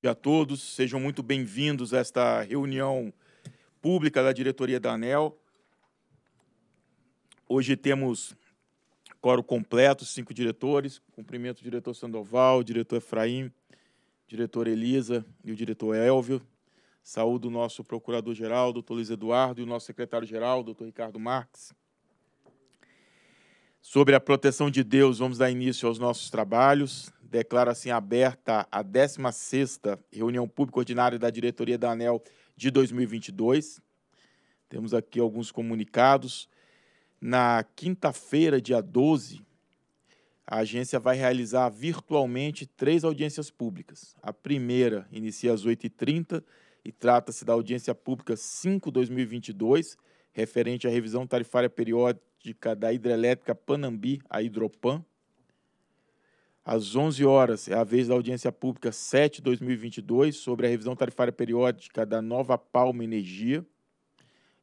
Olá a todos. Sejam muito bem-vindos a esta reunião pública da diretoria da ANEL. Hoje temos coro completo, cinco diretores. Cumprimento o diretor Sandoval, o diretor Efraim, o diretor Elisa e o diretor Elvio. Saúdo o nosso procurador-geral, doutor Luiz Eduardo, e o nosso secretário-geral, doutor Ricardo Marques. Sobre a proteção de Deus, vamos dar início aos nossos trabalhos declaro assim aberta a 16ª reunião pública ordinária da diretoria da ANEL de 2022. Temos aqui alguns comunicados. Na quinta-feira, dia 12, a agência vai realizar virtualmente três audiências públicas. A primeira inicia às 8h30 e trata-se da audiência pública 5-2022, referente à revisão tarifária periódica da hidrelétrica Panambi, a Hidropan às 11 horas, é a vez da audiência pública 7-2022 sobre a revisão tarifária periódica da Nova Palma Energia.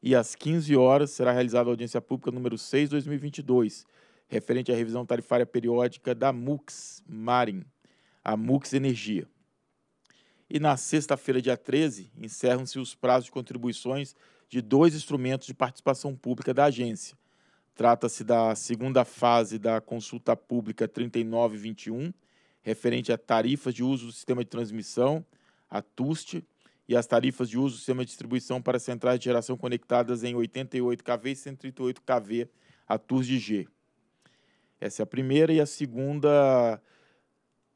E às 15 horas será realizada a audiência pública número 6-2022, referente à revisão tarifária periódica da MUX Marin, a MUX Energia. E na sexta-feira, dia 13, encerram-se os prazos de contribuições de dois instrumentos de participação pública da agência Trata-se da segunda fase da consulta pública 3921, referente a tarifas de uso do sistema de transmissão, a TUST, e as tarifas de uso do sistema de distribuição para centrais de geração conectadas em 88 kV e 138 kV, a TUSD G. Essa é a primeira e a segunda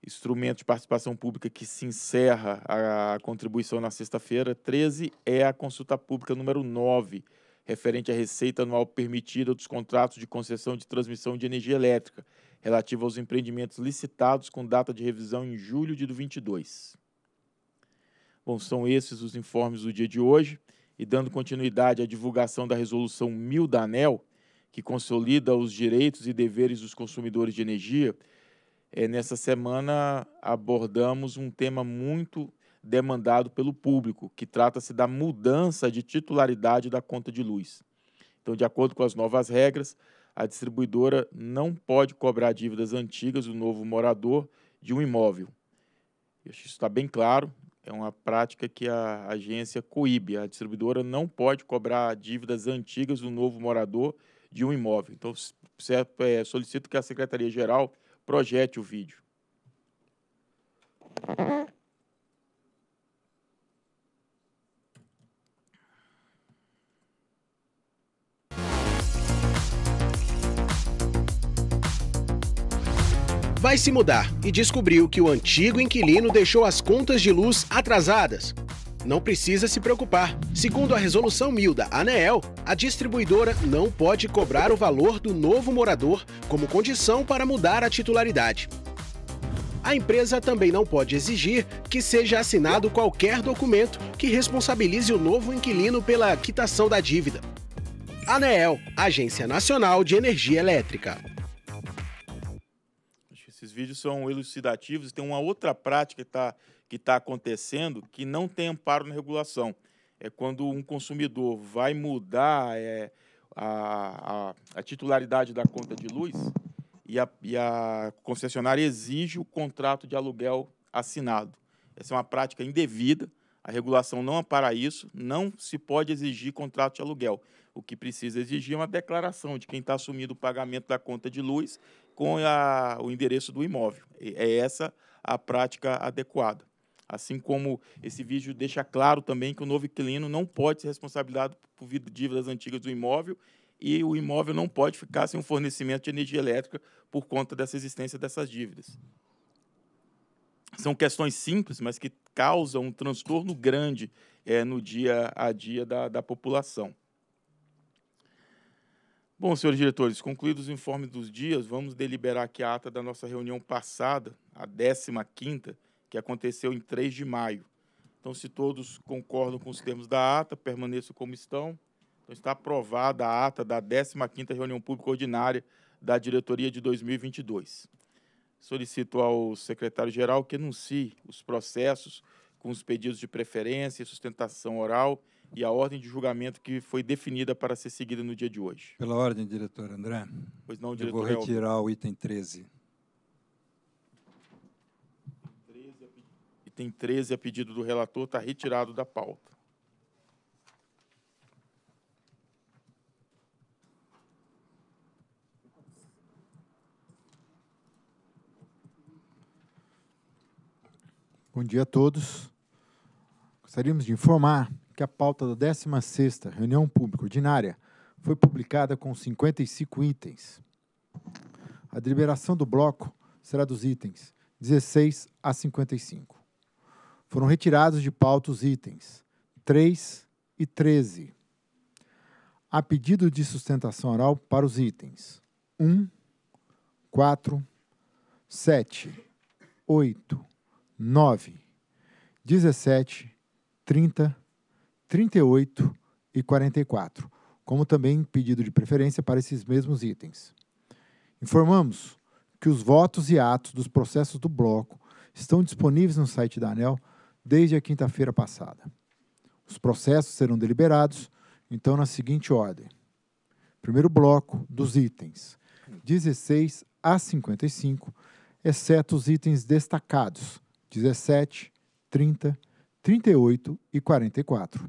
instrumento de participação pública que se encerra a contribuição na sexta-feira, 13, é a consulta pública número 9, referente à receita anual permitida dos contratos de concessão de transmissão de energia elétrica, relativa aos empreendimentos licitados com data de revisão em julho de 2022. Bom, são esses os informes do dia de hoje. E dando continuidade à divulgação da Resolução 1000 da ANEL, que consolida os direitos e deveres dos consumidores de energia, é, nessa semana abordamos um tema muito demandado pelo público, que trata-se da mudança de titularidade da conta de luz. Então, de acordo com as novas regras, a distribuidora não pode cobrar dívidas antigas do novo morador de um imóvel. Isso está bem claro, é uma prática que a agência coíbe. A distribuidora não pode cobrar dívidas antigas do novo morador de um imóvel. Então, é, solicito que a Secretaria-Geral projete o vídeo. vai se mudar e descobriu que o antigo inquilino deixou as contas de luz atrasadas. Não precisa se preocupar. Segundo a resolução mil da ANEEL, a distribuidora não pode cobrar o valor do novo morador como condição para mudar a titularidade. A empresa também não pode exigir que seja assinado qualquer documento que responsabilize o novo inquilino pela quitação da dívida. ANEEL, Agência Nacional de Energia Elétrica. Esses vídeos são elucidativos. Tem uma outra prática que está que tá acontecendo que não tem amparo na regulação. É quando um consumidor vai mudar é, a, a, a, titularidade da conta de luz e a, e a concessionária exige o contrato de aluguel assinado. Essa é uma prática indevida. A regulação não ampara isso, não se pode exigir contrato de aluguel. O que precisa exigir é uma declaração de quem está assumindo o pagamento da conta de luz com a, o endereço do imóvel. É essa a prática adequada. Assim como esse vídeo deixa claro também que o novo inquilino não pode ser responsabilizado por dívidas antigas do imóvel e o imóvel não pode ficar sem o fornecimento de energia elétrica por conta dessa existência dessas dívidas. São questões simples, mas que causam um transtorno grande é, no dia a dia da, da população. Bom, senhores diretores, concluídos os informes dos dias, vamos deliberar aqui a ata da nossa reunião passada, a 15ª, que aconteceu em 3 de maio. Então, se todos concordam com os termos da ata, permaneçam como estão. Então, está aprovada a ata da 15ª reunião pública ordinária da diretoria de 2022. Solicito ao secretário-geral que anuncie os processos com os pedidos de preferência e sustentação oral e a ordem de julgamento que foi definida para ser seguida no dia de hoje. Pela ordem, diretor André. Pois não, diretor. Eu vou retirar o item 13. Item 13, a pedido do relator, está retirado da pauta. Bom dia a todos. Gostaríamos de informar que a pauta da 16ª reunião pública ordinária foi publicada com 55 itens. A deliberação do bloco será dos itens 16 a 55. Foram retirados de pauta os itens 3 e 13. Há pedido de sustentação oral para os itens 1, 4, 7, 8, 9, 17, 30, e 38 e 44, como também pedido de preferência para esses mesmos itens. Informamos que os votos e atos dos processos do bloco estão disponíveis no site da ANEL desde a quinta-feira passada. Os processos serão deliberados, então, na seguinte ordem: primeiro bloco dos itens 16 a 55, exceto os itens destacados 17, 30, 38 e 44.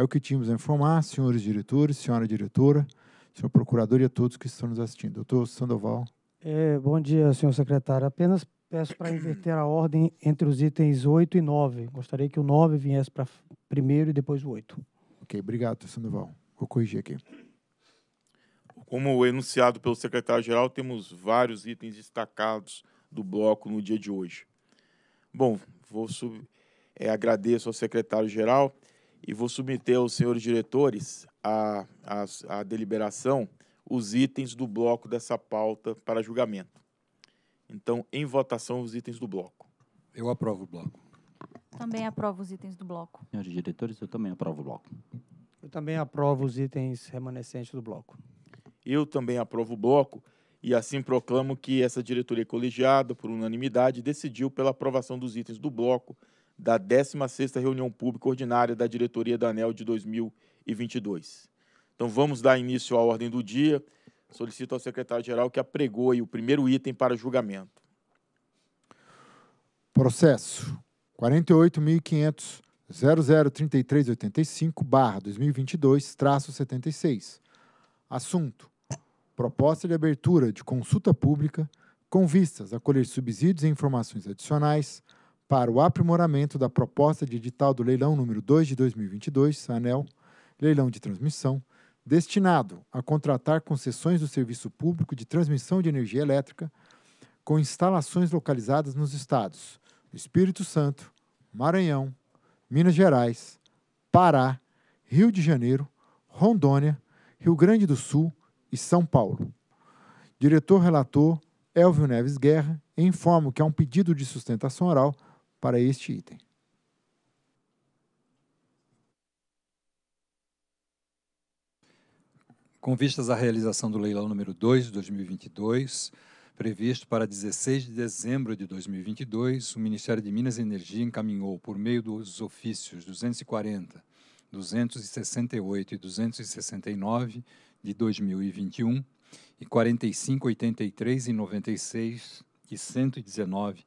É o que tínhamos a informar, senhores diretores, senhora diretora, senhor procurador e a todos que estão nos assistindo. Doutor Sandoval. É, bom dia, senhor secretário. Apenas peço para inverter a ordem entre os itens 8 e 9. Gostaria que o 9 viesse para primeiro e depois o 8. Ok, obrigado, Sandoval. Vou corrigir aqui. Como enunciado pelo secretário-geral, temos vários itens destacados do bloco no dia de hoje. Bom, vou sub... é, agradeço ao secretário-geral e vou submeter aos senhores diretores a, a, a deliberação os itens do bloco dessa pauta para julgamento. Então, em votação, os itens do bloco. Eu aprovo o bloco. Também aprovo os itens do bloco. Senhores diretores, eu também aprovo o bloco. Eu também aprovo os itens remanescentes do bloco. Eu também aprovo o bloco e assim proclamo que essa diretoria colegiada, por unanimidade, decidiu pela aprovação dos itens do bloco da 16ª reunião pública ordinária da diretoria da ANEL de 2022. Então vamos dar início à ordem do dia. Solicito ao secretário-geral que apregoe o primeiro item para julgamento. Processo 48500003385 barra 2022 76 Assunto: Proposta de abertura de consulta pública com vistas a colher subsídios e informações adicionais para o aprimoramento da proposta de edital do leilão número 2 de 2022, ANEL, leilão de transmissão, destinado a contratar concessões do serviço público de transmissão de energia elétrica com instalações localizadas nos estados Espírito Santo, Maranhão, Minas Gerais, Pará, Rio de Janeiro, Rondônia, Rio Grande do Sul e São Paulo. Diretor relator Elvio Neves Guerra informa que há um pedido de sustentação oral para este item. Com vistas à realização do leilão número 2 de 2022, previsto para 16 de dezembro de 2022, o Ministério de Minas e Energia encaminhou, por meio dos ofícios 240, 268 e 269 de 2021 e 45, 83 e 96 e 119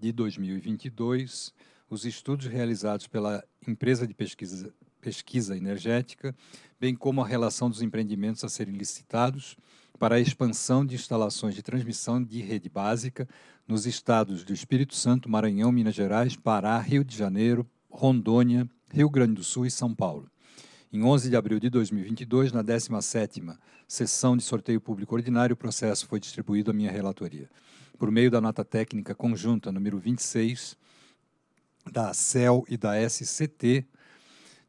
de 2022, os estudos realizados pela empresa de pesquisa, pesquisa energética, bem como a relação dos empreendimentos a serem licitados para a expansão de instalações de transmissão de rede básica nos estados do Espírito Santo, Maranhão, Minas Gerais, Pará, Rio de Janeiro, Rondônia, Rio Grande do Sul e São Paulo. Em 11 de abril de 2022, na 17ª sessão de sorteio público ordinário, o processo foi distribuído à minha relatoria por meio da nota técnica conjunta número 26 da CEL e da SCT,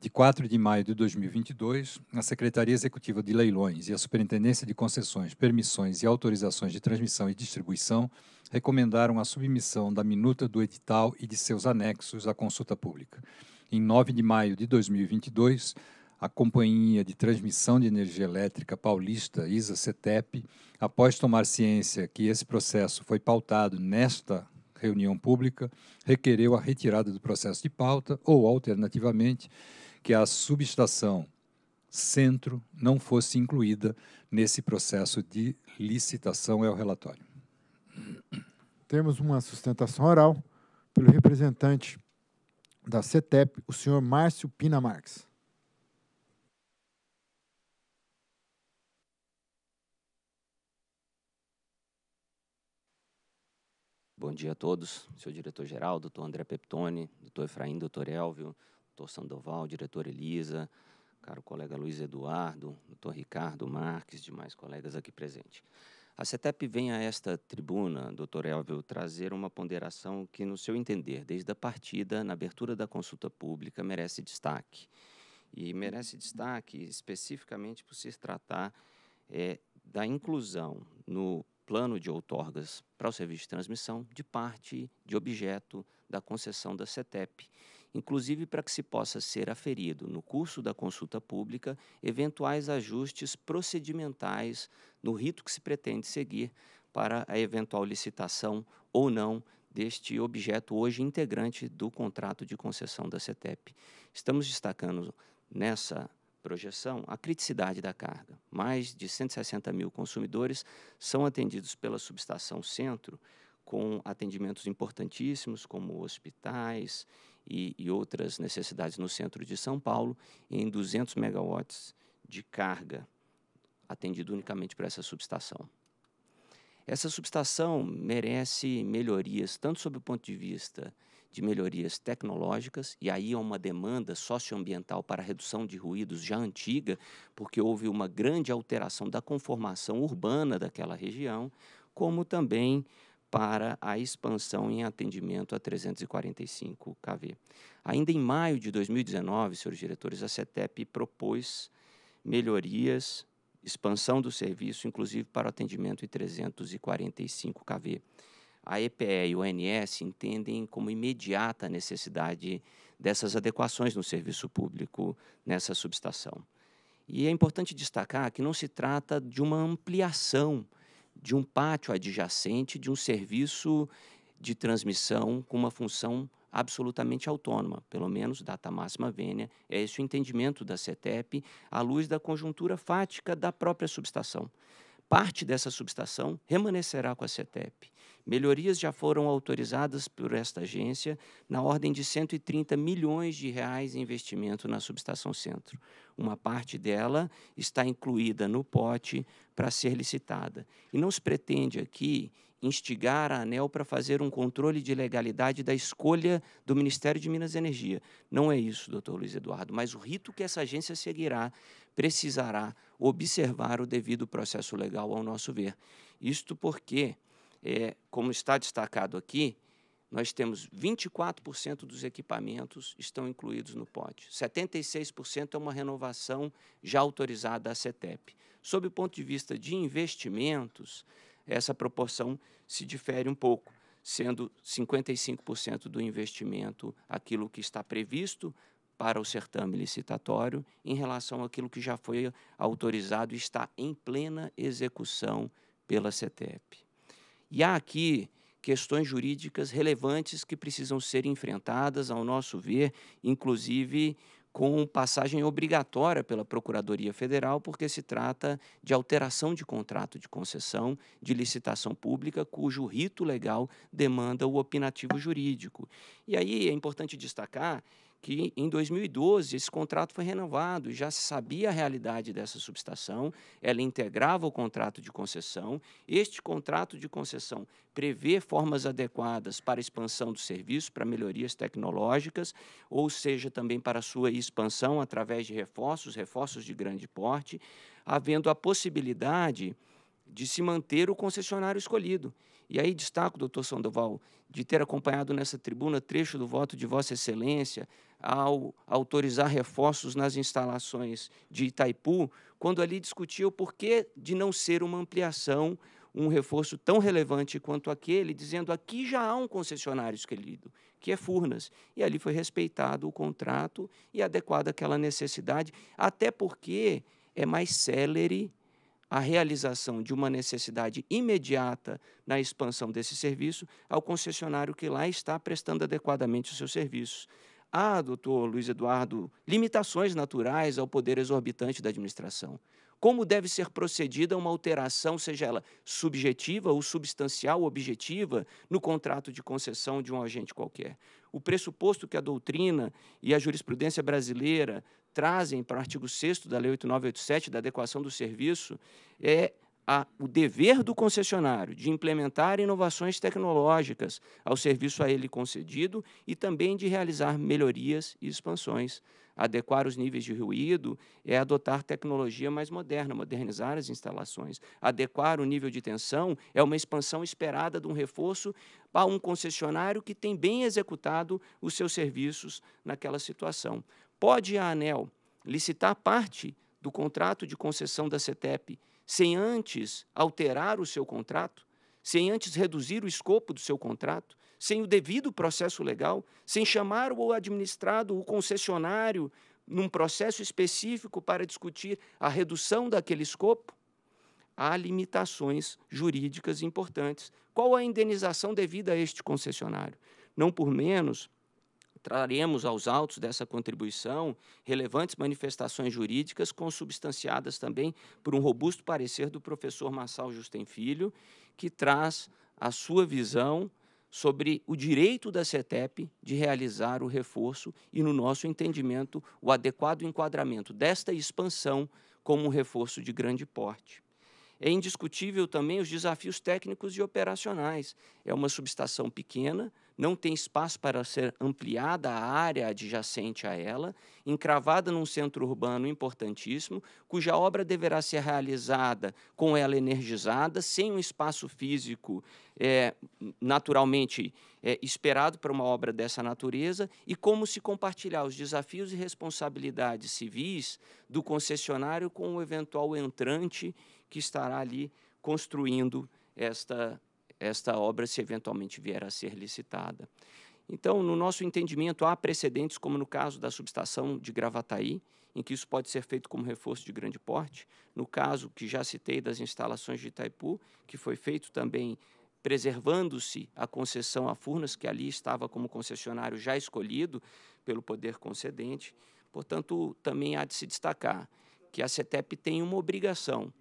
de 4 de maio de 2022, a Secretaria Executiva de Leilões e a Superintendência de Concessões, Permissões e Autorizações de Transmissão e Distribuição recomendaram a submissão da minuta do edital e de seus anexos à consulta pública. Em 9 de maio de 2022, a Companhia de Transmissão de Energia Elétrica Paulista, ISA CETEP, após tomar ciência que esse processo foi pautado nesta reunião pública, requereu a retirada do processo de pauta ou, alternativamente, que a subestação Centro não fosse incluída nesse processo de licitação, é o relatório. Temos uma sustentação oral pelo representante da CETEP, o senhor Márcio Pina Marques. Bom dia a todos. Seu diretor-geral, doutor André Peptoni, doutor Efraim, doutor Elvio, doutor Sandoval, diretor Elisa, caro colega Luiz Eduardo, doutor Ricardo Marques, demais colegas aqui presentes. A CETEP vem a esta tribuna, doutor Elvio, trazer uma ponderação que, no seu entender, desde a partida, na abertura da consulta pública, merece destaque. E merece destaque especificamente por se tratar é, da inclusão no plano de outorgas para o serviço de transmissão de parte de objeto da concessão da CETEP, inclusive para que se possa ser aferido, no curso da consulta pública, eventuais ajustes procedimentais no rito que se pretende seguir para a eventual licitação ou não deste objeto hoje integrante do contrato de concessão da CETEP. Estamos destacando nessa projeção a criticidade da carga. Mais de 160 mil consumidores são atendidos pela subestação Centro, com atendimentos importantíssimos, como hospitais e, e outras necessidades no centro de São Paulo, em 200 megawatts de carga, atendido unicamente por essa subestação. Essa subestação merece melhorias, tanto sob o ponto de vista de melhorias tecnológicas, e aí é uma demanda socioambiental para redução de ruídos já antiga, porque houve uma grande alteração da conformação urbana daquela região, como também para a expansão em atendimento a 345 kV. Ainda em maio de 2019, senhores diretores, a CETEP propôs melhorias, expansão do serviço, inclusive para o atendimento em 345 kV a EPE e o ONS entendem como imediata a necessidade dessas adequações no serviço público nessa subestação. E é importante destacar que não se trata de uma ampliação de um pátio adjacente de um serviço de transmissão com uma função absolutamente autônoma, pelo menos data máxima vênia, é esse o entendimento da CETEP à luz da conjuntura fática da própria subestação. Parte dessa subestação permanecerá com a CETEP Melhorias já foram autorizadas por esta agência na ordem de 130 milhões de reais em investimento na subestação centro. Uma parte dela está incluída no pote para ser licitada. E não se pretende aqui instigar a ANEL para fazer um controle de legalidade da escolha do Ministério de Minas e Energia. Não é isso, doutor Luiz Eduardo, mas o rito que essa agência seguirá precisará observar o devido processo legal ao nosso ver. Isto porque é, como está destacado aqui, nós temos 24% dos equipamentos estão incluídos no pote. 76% é uma renovação já autorizada à CETEP. Sob o ponto de vista de investimentos, essa proporção se difere um pouco, sendo 55% do investimento aquilo que está previsto para o certame licitatório em relação àquilo que já foi autorizado e está em plena execução pela CETEP. E há aqui questões jurídicas relevantes que precisam ser enfrentadas, ao nosso ver, inclusive com passagem obrigatória pela Procuradoria Federal, porque se trata de alteração de contrato de concessão, de licitação pública, cujo rito legal demanda o opinativo jurídico. E aí é importante destacar que em 2012 esse contrato foi renovado, já se sabia a realidade dessa subestação, ela integrava o contrato de concessão. Este contrato de concessão prevê formas adequadas para expansão do serviço, para melhorias tecnológicas, ou seja, também para sua expansão através de reforços, reforços de grande porte, havendo a possibilidade de se manter o concessionário escolhido. E aí destaco, doutor Sandoval, de ter acompanhado nessa tribuna trecho do voto de Vossa Excelência ao autorizar reforços nas instalações de Itaipu, quando ali discutiu por que de não ser uma ampliação, um reforço tão relevante quanto aquele, dizendo aqui já há um concessionário escolhido, que é Furnas. E ali foi respeitado o contrato e adequado àquela necessidade, até porque é mais célere a realização de uma necessidade imediata na expansão desse serviço ao concessionário que lá está prestando adequadamente os seus serviços. Há, doutor Luiz Eduardo, limitações naturais ao poder exorbitante da administração. Como deve ser procedida uma alteração, seja ela subjetiva ou substancial objetiva, no contrato de concessão de um agente qualquer? O pressuposto que a doutrina e a jurisprudência brasileira trazem para o artigo 6 da Lei 8987, da adequação do serviço, é a, o dever do concessionário de implementar inovações tecnológicas ao serviço a ele concedido e também de realizar melhorias e expansões. Adequar os níveis de ruído é adotar tecnologia mais moderna, modernizar as instalações. Adequar o nível de tensão é uma expansão esperada de um reforço para um concessionário que tem bem executado os seus serviços naquela situação. Pode a ANEL licitar parte do contrato de concessão da CETEP sem antes alterar o seu contrato, sem antes reduzir o escopo do seu contrato, sem o devido processo legal, sem chamar o administrado, o concessionário, num processo específico para discutir a redução daquele escopo? Há limitações jurídicas importantes. Qual a indenização devida a este concessionário? Não por menos traremos aos autos dessa contribuição relevantes manifestações jurídicas consubstanciadas também por um robusto parecer do professor Massal Justem Filho, que traz a sua visão sobre o direito da CETEP de realizar o reforço e, no nosso entendimento, o adequado enquadramento desta expansão como um reforço de grande porte. É indiscutível também os desafios técnicos e operacionais. É uma subestação pequena, não tem espaço para ser ampliada a área adjacente a ela, encravada num centro urbano importantíssimo, cuja obra deverá ser realizada com ela energizada, sem um espaço físico é, naturalmente é, esperado para uma obra dessa natureza, e como se compartilhar os desafios e responsabilidades civis do concessionário com o eventual entrante que estará ali construindo esta esta obra se eventualmente vier a ser licitada. Então, no nosso entendimento, há precedentes, como no caso da subestação de Gravataí, em que isso pode ser feito como reforço de grande porte. No caso que já citei das instalações de Itaipu, que foi feito também preservando-se a concessão a Furnas, que ali estava como concessionário já escolhido pelo poder concedente. Portanto, também há de se destacar que a CETEP tem uma obrigação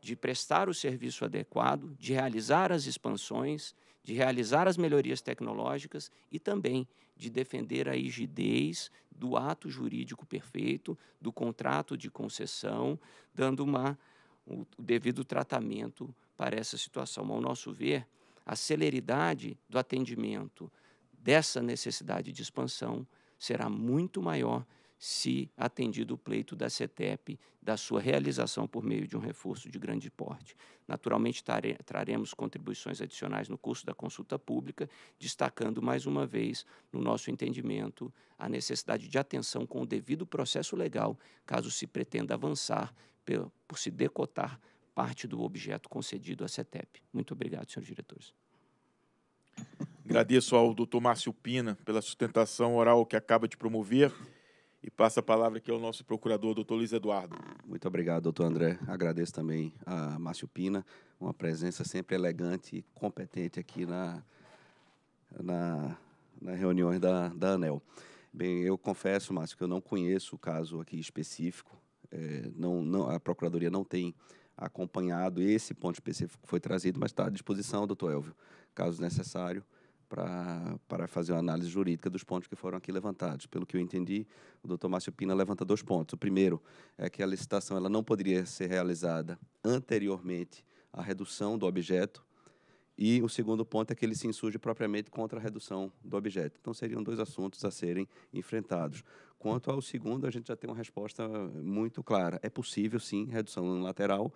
de prestar o serviço adequado, de realizar as expansões, de realizar as melhorias tecnológicas e também de defender a rigidez do ato jurídico perfeito, do contrato de concessão, dando uma, o devido tratamento para essa situação. Ao nosso ver, a celeridade do atendimento dessa necessidade de expansão será muito maior se atendido o pleito da CETEP, da sua realização por meio de um reforço de grande porte. Naturalmente, traremos contribuições adicionais no curso da consulta pública, destacando mais uma vez, no nosso entendimento, a necessidade de atenção com o devido processo legal, caso se pretenda avançar por, por se decotar parte do objeto concedido à CETEP. Muito obrigado, senhores diretores. Agradeço ao doutor Márcio Pina pela sustentação oral que acaba de promover. E passa a palavra que é o nosso procurador, doutor Luiz Eduardo. Muito obrigado, doutor André. Agradeço também a Márcio Pina, uma presença sempre elegante e competente aqui na, na, nas reuniões da, da ANEL. Bem, eu confesso, Márcio, que eu não conheço o caso aqui específico. É, não, não, a Procuradoria não tem acompanhado esse ponto específico que foi trazido, mas está à disposição, doutor Elvio, caso necessário para fazer uma análise jurídica dos pontos que foram aqui levantados. Pelo que eu entendi, o doutor Márcio Pina levanta dois pontos. O primeiro é que a licitação ela não poderia ser realizada anteriormente à redução do objeto, e o segundo ponto é que ele se insurge propriamente contra a redução do objeto. Então, seriam dois assuntos a serem enfrentados. Quanto ao segundo, a gente já tem uma resposta muito clara. É possível, sim, redução unilateral,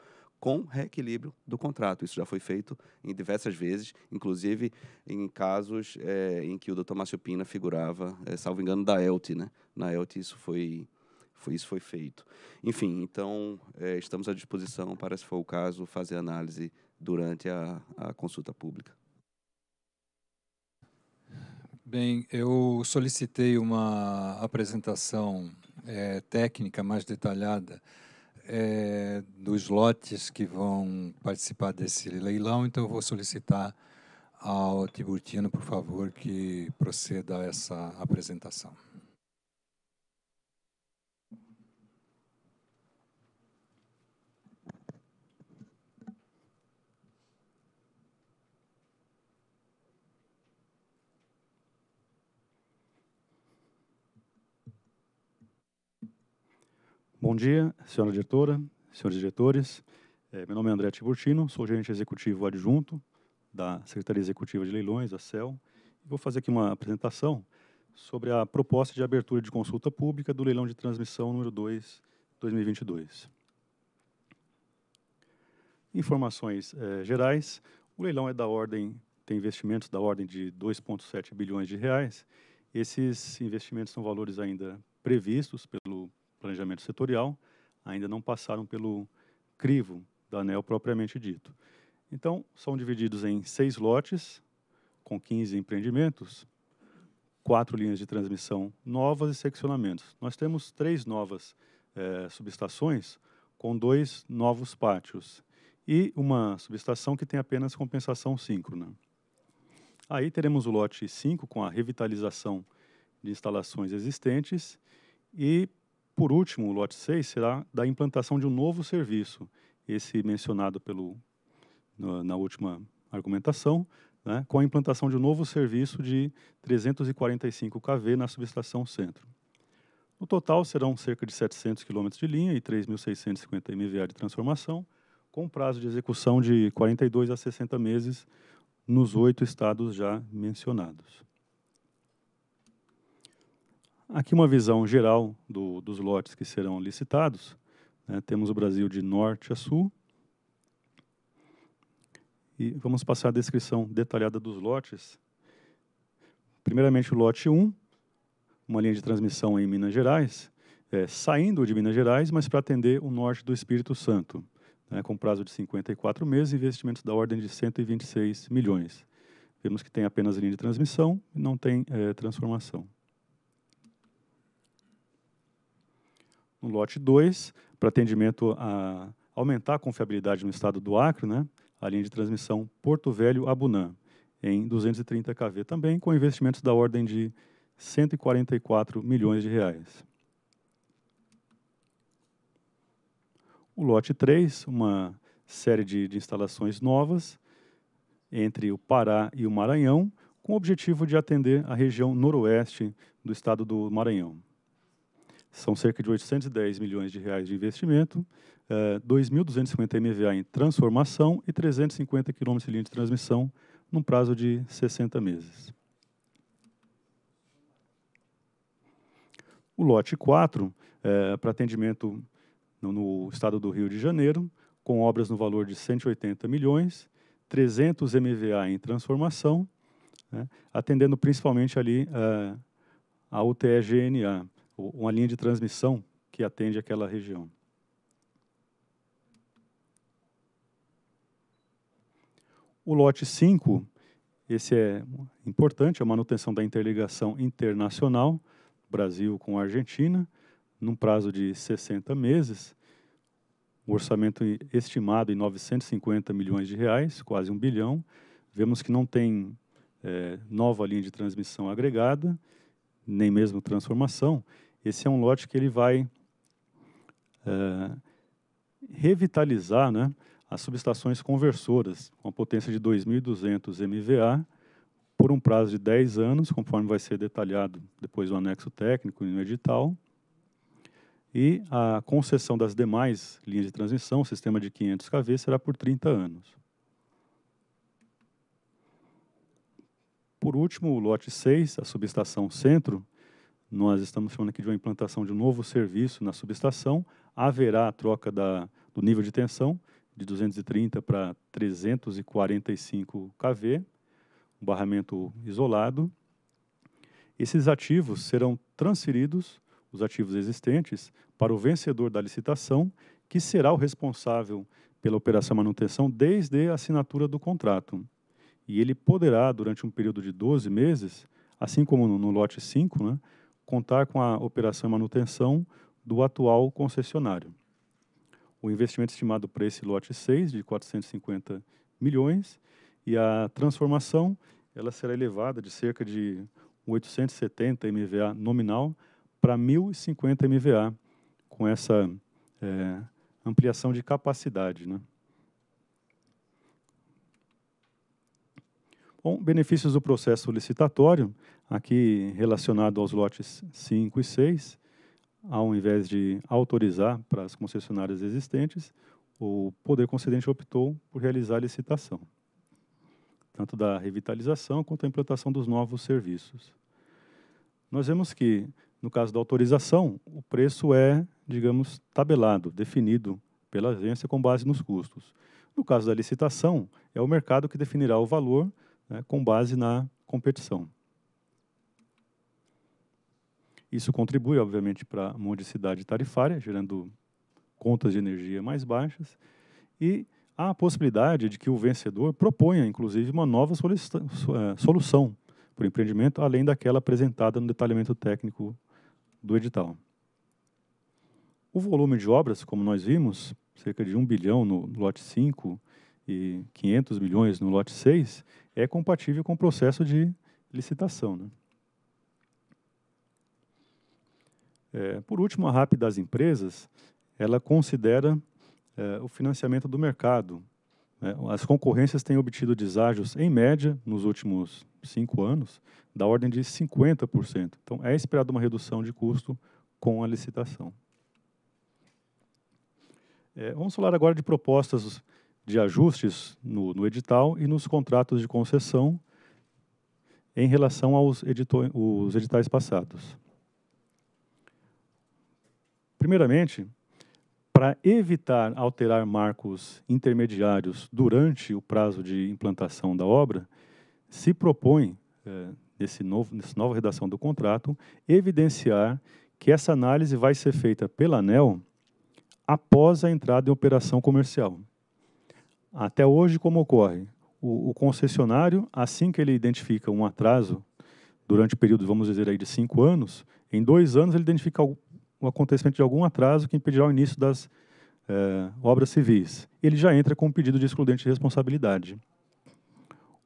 com reequilíbrio do contrato. Isso já foi feito em diversas vezes, inclusive em casos é, em que o doutor Márcio Pina figurava, é, salvo engano, da ELT. Né? Na ELT isso foi, foi, isso foi feito. Enfim, então é, estamos à disposição para, se for o caso, fazer análise durante a, a consulta pública. Bem, eu solicitei uma apresentação técnica mais detalhada é, dos lotes que vão participar desse leilão, então eu vou solicitar ao Tiburtino, por favor, que proceda a essa apresentação. Bom dia, senhora diretora, senhores diretores. É, meu nome é André Tiburtino, sou gerente executivo adjunto da Secretaria Executiva de Leilões, a CEL. Vou fazer aqui uma apresentação sobre a proposta de abertura de consulta pública do leilão de transmissão número 2, 2022. Informações é, gerais. O leilão é da ordem, tem investimentos da ordem de 2,7 bilhões de reais. Esses investimentos são valores ainda previstos pelo planejamento setorial, ainda não passaram pelo crivo da ANEL propriamente dito. Então, são divididos em seis lotes, com 15 empreendimentos, quatro linhas de transmissão novas e seccionamentos. Nós temos três novas é, subestações com dois novos pátios e uma subestação que tem apenas compensação síncrona. Aí teremos o lote 5 com a revitalização de instalações existentes e por último, o lote 6 será da implantação de um novo serviço, esse mencionado pelo, na última argumentação, né, com a implantação de um novo serviço de 345 kV na subestação centro. No total, serão cerca de 700 km de linha e 3.650 MVA de transformação, com prazo de execução de 42 a 60 meses nos oito estados já mencionados. Aqui uma visão geral do, dos lotes que serão licitados. Né? Temos o Brasil de norte a sul. E vamos passar a descrição detalhada dos lotes. Primeiramente o lote 1, uma linha de transmissão em Minas Gerais, é, saindo de Minas Gerais, mas para atender o norte do Espírito Santo, né? com prazo de 54 meses e investimentos da ordem de 126 milhões. Vemos que tem apenas linha de transmissão e não tem é, transformação. no lote 2, para atendimento a aumentar a confiabilidade no estado do Acre, né? a linha de transmissão Porto Velho-Abunã, em 230 kV também, com investimentos da ordem de 144 milhões de reais. O lote 3, uma série de, de, instalações novas entre o Pará e o Maranhão, com o objetivo de atender a região noroeste do estado do Maranhão. São cerca de 810 milhões de reais de investimento, eh, 2.250 MVA em transformação e 350 km de linha de transmissão num prazo de 60 meses. O lote 4, é, para atendimento no, no estado do Rio de Janeiro, com obras no valor de 180 milhões, 300 MVA em transformação, né, atendendo principalmente ali uh, a UTE-GNA uma linha de transmissão que atende aquela região. O lote 5, esse é importante, é a manutenção da interligação internacional, Brasil com Argentina, num prazo de 60 meses, um orçamento estimado em 950 milhões de reais, quase um bilhão. Vemos que não tem é, nova linha de transmissão agregada, nem mesmo transformação, esse é um lote que ele vai é, revitalizar né, as subestações conversoras com a potência de 2.200 MVA por um prazo de 10 anos, conforme vai ser detalhado depois no anexo técnico e no edital, e a concessão das demais linhas de transmissão, o sistema de 500 kV, será por 30 anos. Por último, o lote 6, a subestação centro, nós estamos falando aqui de uma implantação de um novo serviço na subestação. Haverá a troca da, do nível de tensão de 230 para 345 kV, um barramento isolado. Esses ativos serão transferidos, os ativos existentes, para o vencedor da licitação, que será o responsável pela operação manutenção desde a assinatura do contrato. E ele poderá, durante um período de 12 meses, assim como no, no lote 5, né, contar com a operação e manutenção do atual concessionário. O investimento estimado para esse lote 6, de 450 milhões, e a transformação ela será elevada de cerca de 870 MVA nominal para 1.050 MVA, com essa é, ampliação de capacidade. Né? Bom, benefícios do processo licitatório, aqui relacionado aos lotes 5 e 6, ao invés de autorizar para as concessionárias existentes, o poder concedente optou por realizar a licitação, tanto da revitalização quanto a implantação dos novos serviços. Nós vemos que, no caso da autorização, o preço é, digamos, tabelado, definido pela agência com base nos custos. No caso da licitação, é o mercado que definirá o valor né, com base na competição. Isso contribui, obviamente, para a modicidade tarifária, gerando contas de energia mais baixas, e há a possibilidade de que o vencedor proponha, inclusive, uma nova é, solução para o empreendimento, além daquela apresentada no detalhamento técnico do edital. O volume de obras, como nós vimos, cerca de 1 bilhão no lote 5 e 500 milhões no lote 6, é compatível com o processo de licitação. Né? É, por último, a RAP das empresas, ela considera é, o financiamento do mercado. Né? As concorrências têm obtido deságios, em média, nos últimos cinco anos, da ordem de 50%. Então, é esperada uma redução de custo com a licitação. É, vamos falar agora de propostas de ajustes no, no edital e nos contratos de concessão em relação aos os editais passados. Primeiramente, para evitar alterar marcos intermediários durante o prazo de implantação da obra, se propõe, eh, nesse novo, nessa nova redação do contrato, evidenciar que essa análise vai ser feita pela ANEL após a entrada em operação comercial. Até hoje, como ocorre? O, o concessionário, assim que ele identifica um atraso, durante o período, vamos dizer aí, de cinco anos, em dois anos ele identifica o, o acontecimento de algum atraso que impedirá o início das eh, obras civis. Ele já entra com um pedido de excludente de responsabilidade,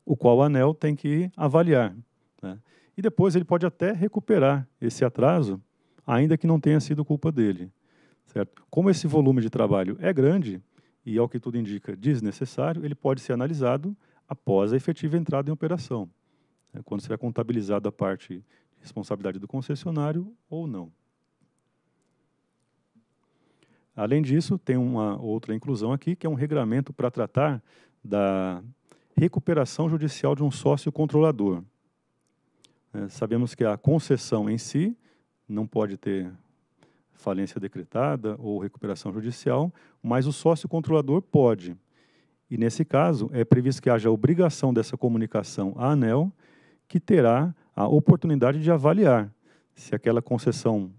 o qual o ANEL tem que avaliar. Né? E depois ele pode até recuperar esse atraso, ainda que não tenha sido culpa dele. Certo? Como esse volume de trabalho é grande, e, ao que tudo indica, desnecessário, ele pode ser analisado após a efetiva entrada em operação, né, quando será contabilizado a parte de responsabilidade do concessionário ou não. Além disso, tem uma outra inclusão aqui, que é um regramento para tratar da recuperação judicial de um sócio controlador. É, sabemos que a concessão em si não pode ter falência decretada ou recuperação judicial, mas o sócio controlador pode. E nesse caso, é previsto que haja obrigação dessa comunicação à ANEL, que terá a oportunidade de avaliar se aquela concessão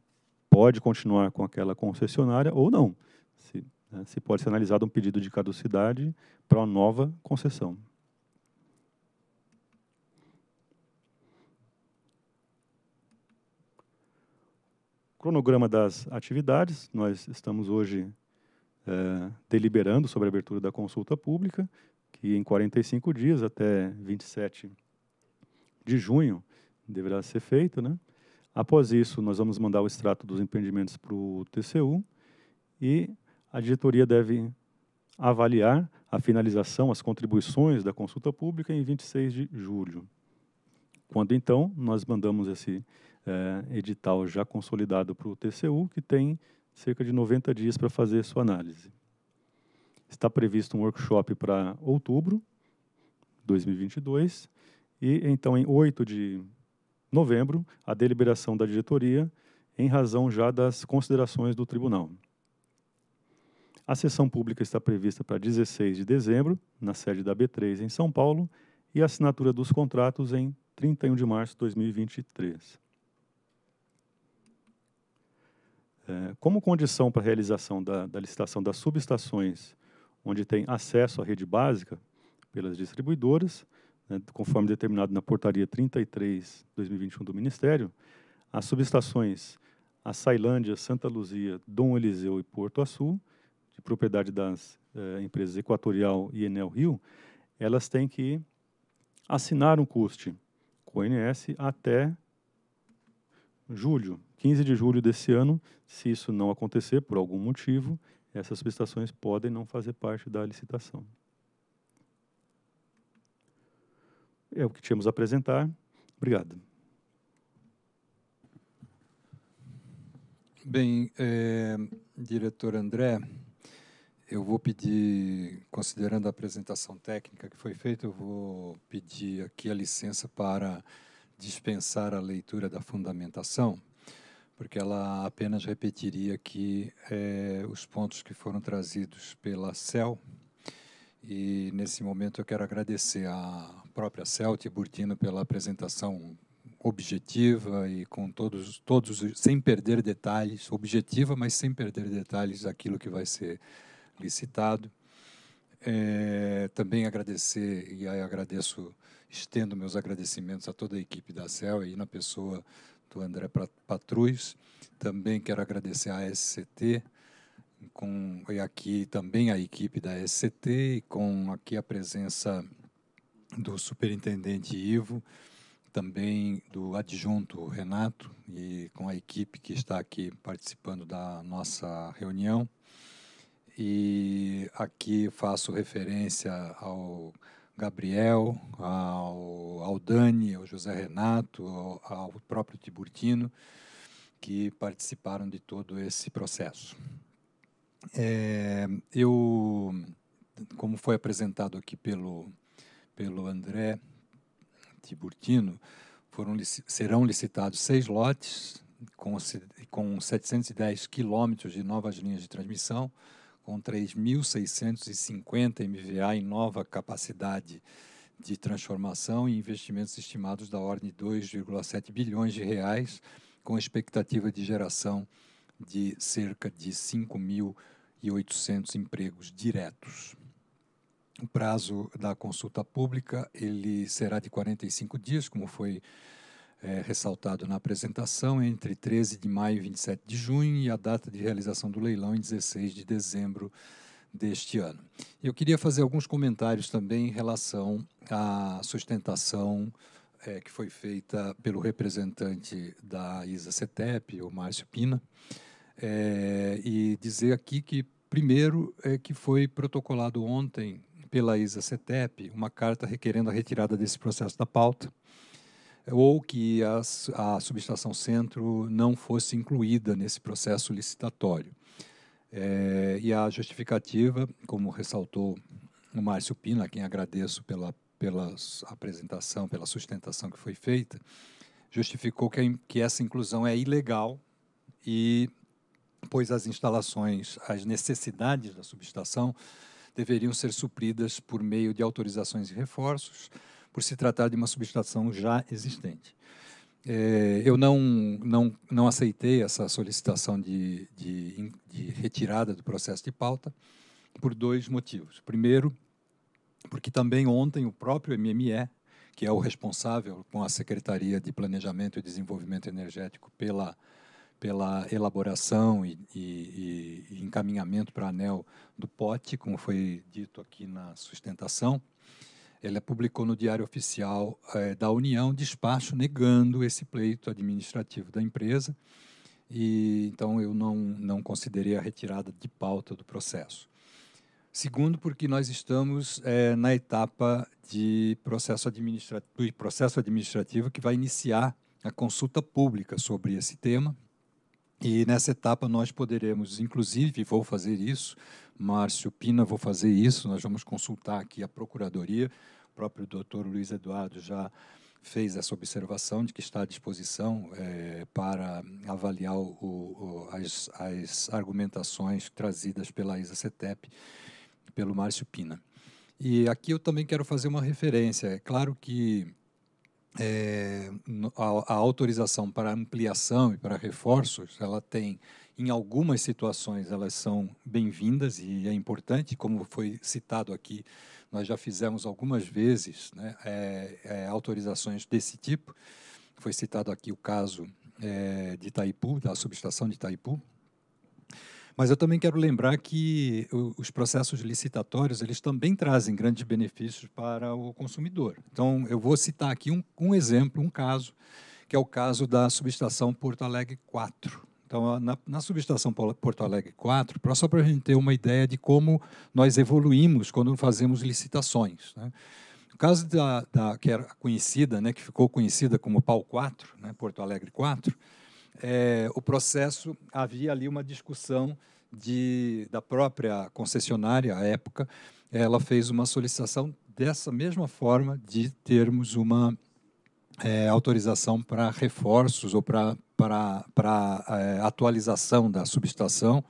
pode continuar com aquela concessionária ou não. Se, né, se pode ser analisado um pedido de caducidade para uma nova concessão. cronograma das atividades, nós estamos hoje é, deliberando sobre a abertura da consulta pública, que em 45 dias, até 27 de junho, deverá ser feita. Né? Após isso, nós vamos mandar o extrato dos empreendimentos para o TCU e a diretoria deve avaliar a finalização, as contribuições da consulta pública em 26 de julho. Quando então nós mandamos esse é, edital já consolidado para o TCU, que tem cerca de 90 dias para fazer sua análise. Está previsto um workshop para outubro de 2022 e então em 8 de novembro a deliberação da diretoria em razão já das considerações do tribunal. A sessão pública está prevista para 16 de dezembro, na sede da B3 em São Paulo, e a assinatura dos contratos em 31 de março de 2023. É, como condição para a realização da, da licitação das subestações, onde tem acesso à rede básica pelas distribuidoras, né, conforme determinado na Portaria 33/2021 do Ministério, as subestações a Santa Luzia, Dom Eliseu e Porto Açu, de propriedade das eh, empresas Equatorial e Enel Rio, elas têm que assinar um custe com o INS até julho, 15 de julho desse ano, se isso não acontecer por algum motivo, essas prestações podem não fazer parte da licitação. É o que tínhamos a apresentar. Obrigado. Bem, é, diretor André, eu vou pedir, considerando a apresentação técnica que foi feita, eu vou pedir aqui a licença para dispensar a leitura da fundamentação, porque ela apenas repetiria aqui é, os pontos que foram trazidos pela CEL. E nesse momento eu quero agradecer à própria CEL Tiburtino pela apresentação objetiva e com todos, todos sem perder detalhes, objetiva, mas sem perder detalhes daquilo que vai ser licitado. É, também agradecer, e aí agradeço Estendo meus agradecimentos a toda a equipe da CEL e na pessoa do André Patruz. Também quero agradecer à SCT, com, e aqui também a equipe da SCT, e com aqui a presença do superintendente Ivo, também do adjunto Renato e com a equipe que está aqui participando da nossa reunião. E aqui faço referência ao Gabriel, ao, ao Dani, ao José Renato, ao, ao próprio Tiburtino, que participaram de todo esse processo. É, eu, como foi apresentado aqui pelo, pelo André Tiburtino, foram, serão licitados seis lotes com, com 710 quilômetros de novas linhas de transmissão, com 3.650 MVA em nova capacidade de transformação e investimentos estimados da ordem de 2,7 bilhões de reais, com expectativa de geração de cerca de 5.800 empregos diretos. O prazo da consulta pública ele será de 45 dias, como foi é, ressaltado na apresentação, entre 13 de maio e 27 de junho, e a data de realização do leilão em 16 de dezembro deste ano. Eu queria fazer alguns comentários também em relação à sustentação é, que foi feita pelo representante da ISA CETEP, o Márcio Pina, é, e dizer aqui que, primeiro, é que foi protocolado ontem pela ISA CETEP uma carta requerendo a retirada desse processo da pauta ou que a, a subestação centro não fosse incluída nesse processo licitatório. É, e a justificativa, como ressaltou o Márcio Pina, a quem agradeço pela, pela apresentação, pela sustentação que foi feita, justificou que, a, que essa inclusão é ilegal e pois as instalações, as necessidades da subestação deveriam ser supridas por meio de autorizações e reforços, por se tratar de uma substituição já existente. É, eu não, não, não aceitei essa solicitação de, de, de retirada do processo de pauta por dois motivos. Primeiro, porque também ontem o próprio MME, que é o responsável com a Secretaria de Planejamento e Desenvolvimento Energético pela, pela elaboração e, e, e encaminhamento para a ANEL do POT, como foi dito aqui na sustentação, ela publicou no Diário Oficial eh, da União despacho negando esse pleito administrativo da empresa. E então eu não não considerei a retirada de pauta do processo. Segundo, porque nós estamos eh, na etapa de processo administrativo, processo administrativo que vai iniciar a consulta pública sobre esse tema. E nessa etapa nós poderemos, inclusive, vou fazer isso, Márcio Pina, vou fazer isso, nós vamos consultar aqui a Procuradoria, o próprio doutor Luiz Eduardo já fez essa observação de que está à disposição é, para avaliar o, o, as, as, argumentações trazidas pela Isa Cetep pelo Márcio Pina. E aqui eu também quero fazer uma referência. É claro que é, a, a, autorização para ampliação e para reforços, ela tem em algumas situações elas são bem-vindas e é importante, como foi citado aqui, nós já fizemos algumas vezes né, é, é, autorizações desse tipo. Foi citado aqui o caso é, de Itaipu, da subestação de Itaipu. Mas eu também quero lembrar que os processos licitatórios eles também trazem grandes benefícios para o consumidor. Então, eu vou citar aqui um, um exemplo, um caso, que é o caso da subestação Porto Alegre 4. Então, na, na subestação Porto Alegre 4, só para a gente ter uma ideia de como nós evoluímos quando fazemos licitações. Né? No caso da, da, que era conhecida, né, que ficou conhecida como PAU 4, né, Porto Alegre 4, é, o processo havia ali uma discussão de, da própria concessionária à época, ela fez uma solicitação dessa mesma forma de termos uma é, autorização para reforços ou para para a eh, atualização da subestação.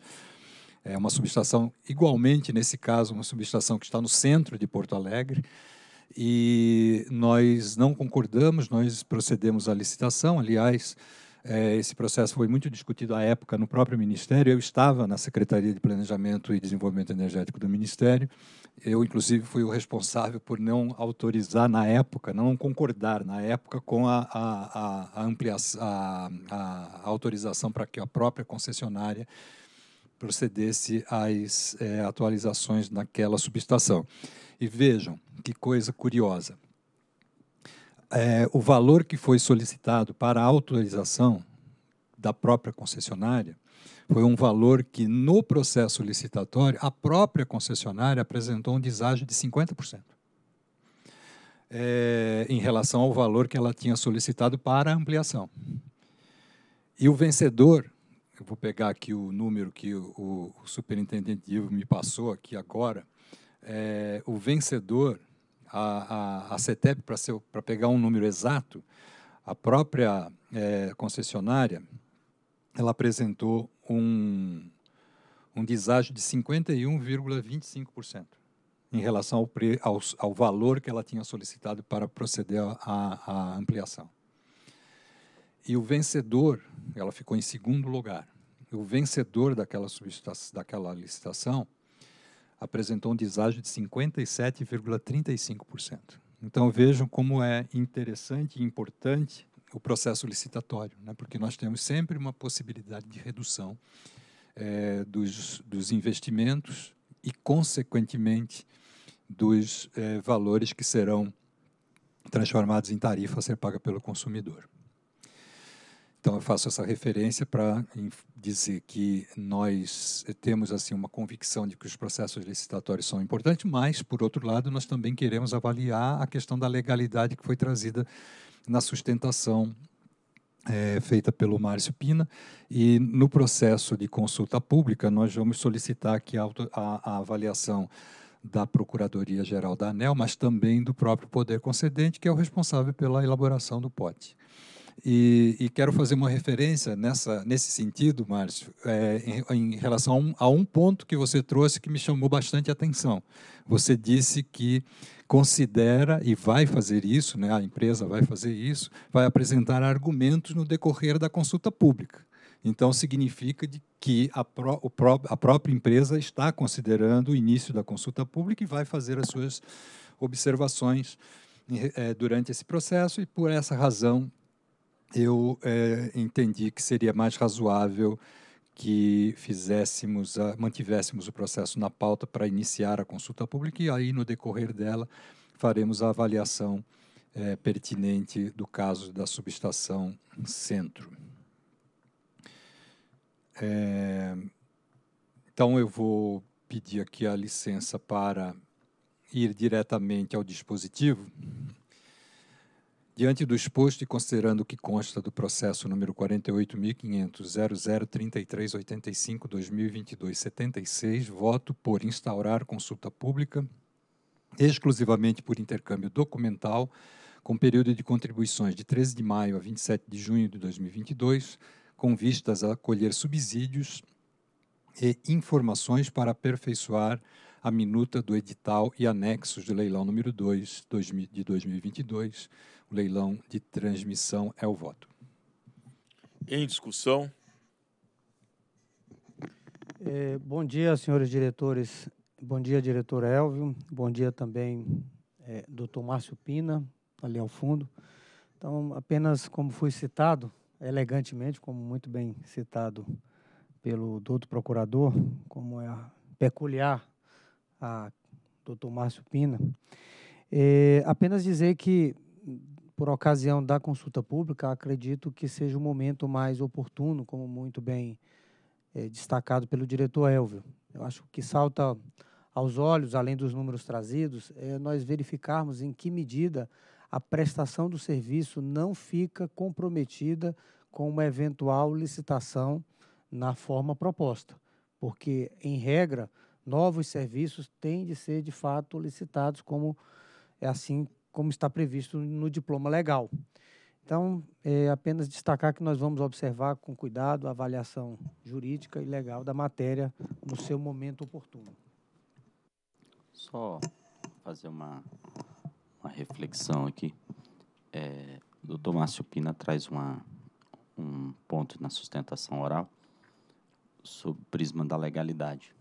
É uma subestação, igualmente, nesse caso, uma subestação que está no centro de Porto Alegre. E nós não concordamos, nós procedemos à licitação. Aliás, é, esse processo foi muito discutido à época no próprio Ministério. Eu estava na Secretaria de Planejamento e Desenvolvimento Energético do Ministério. Eu, inclusive, fui o responsável por não autorizar na época, não concordar na época com a, a, a ampliação, a, a autorização para que a própria concessionária procedesse às é, atualizações naquela subestação. E vejam que coisa curiosa é, o valor que foi solicitado para a autorização da própria concessionária foi um valor que, no processo licitatório, a própria concessionária apresentou um deságio de 50%. É, em relação ao valor que ela tinha solicitado para a ampliação. E o vencedor, eu vou pegar aqui o número que o, o superintendente Ivo me passou aqui agora, é, o vencedor a, a, a CETEP, para pegar um número exato, a própria é, concessionária ela apresentou um, um deságio de 51,25% em relação ao, pre, ao, ao, valor que ela tinha solicitado para proceder à ampliação. E o vencedor, ela ficou em segundo lugar, o vencedor daquela, daquela licitação apresentou um deságio de 57,35%. Então vejam como é interessante e importante o processo licitatório, né? porque nós temos sempre uma possibilidade de redução é, dos, dos, investimentos e, consequentemente, dos é, valores que serão transformados em tarifa a ser paga pelo consumidor. Então eu faço essa referência para dizer que nós temos assim uma convicção de que os processos licitatórios são importantes, mas por outro lado nós também queremos avaliar a questão da legalidade que foi trazida na sustentação é, feita pelo Márcio Pina e no processo de consulta pública nós vamos solicitar que a, a, a avaliação da Procuradoria Geral da ANEL, mas também do próprio poder concedente que é o responsável pela elaboração do POT. E, e, quero fazer uma referência nessa, nesse sentido, Márcio, é, em, em, relação a um, a um, ponto que você trouxe que me chamou bastante atenção. Você disse que considera e vai fazer isso, né, a empresa vai fazer isso, vai apresentar argumentos no decorrer da consulta pública. Então, significa de que a, pró, pró, a própria empresa está considerando o início da consulta pública e vai fazer as suas observações eh, durante esse processo e por essa razão eu é, entendi que seria mais razoável que fizéssemos, a, mantivéssemos o processo na pauta para iniciar a consulta pública e aí no decorrer dela faremos a avaliação é, pertinente do caso da subestação centro. É, então eu vou pedir aqui a licença para ir diretamente ao dispositivo. Diante do exposto e considerando o que consta do processo número 48.500.0033.85.2022.76, voto por instaurar consulta pública exclusivamente por intercâmbio documental, com período de contribuições de 13 de maio a 27 de junho de 2022, com vistas a colher subsídios e informações para aperfeiçoar a minuta do edital e anexos do leilão número 2 de 2022 o leilão de transmissão é o voto. Em discussão. É, bom dia, senhores diretores. Bom dia, diretor Elvio. Bom dia também, é, doutor Márcio Pina, ali ao fundo. Então, apenas como foi citado, elegantemente, como muito bem citado pelo doutor procurador, como é peculiar a doutor Márcio Pina, é, apenas dizer que por ocasião da consulta pública, acredito que seja o momento mais oportuno, como muito bem é, destacado pelo diretor Elvio. Eu acho que salta aos olhos, além dos números trazidos, é nós verificarmos em que medida a prestação do serviço não fica comprometida com uma eventual licitação na forma proposta, porque, em regra, novos serviços têm de ser de fato licitados como é assim como está previsto no diploma legal. Então, é apenas destacar que nós vamos observar com cuidado a avaliação jurídica e legal da matéria no seu momento oportuno. Só fazer uma, uma reflexão aqui. É, o doutor Márcio Pina traz uma, um ponto na sustentação oral sobre o prisma da legalidade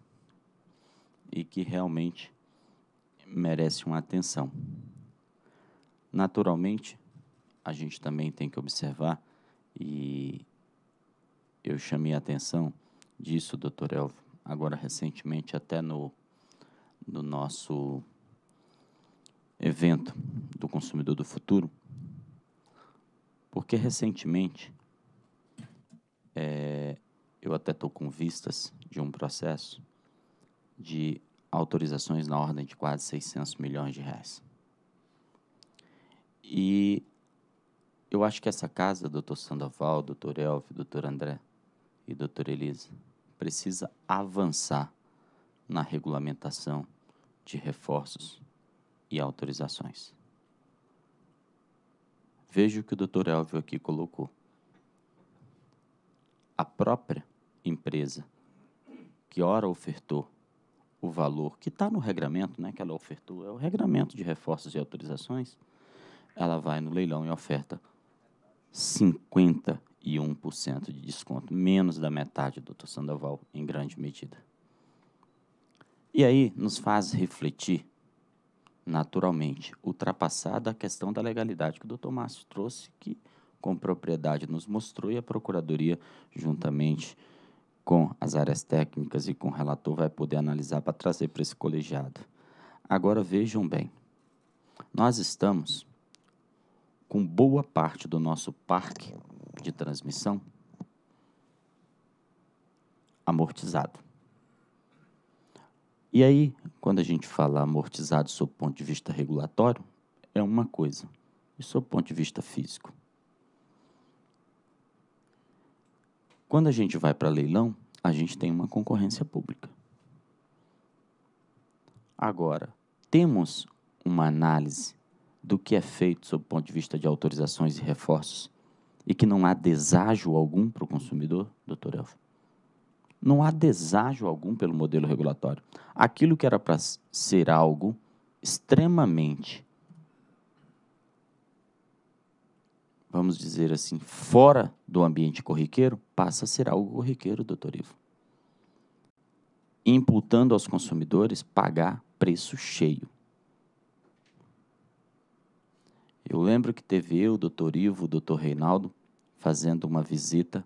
e que realmente merece uma atenção. Naturalmente, a gente também tem que observar, e eu chamei a atenção disso, doutor Elvio, agora recentemente, até no, no nosso evento do Consumidor do Futuro, porque recentemente é, eu até estou com vistas de um processo de autorizações na ordem de quase 600 milhões de reais. E eu acho que essa casa, doutor Sandoval, doutor Elvio, doutor André e doutor Elisa, precisa avançar na regulamentação de reforços e autorizações. Veja o que o doutor Elvio aqui colocou. A própria empresa que ora ofertou o valor que está no regramento, né, que ela ofertou, é o regramento de reforços e autorizações, ela vai no leilão e oferta 51% de desconto, menos da metade, doutor Sandoval, em grande medida. E aí nos faz refletir, naturalmente, ultrapassada a questão da legalidade que o doutor Márcio trouxe, que com propriedade nos mostrou, e a Procuradoria, juntamente com as áreas técnicas e com o relator, vai poder analisar para trazer para esse colegiado. Agora vejam bem, nós estamos com boa parte do nosso parque de transmissão amortizado. E aí, quando a gente fala amortizado sob o ponto de vista regulatório, é uma coisa, e sob o ponto de vista físico. Quando a gente vai para leilão, a gente tem uma concorrência pública. Agora, temos uma análise do que é feito sob o ponto de vista de autorizações e reforços e que não há deságio algum para o consumidor, doutor Elfo? Não há deságio algum pelo modelo regulatório. Aquilo que era para ser algo extremamente, vamos dizer assim, fora do ambiente corriqueiro, passa a ser algo corriqueiro, doutor Ivo. Imputando aos consumidores pagar preço cheio. Eu lembro que teve eu, o doutor Ivo, o doutor Reinaldo, fazendo uma visita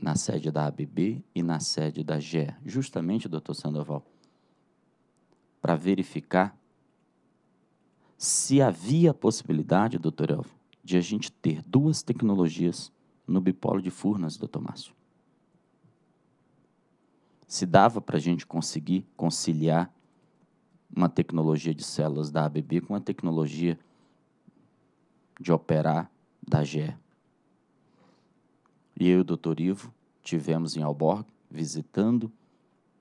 na sede da ABB e na sede da GE, justamente, doutor Sandoval, para verificar se havia a possibilidade, doutor Elvio, de a gente ter duas tecnologias no bipolo de Furnas, doutor Márcio. Se dava para a gente conseguir conciliar uma tecnologia de células da ABB com a tecnologia de operar da GE. E eu e o doutor Ivo tivemos em Alborg visitando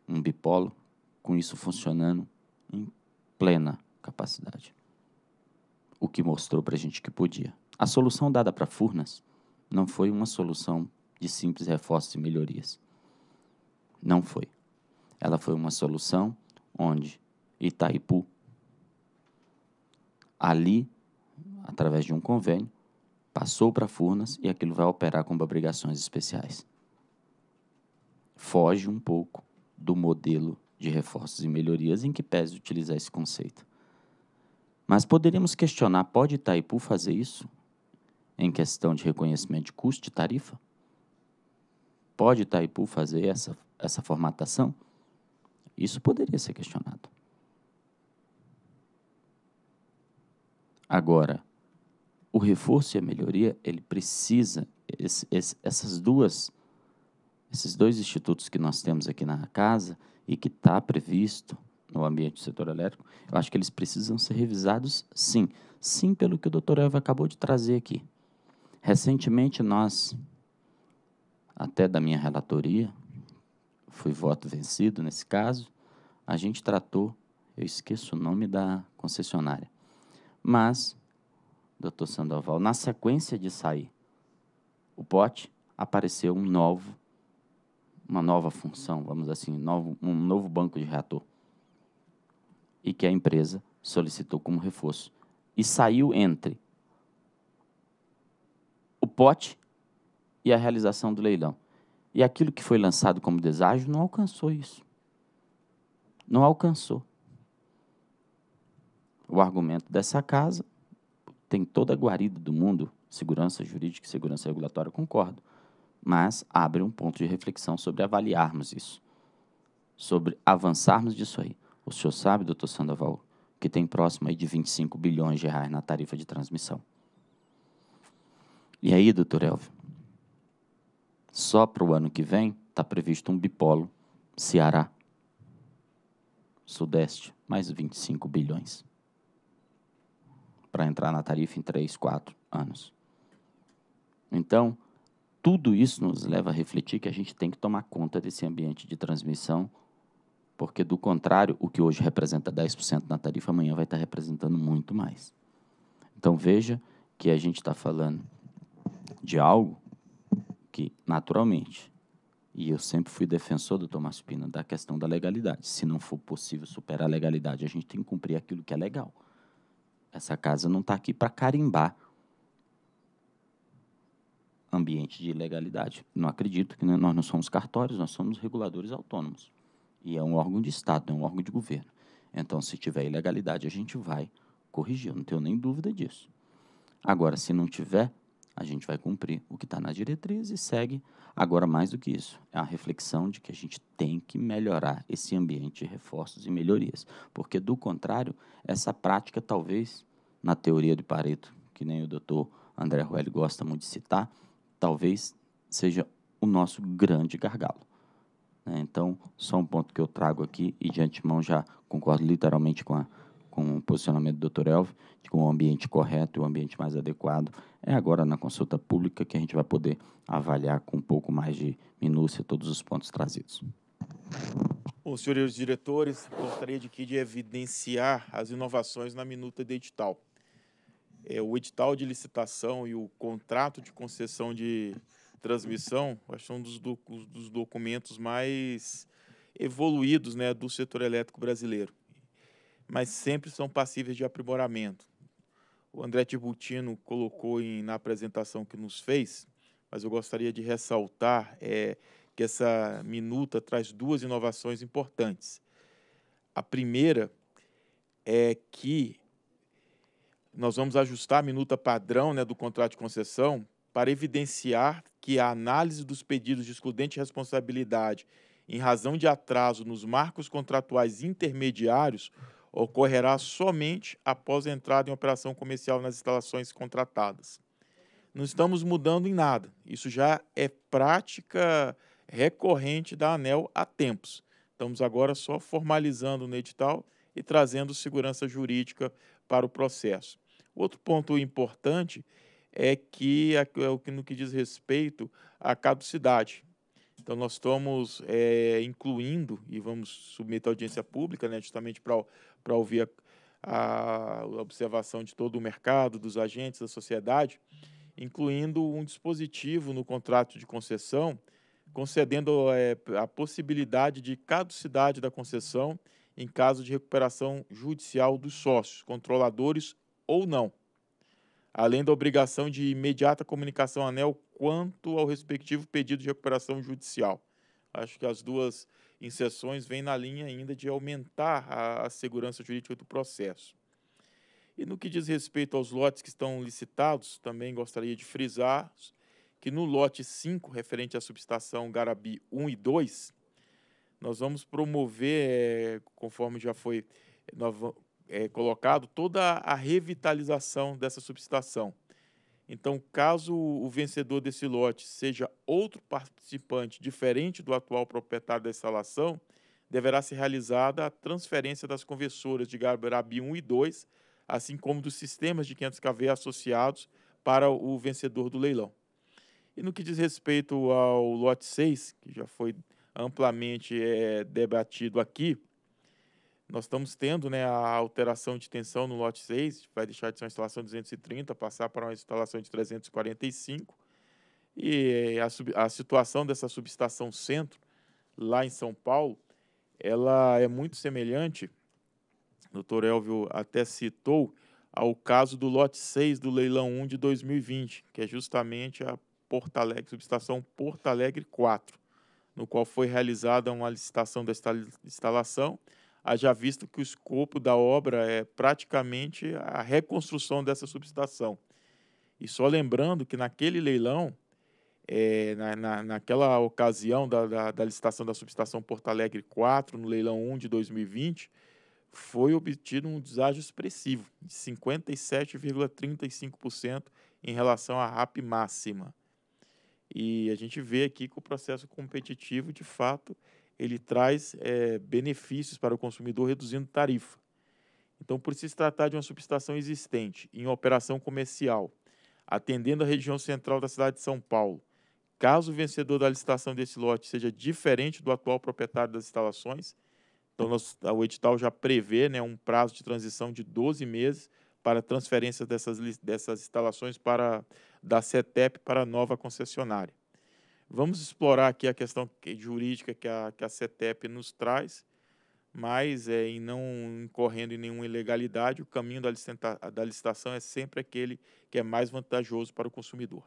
um bipolo, com isso funcionando em plena capacidade. O que mostrou para a gente que podia. A solução dada para Furnas não foi uma solução de simples reforços e melhorias. Não foi. Ela foi uma solução onde Itaipu, ali através de um convênio, passou para Furnas e aquilo vai operar com obrigações especiais. Foge um pouco do modelo de reforços e melhorias em que pese utilizar esse conceito. Mas poderíamos questionar: pode Itaipu fazer isso em questão de reconhecimento de custo de tarifa? Pode Itaipu fazer essa, essa formatação? Isso poderia ser questionado. Agora, o reforço e a melhoria, ele precisa, esse, esse, essas duas, esses dois institutos que nós temos aqui na casa e que está previsto no ambiente do setor elétrico, eu acho que eles precisam ser revisados sim. Sim, pelo que o doutor Elva acabou de trazer aqui. Recentemente nós, até da minha relatoria, fui voto vencido nesse caso, a gente tratou, eu esqueço o nome da concessionária, mas Dr. Sandoval, na sequência de sair o pote, apareceu um novo, uma nova função, vamos assim, novo, um novo banco de reator. E que a empresa solicitou como reforço. E saiu entre o pote e a realização do leilão. E aquilo que foi lançado como deságio não alcançou isso. Não alcançou. O argumento dessa casa tem toda a guarida do mundo, segurança jurídica e segurança regulatória, concordo, mas abre um ponto de reflexão sobre avaliarmos isso, sobre avançarmos disso aí. O senhor sabe, doutor Sandoval, que tem próximo aí de 25 bilhões de reais na tarifa de transmissão. E aí, doutor Elvio, só para o ano que vem está previsto um bipolo Ceará, Sudeste, mais 25 bilhões para entrar na tarifa em 3, 4 anos. Então, tudo isso nos leva a refletir que a gente tem que tomar conta desse ambiente de transmissão, porque, do contrário, o que hoje representa 10% na tarifa, amanhã vai estar representando muito mais. Então, veja que a gente está falando de algo que, naturalmente, e eu sempre fui defensor do Tomás Pina da questão da legalidade. Se não for possível superar a legalidade, a gente tem que cumprir aquilo que é legal. Essa casa não está aqui para carimbar ambiente de ilegalidade. Não acredito que né, nós não somos cartórios, nós somos reguladores autônomos. E é um órgão de Estado, é um órgão de governo. Então, se tiver ilegalidade, a gente vai corrigir, eu não tenho nem dúvida disso. Agora, se não tiver, a gente vai cumprir o que está na diretriz e segue. Agora, mais do que isso, é a reflexão de que a gente tem que melhorar esse ambiente de reforços e melhorias. Porque, do contrário, essa prática, talvez, na teoria de Pareto, que nem o doutor André Ruel gosta muito de citar, talvez seja o nosso grande gargalo. Né? Então, só um ponto que eu trago aqui e de antemão já concordo literalmente com a com o posicionamento do Dr. Elvio, de que o ambiente correto, o ambiente mais adequado, é agora na consulta pública que a gente vai poder avaliar com um pouco mais de minúcia todos os pontos trazidos. Bom, senhores diretores, gostaria de, aqui de evidenciar as inovações na minuta de edital. É, o edital de licitação e o contrato de concessão de transmissão acho um dos, do, dos documentos mais evoluídos né, do setor elétrico brasileiro mas sempre são passíveis de aprimoramento. O André Tibutino colocou em, na apresentação que nos fez, mas eu gostaria de ressaltar é, que essa minuta traz duas inovações importantes. A primeira é que nós vamos ajustar a minuta padrão né, do contrato de concessão para evidenciar que a análise dos pedidos de excludente responsabilidade em razão de atraso nos marcos contratuais intermediários ocorrerá somente após a entrada em operação comercial nas instalações contratadas. Não estamos mudando em nada. Isso já é prática recorrente da ANEL há tempos. Estamos agora só formalizando no edital e trazendo segurança jurídica para o processo. Outro ponto importante é que é no que diz respeito à caducidade. Então, nós estamos é, incluindo, e vamos submeter à audiência pública, né, justamente para para ouvir a, a observação de todo o mercado, dos agentes, da sociedade, incluindo um dispositivo no contrato de concessão, concedendo é, a possibilidade de caducidade da concessão em caso de recuperação judicial dos sócios, controladores ou não, além da obrigação de imediata comunicação à ANEL quanto ao respectivo pedido de recuperação judicial. Acho que as duas em sessões vem na linha ainda de aumentar a, a segurança jurídica do processo. E no que diz respeito aos lotes que estão licitados, também gostaria de frisar que no lote 5, referente à subestação Garabi 1 e 2, nós vamos promover, é, conforme já foi é, é, colocado, toda a revitalização dessa subestação então, caso o vencedor desse lote seja outro participante diferente do atual proprietário da instalação, deverá ser realizada a transferência das conversoras de Garbarabi 1 e 2, assim como dos sistemas de 500 kV associados para o vencedor do leilão. E no que diz respeito ao lote 6, que já foi amplamente é, debatido aqui, nós estamos tendo né, a alteração de tensão no lote 6, vai deixar de ser uma instalação 230, passar para uma instalação de 345. E a, sub, a situação dessa subestação centro, lá em São Paulo, ela é muito semelhante, o doutor Elvio até citou, ao caso do lote 6 do leilão 1 de 2020, que é justamente a Porto Alegre, subestação Porto Alegre 4, no qual foi realizada uma licitação da instalação haja visto que o escopo da obra é praticamente a reconstrução dessa subestação. E só lembrando que naquele leilão, é, na, na, naquela ocasião da, da, da, licitação da subestação Porto Alegre 4, no leilão 1 de 2020, foi obtido um deságio expressivo, de 57,35% em relação à RAP máxima. E a gente vê aqui que o processo competitivo, de fato, ele traz é, benefícios para o consumidor reduzindo tarifa. Então, por se tratar de uma subestação existente em operação comercial, atendendo a região central da cidade de São Paulo, caso o vencedor da licitação desse lote seja diferente do atual proprietário das instalações, então nós, o edital já prevê né, um prazo de transição de 12 meses para transferência dessas, dessas instalações para da CETEP para a nova concessionária. Vamos explorar aqui a questão jurídica que a, que a CETEP nos traz, mas é, em não incorrendo em nenhuma ilegalidade, o caminho da, licita, da licitação é sempre aquele que é mais vantajoso para o consumidor.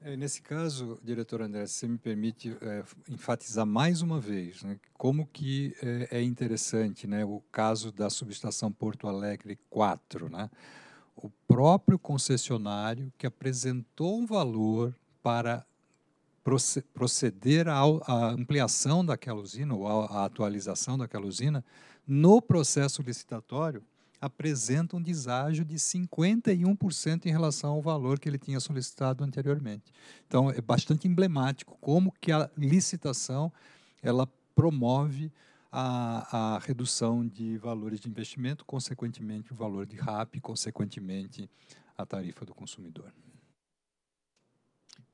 É, nesse caso, diretor André, se me permite é, enfatizar mais uma vez, né, como que é, é, interessante né, o caso da subestação Porto Alegre 4. Né? O próprio concessionário que apresentou um valor para proceder à ampliação daquela usina ou à atualização daquela usina, no processo licitatório, apresenta um deságio de 51% em relação ao valor que ele tinha solicitado anteriormente. Então, é bastante emblemático como que a licitação ela promove a, a redução de valores de investimento, consequentemente o valor de RAP, consequentemente a tarifa do consumidor.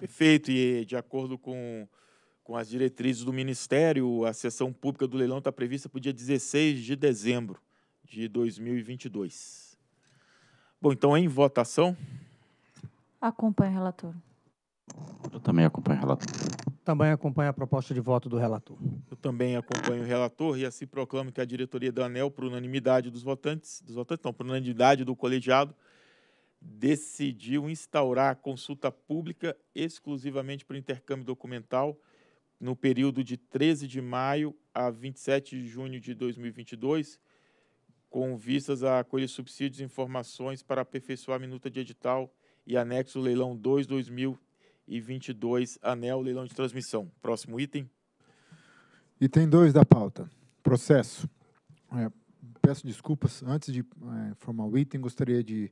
Perfeito, e de acordo com, com as diretrizes do Ministério, a sessão pública do leilão está prevista para o dia 16 de dezembro de 2022. Bom, então, em votação. Acompanhe relator. Eu também acompanho o relator. Também acompanho a proposta de voto do relator. Eu também acompanho o relator e assim proclamo que a diretoria da ANEL, por unanimidade dos votantes, dos votantes não, por unanimidade do colegiado, decidiu instaurar a consulta pública exclusivamente para o intercâmbio documental no período de 13 de maio a 27 de junho de 2022, com vistas a acolher subsídios e informações para aperfeiçoar a minuta de edital e anexo leilão 2 2022, anel leilão de transmissão. Próximo item. Item 2 da pauta, processo. É, peço desculpas, antes de é, formar o item, gostaria de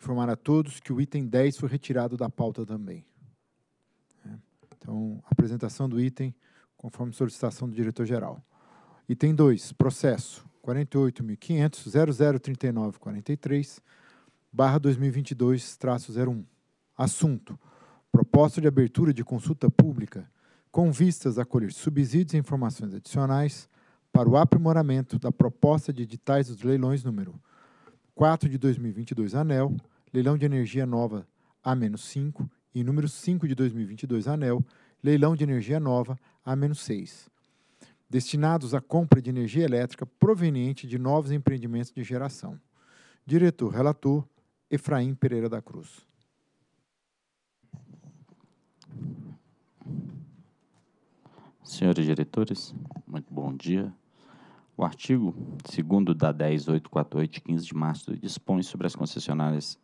informar a todos que o item 10 foi retirado da pauta também. É. Então, apresentação do item, conforme solicitação do diretor-geral. Item 2, processo 48.500.003943, barra 2022-01. Assunto, proposta de abertura de consulta pública com vistas a colher subsídios e informações adicionais para o aprimoramento da proposta de editais dos leilões número 4 de 2022, ANEL, leilão de energia nova A-5 e número 5 de 2022, ANEL, leilão de energia nova A-6, destinados à compra de energia elétrica proveniente de novos empreendimentos de geração. Diretor relator Efraim Pereira da Cruz. Senhores diretores, muito bom dia. O artigo 2 da 10.848, de 15 de março, dispõe sobre as concessionárias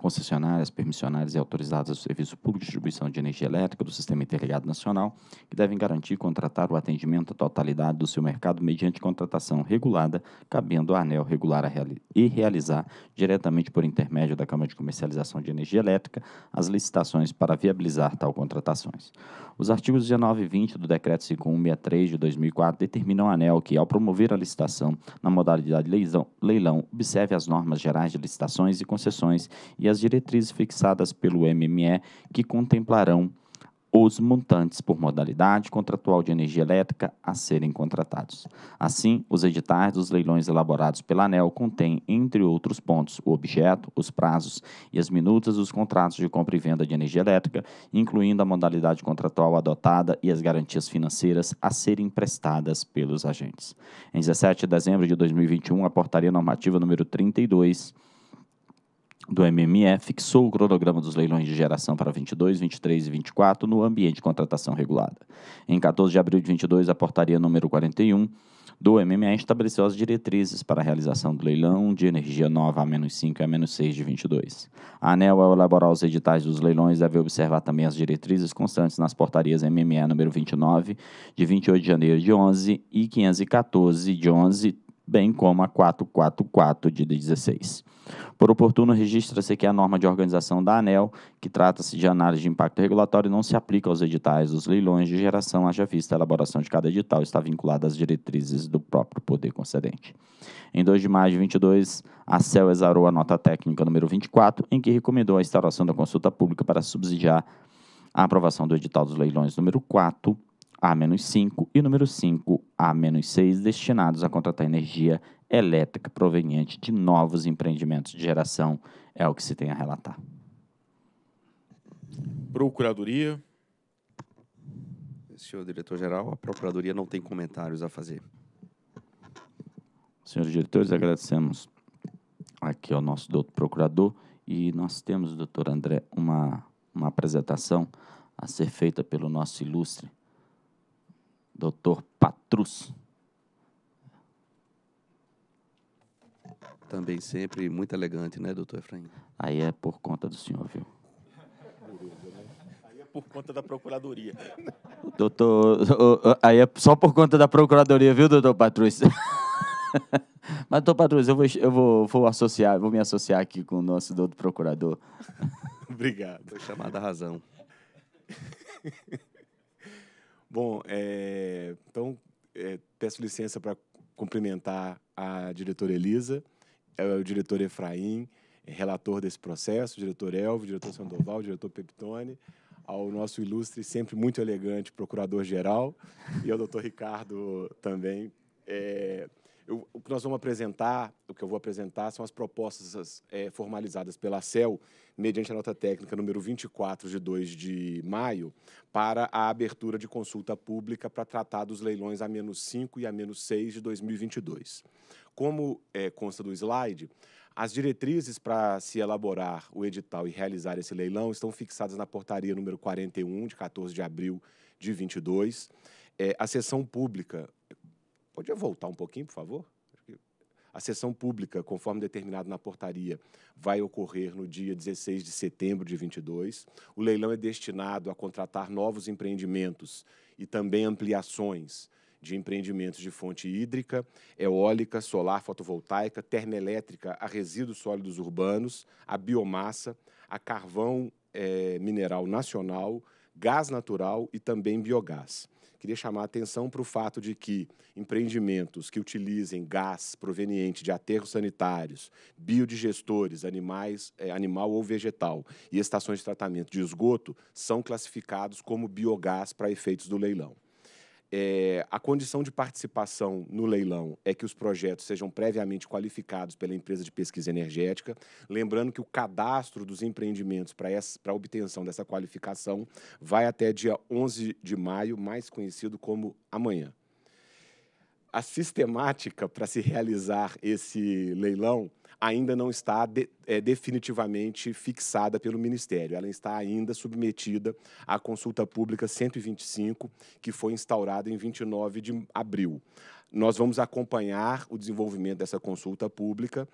concessionárias, permissionárias e autorizadas do Serviço Público de Distribuição de Energia Elétrica do Sistema Interligado Nacional, que devem garantir e contratar o atendimento à totalidade do seu mercado mediante contratação regulada, cabendo ao ANEL regular reali e realizar, diretamente por intermédio da Câmara de Comercialização de Energia Elétrica, as licitações para viabilizar tal contratações. Os artigos 19 e 20 do Decreto 5163 de 2004 determinam a ANEL que, ao promover a licitação na modalidade leilão, leilão observe as normas gerais de licitações e concessões e as diretrizes fixadas pelo MME, que contemplarão os montantes por modalidade contratual de energia elétrica a serem contratados. Assim, os editais dos leilões elaborados pela ANEL contêm, entre outros pontos, o objeto, os prazos e as minutas dos contratos de compra e venda de energia elétrica, incluindo a modalidade contratual adotada e as garantias financeiras a serem prestadas pelos agentes. Em 17 de dezembro de 2021, a Portaria Normativa número 32 do MME fixou o cronograma dos leilões de geração para 22, 23 e 24 no ambiente de contratação regulada. Em 14 de abril de 22, a portaria número 41 do MME estabeleceu as diretrizes para a realização do leilão de energia nova a menos 5 e a menos 6 de 22. A ANEL, ao elaborar os editais dos leilões, deve observar também as diretrizes constantes nas portarias MME número 29, de 28 de janeiro de 11 e 514 de 11, bem como a 444 de 16. Por oportuno, registra-se que a norma de organização da ANEL, que trata-se de análise de impacto regulatório, não se aplica aos editais dos leilões de geração, haja vista a elaboração de cada edital está vinculada às diretrizes do próprio poder concedente. Em 2 de maio de 22, a CEL exarou a nota técnica número 24, em que recomendou a instauração da consulta pública para subsidiar a aprovação do edital dos leilões número 4, A-5 e número 5, A-6, destinados a contratar energia elétrica proveniente de novos empreendimentos de geração, é o que se tem a relatar. Procuradoria. Senhor diretor-geral, a Procuradoria não tem comentários a fazer. Senhores diretores, agradecemos aqui ao nosso doutor procurador e nós temos, doutor André, uma, uma apresentação a ser feita pelo nosso ilustre doutor Patrus. Também sempre muito elegante, né, doutor Efraim? Aí é por conta do senhor, viu? Aí é por conta da procuradoria. Doutor, aí é só por conta da procuradoria, viu, doutor Patrício? Mas, doutor Patrício, eu, vou, eu vou, vou associar, vou me associar aqui com o nosso doutor procurador. Obrigado. Foi chamada a razão. Bom, é, então é, peço licença para cumprimentar a diretora Elisa é o diretor Efraim, é relator desse processo, o diretor Elvio, o diretor Sandoval, o diretor Peptone, ao nosso ilustre, sempre muito elegante, procurador-geral, e ao doutor Ricardo também. É, eu, o que nós vamos apresentar, o que eu vou apresentar, são as propostas é, formalizadas pela CEL mediante a nota técnica número 24 de 2 de maio, para a abertura de consulta pública para tratar dos leilões a menos 5 e a menos 6 de 2022. Como é, consta do slide, as diretrizes para se elaborar o edital e realizar esse leilão estão fixadas na portaria número 41, de 14 de abril de 22. É, eh, a sessão pública. Podia voltar um pouquinho, por favor? A sessão pública, conforme determinado na portaria, vai ocorrer no dia 16 de setembro de 22. O leilão é destinado a contratar novos empreendimentos e também ampliações de empreendimentos de fonte hídrica, eólica, solar fotovoltaica, termoelétrica a resíduos sólidos urbanos, a biomassa, a carvão é, mineral nacional, gás natural e também biogás queria chamar a atenção para o fato de que empreendimentos que utilizem gás proveniente de aterros sanitários, biodigestores, animais, é, animal ou vegetal e estações de tratamento de esgoto são classificados como biogás para efeitos do leilão é, a condição de participação no leilão é que os projetos sejam previamente qualificados pela empresa de pesquisa energética. Lembrando que o cadastro dos empreendimentos para obtenção dessa qualificação vai até dia 11 de maio, mais conhecido como amanhã. A sistemática para se realizar esse leilão ainda não está de, é, definitivamente fixada pelo Ministério. Ela está ainda submetida à consulta pública 125, que foi instaurada em 29 de abril. Nós vamos acompanhar o desenvolvimento dessa consulta pública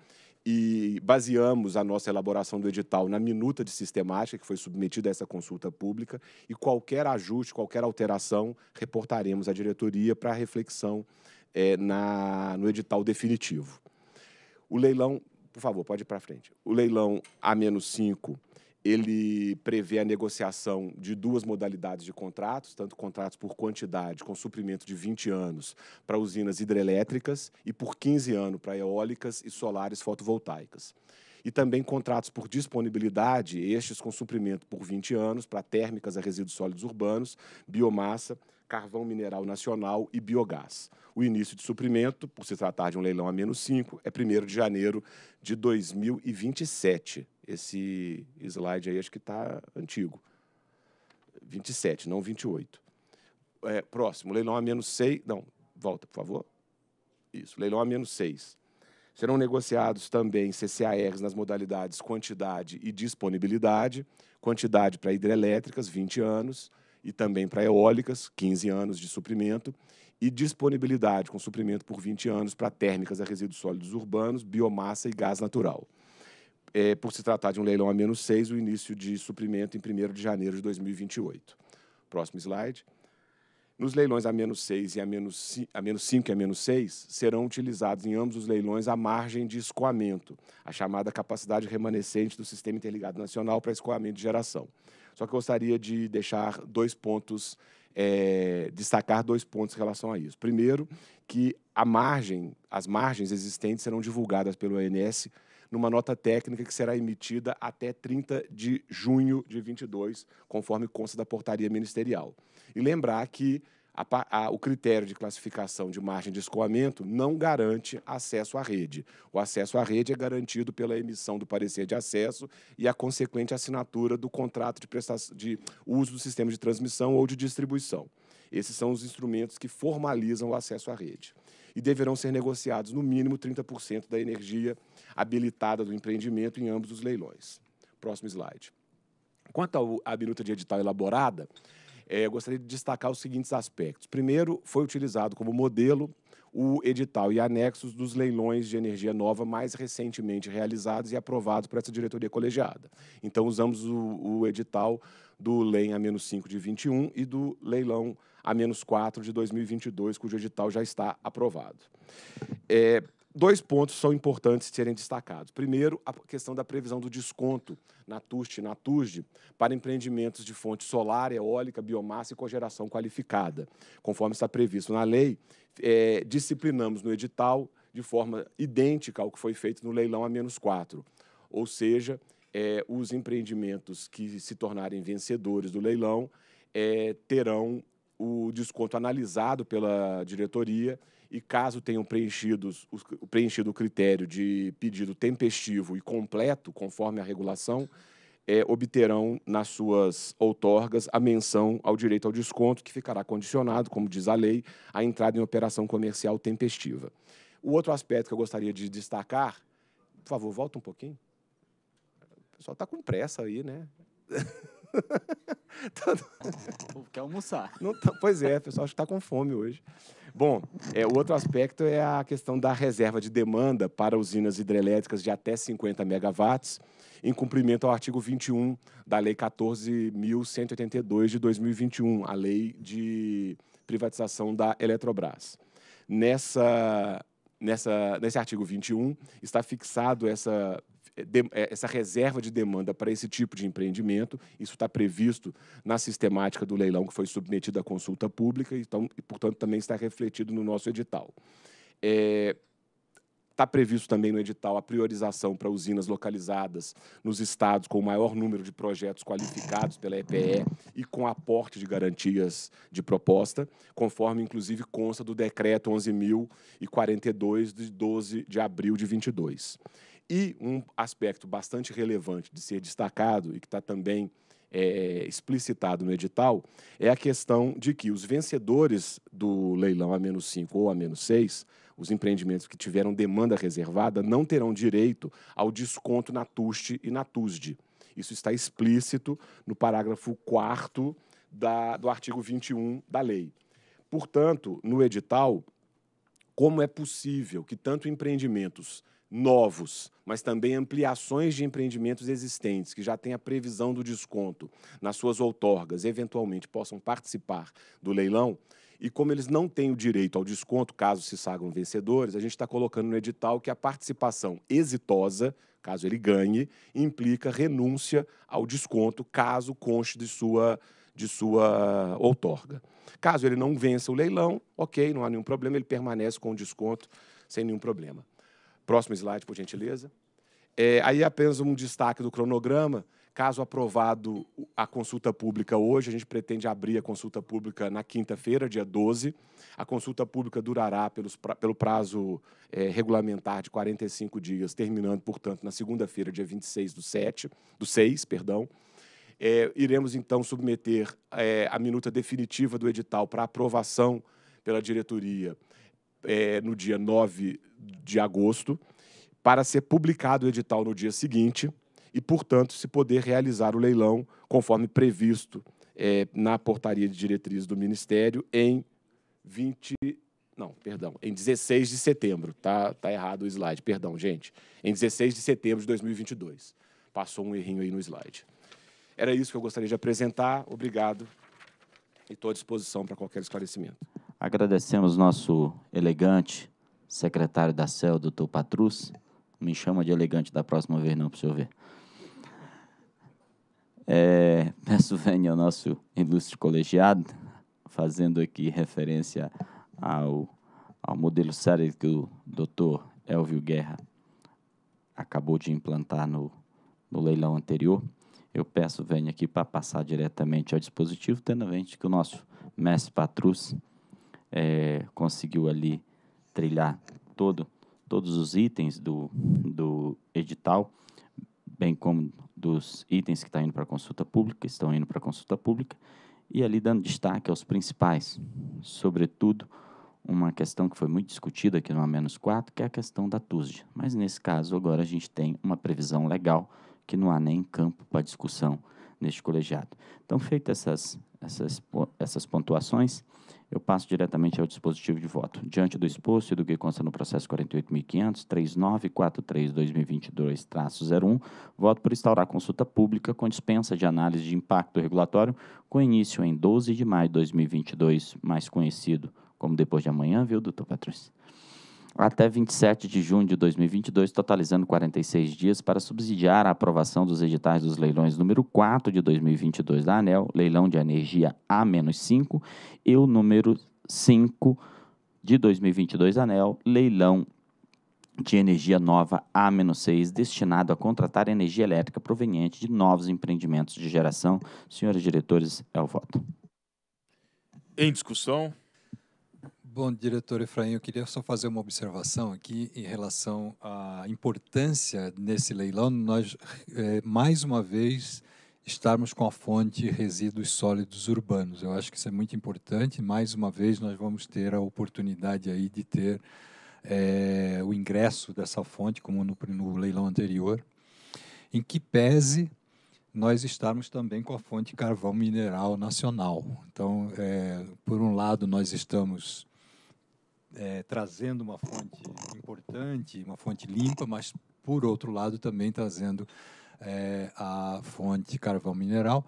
e baseamos a nossa elaboração do edital na minuta de sistemática que foi submetida a essa consulta pública e qualquer ajuste, qualquer alteração, reportaremos à diretoria para reflexão é, na, no edital definitivo. O leilão, por favor, pode ir para frente. O leilão A-5, ele prevê a negociação de duas modalidades de contratos, tanto contratos por quantidade, com suprimento de 20 anos para usinas hidrelétricas e por 15 anos para eólicas e solares fotovoltaicas e também contratos por disponibilidade, estes com suprimento por 20 anos para térmicas a resíduos sólidos urbanos, biomassa carvão mineral nacional e biogás. O início de suprimento, por se tratar de um leilão a menos 5, é 1 de janeiro de 2027. Esse slide aí acho que está antigo. 27, não 28. É, próximo, leilão a menos 6. Não, volta, por favor. Isso, leilão a menos 6. Serão negociados também CCARs nas modalidades quantidade e disponibilidade, quantidade para hidrelétricas, 20 anos, e também para eólicas, 15 anos de suprimento, e disponibilidade com suprimento por 20 anos para térmicas a resíduos sólidos urbanos, biomassa e gás natural. É, por se tratar de um leilão a menos 6, o início de suprimento em 1 de janeiro de 2028. Próximo slide. Nos leilões a menos 6 e a menos, 5 e a menos 6, serão utilizados em ambos os leilões a margem de escoamento, a chamada capacidade remanescente do Sistema Interligado Nacional para Escoamento de Geração. Só que eu gostaria de deixar dois pontos, é, destacar dois pontos em relação a isso. Primeiro, que a margem, as margens existentes serão divulgadas pelo ANS numa nota técnica que será emitida até 30 de junho de 22, conforme consta da portaria ministerial. E lembrar que a, a, o critério de classificação de margem de escoamento não garante acesso à rede. O acesso à rede é garantido pela emissão do parecer de acesso e a consequente assinatura do contrato de, de uso do sistema de transmissão ou de distribuição. Esses são os instrumentos que formalizam o acesso à rede. E deverão ser negociados, no mínimo, 30% da energia habilitada do empreendimento em ambos os leilões. Próximo slide. Quanto à minuta de edital elaborada, é, eu gostaria de destacar os seguintes aspectos. Primeiro, foi utilizado como modelo o edital e anexos dos leilões de energia nova mais recentemente realizados e aprovados por essa diretoria colegiada. Então, usamos o, o edital do LEM A-5 de 21 e do leilão A-4 de 2022, cujo edital já está aprovado. É, dois pontos são importantes de serem destacados. Primeiro, a questão da previsão do desconto na TUST e na TUSD para empreendimentos de fonte solar, eólica, biomassa e cogeração qualificada. Conforme está previsto na lei, é, disciplinamos no edital de forma idêntica ao que foi feito no leilão a menos 4. Ou seja, é, os empreendimentos que se tornarem vencedores do leilão é, terão o desconto analisado pela diretoria e caso tenham preenchido o critério de pedido tempestivo e completo, conforme a regulação, é, obterão nas suas outorgas a menção ao direito ao desconto, que ficará condicionado, como diz a lei, à entrada em operação comercial tempestiva. O outro aspecto que eu gostaria de destacar, por favor, volta um pouquinho. O pessoal está com pressa aí, né? Quer almoçar. Tá, pois é, pessoal acho que está com fome hoje. Bom, é, o outro aspecto é a questão da reserva de demanda para usinas hidrelétricas de até 50 megawatts, em cumprimento ao artigo 21 da Lei 14.182 de 2021, a lei de privatização da Eletrobras. Nessa, nessa, nesse artigo 21 está fixado essa é, é, essa reserva de demanda para esse tipo de empreendimento. Isso está previsto na sistemática do leilão que foi submetido à consulta pública então, e, portanto, também está refletido no nosso edital. É, Está previsto também no edital a priorização para usinas localizadas nos estados com o maior número de projetos qualificados pela EPE e com aporte de garantias de proposta, conforme inclusive consta do decreto 11.042 de 12 de abril de 22. E um aspecto bastante relevante de ser destacado e que está também é, explicitado no edital é a questão de que os vencedores do leilão a menos 5 ou a menos 6, os empreendimentos que tiveram demanda reservada, não terão direito ao desconto na TUST e na TUSD. Isso está explícito no parágrafo 4 do artigo 21 da lei. Portanto, no edital, como é possível que tanto empreendimentos novos, mas também ampliações de empreendimentos existentes que já têm a previsão do desconto nas suas outorgas, eventualmente possam participar do leilão. E como eles não têm o direito ao desconto, caso se saibam vencedores, a gente está colocando no edital que a participação exitosa, caso ele ganhe, implica renúncia ao desconto, caso conste de sua, de sua outorga. Caso ele não vença o leilão, ok, não há nenhum problema, ele permanece com o desconto sem nenhum problema. Próximo slide, por gentileza. É, aí apenas um destaque do cronograma. Caso aprovado a consulta pública hoje, a gente pretende abrir a consulta pública na quinta-feira, dia 12. A consulta pública durará pelos, pelo prazo é, regulamentar de 45 dias, terminando, portanto, na segunda-feira, dia 26 do, 7, do 6. Perdão. É, iremos, então, submeter é, a minuta definitiva do edital para aprovação pela diretoria é, no dia 9 de agosto, para ser publicado o edital no dia seguinte e, portanto, se poder realizar o leilão conforme previsto é, na portaria de diretrizes do Ministério em 20 não, perdão, em 16 de setembro, tá, tá errado o slide, perdão, gente. Em 16 de setembro de 2022. Passou um errinho aí no slide. Era isso que eu gostaria de apresentar. Obrigado. E estou à disposição para qualquer esclarecimento. Agradecemos nosso elegante secretário da CEL, doutor Patrus. Me chama de elegante da próxima vez, não, para o senhor ver. É, peço venha ao nosso ilustre colegiado, fazendo aqui referência ao, ao modelo sério que o doutor Elvio Guerra acabou de implantar no, no leilão anterior. Eu peço venha aqui para passar diretamente ao dispositivo, tendo em mente que o nosso mestre Patrus é, conseguiu ali trilhar todo, todos os itens do, do edital, bem como dos itens que estão tá indo para consulta pública, estão indo para consulta pública, e ali dando destaque aos principais, sobretudo uma questão que foi muito discutida aqui no A 4, que é a questão da TUSD. Mas nesse caso, agora a gente tem uma previsão legal que não há nem campo para discussão neste colegiado. Então, feitas essas essas, essas pontuações, eu passo diretamente ao dispositivo de voto. Diante do exposto e do que consta no processo 48.500.3943-2022-01, voto por instaurar consulta pública com dispensa de análise de impacto regulatório, com início em 12 de maio de 2022, mais conhecido como depois de amanhã, viu, doutor Patrício? até 27 de junho de 2022, totalizando 46 dias para subsidiar a aprovação dos editais dos leilões número 4 de 2022 da ANEL, leilão de energia A-5, e o número 5 de 2022 da ANEL, leilão de energia nova A-6, destinado a contratar energia elétrica proveniente de novos empreendimentos de geração. Senhores diretores, é o voto. Em discussão. Bom, diretor Efraim, eu queria só fazer uma observação aqui em relação à importância nesse leilão, nós, é, mais uma vez, estarmos com a fonte resíduos sólidos urbanos. Eu acho que isso é muito importante. Mais uma vez, nós vamos ter a oportunidade aí de ter é, o ingresso dessa fonte, como no, no leilão anterior, em que pese nós estarmos também com a fonte carvão mineral nacional. Então, é, por um lado, nós estamos é, trazendo uma fonte importante, uma fonte limpa, mas, por outro lado, também trazendo é, a fonte carvão mineral,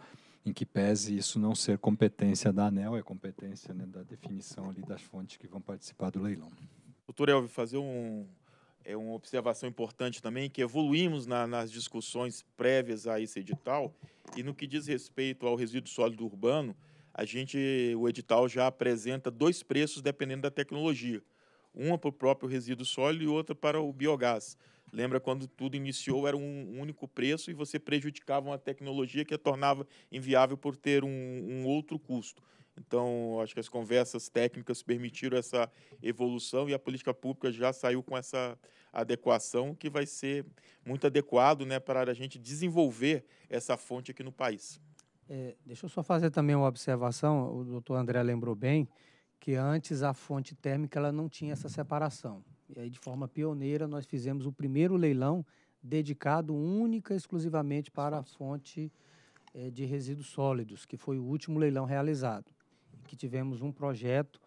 em que pese isso não ser competência da ANEL, é competência né, da definição ali das fontes que vão participar do leilão. Doutor Elvio, fazer um, é uma observação importante também, que evoluímos na, nas discussões prévias a esse edital, e no que diz respeito ao resíduo sólido urbano, a gente, o edital já apresenta dois preços dependendo da tecnologia. Uma para o próprio resíduo sólido e outra para o biogás. Lembra quando tudo iniciou era um único preço e você prejudicava uma tecnologia que a tornava inviável por ter um, um outro custo. Então, acho que as conversas técnicas permitiram essa evolução e a política pública já saiu com essa adequação que vai ser muito adequado né, para a gente desenvolver essa fonte aqui no país. É, deixa eu só fazer também uma observação. O doutor André lembrou bem que antes a fonte térmica ela não tinha essa separação. E aí, de forma pioneira, nós fizemos o primeiro leilão dedicado única e exclusivamente para a fonte é, de resíduos sólidos, que foi o último leilão realizado. Que tivemos um projeto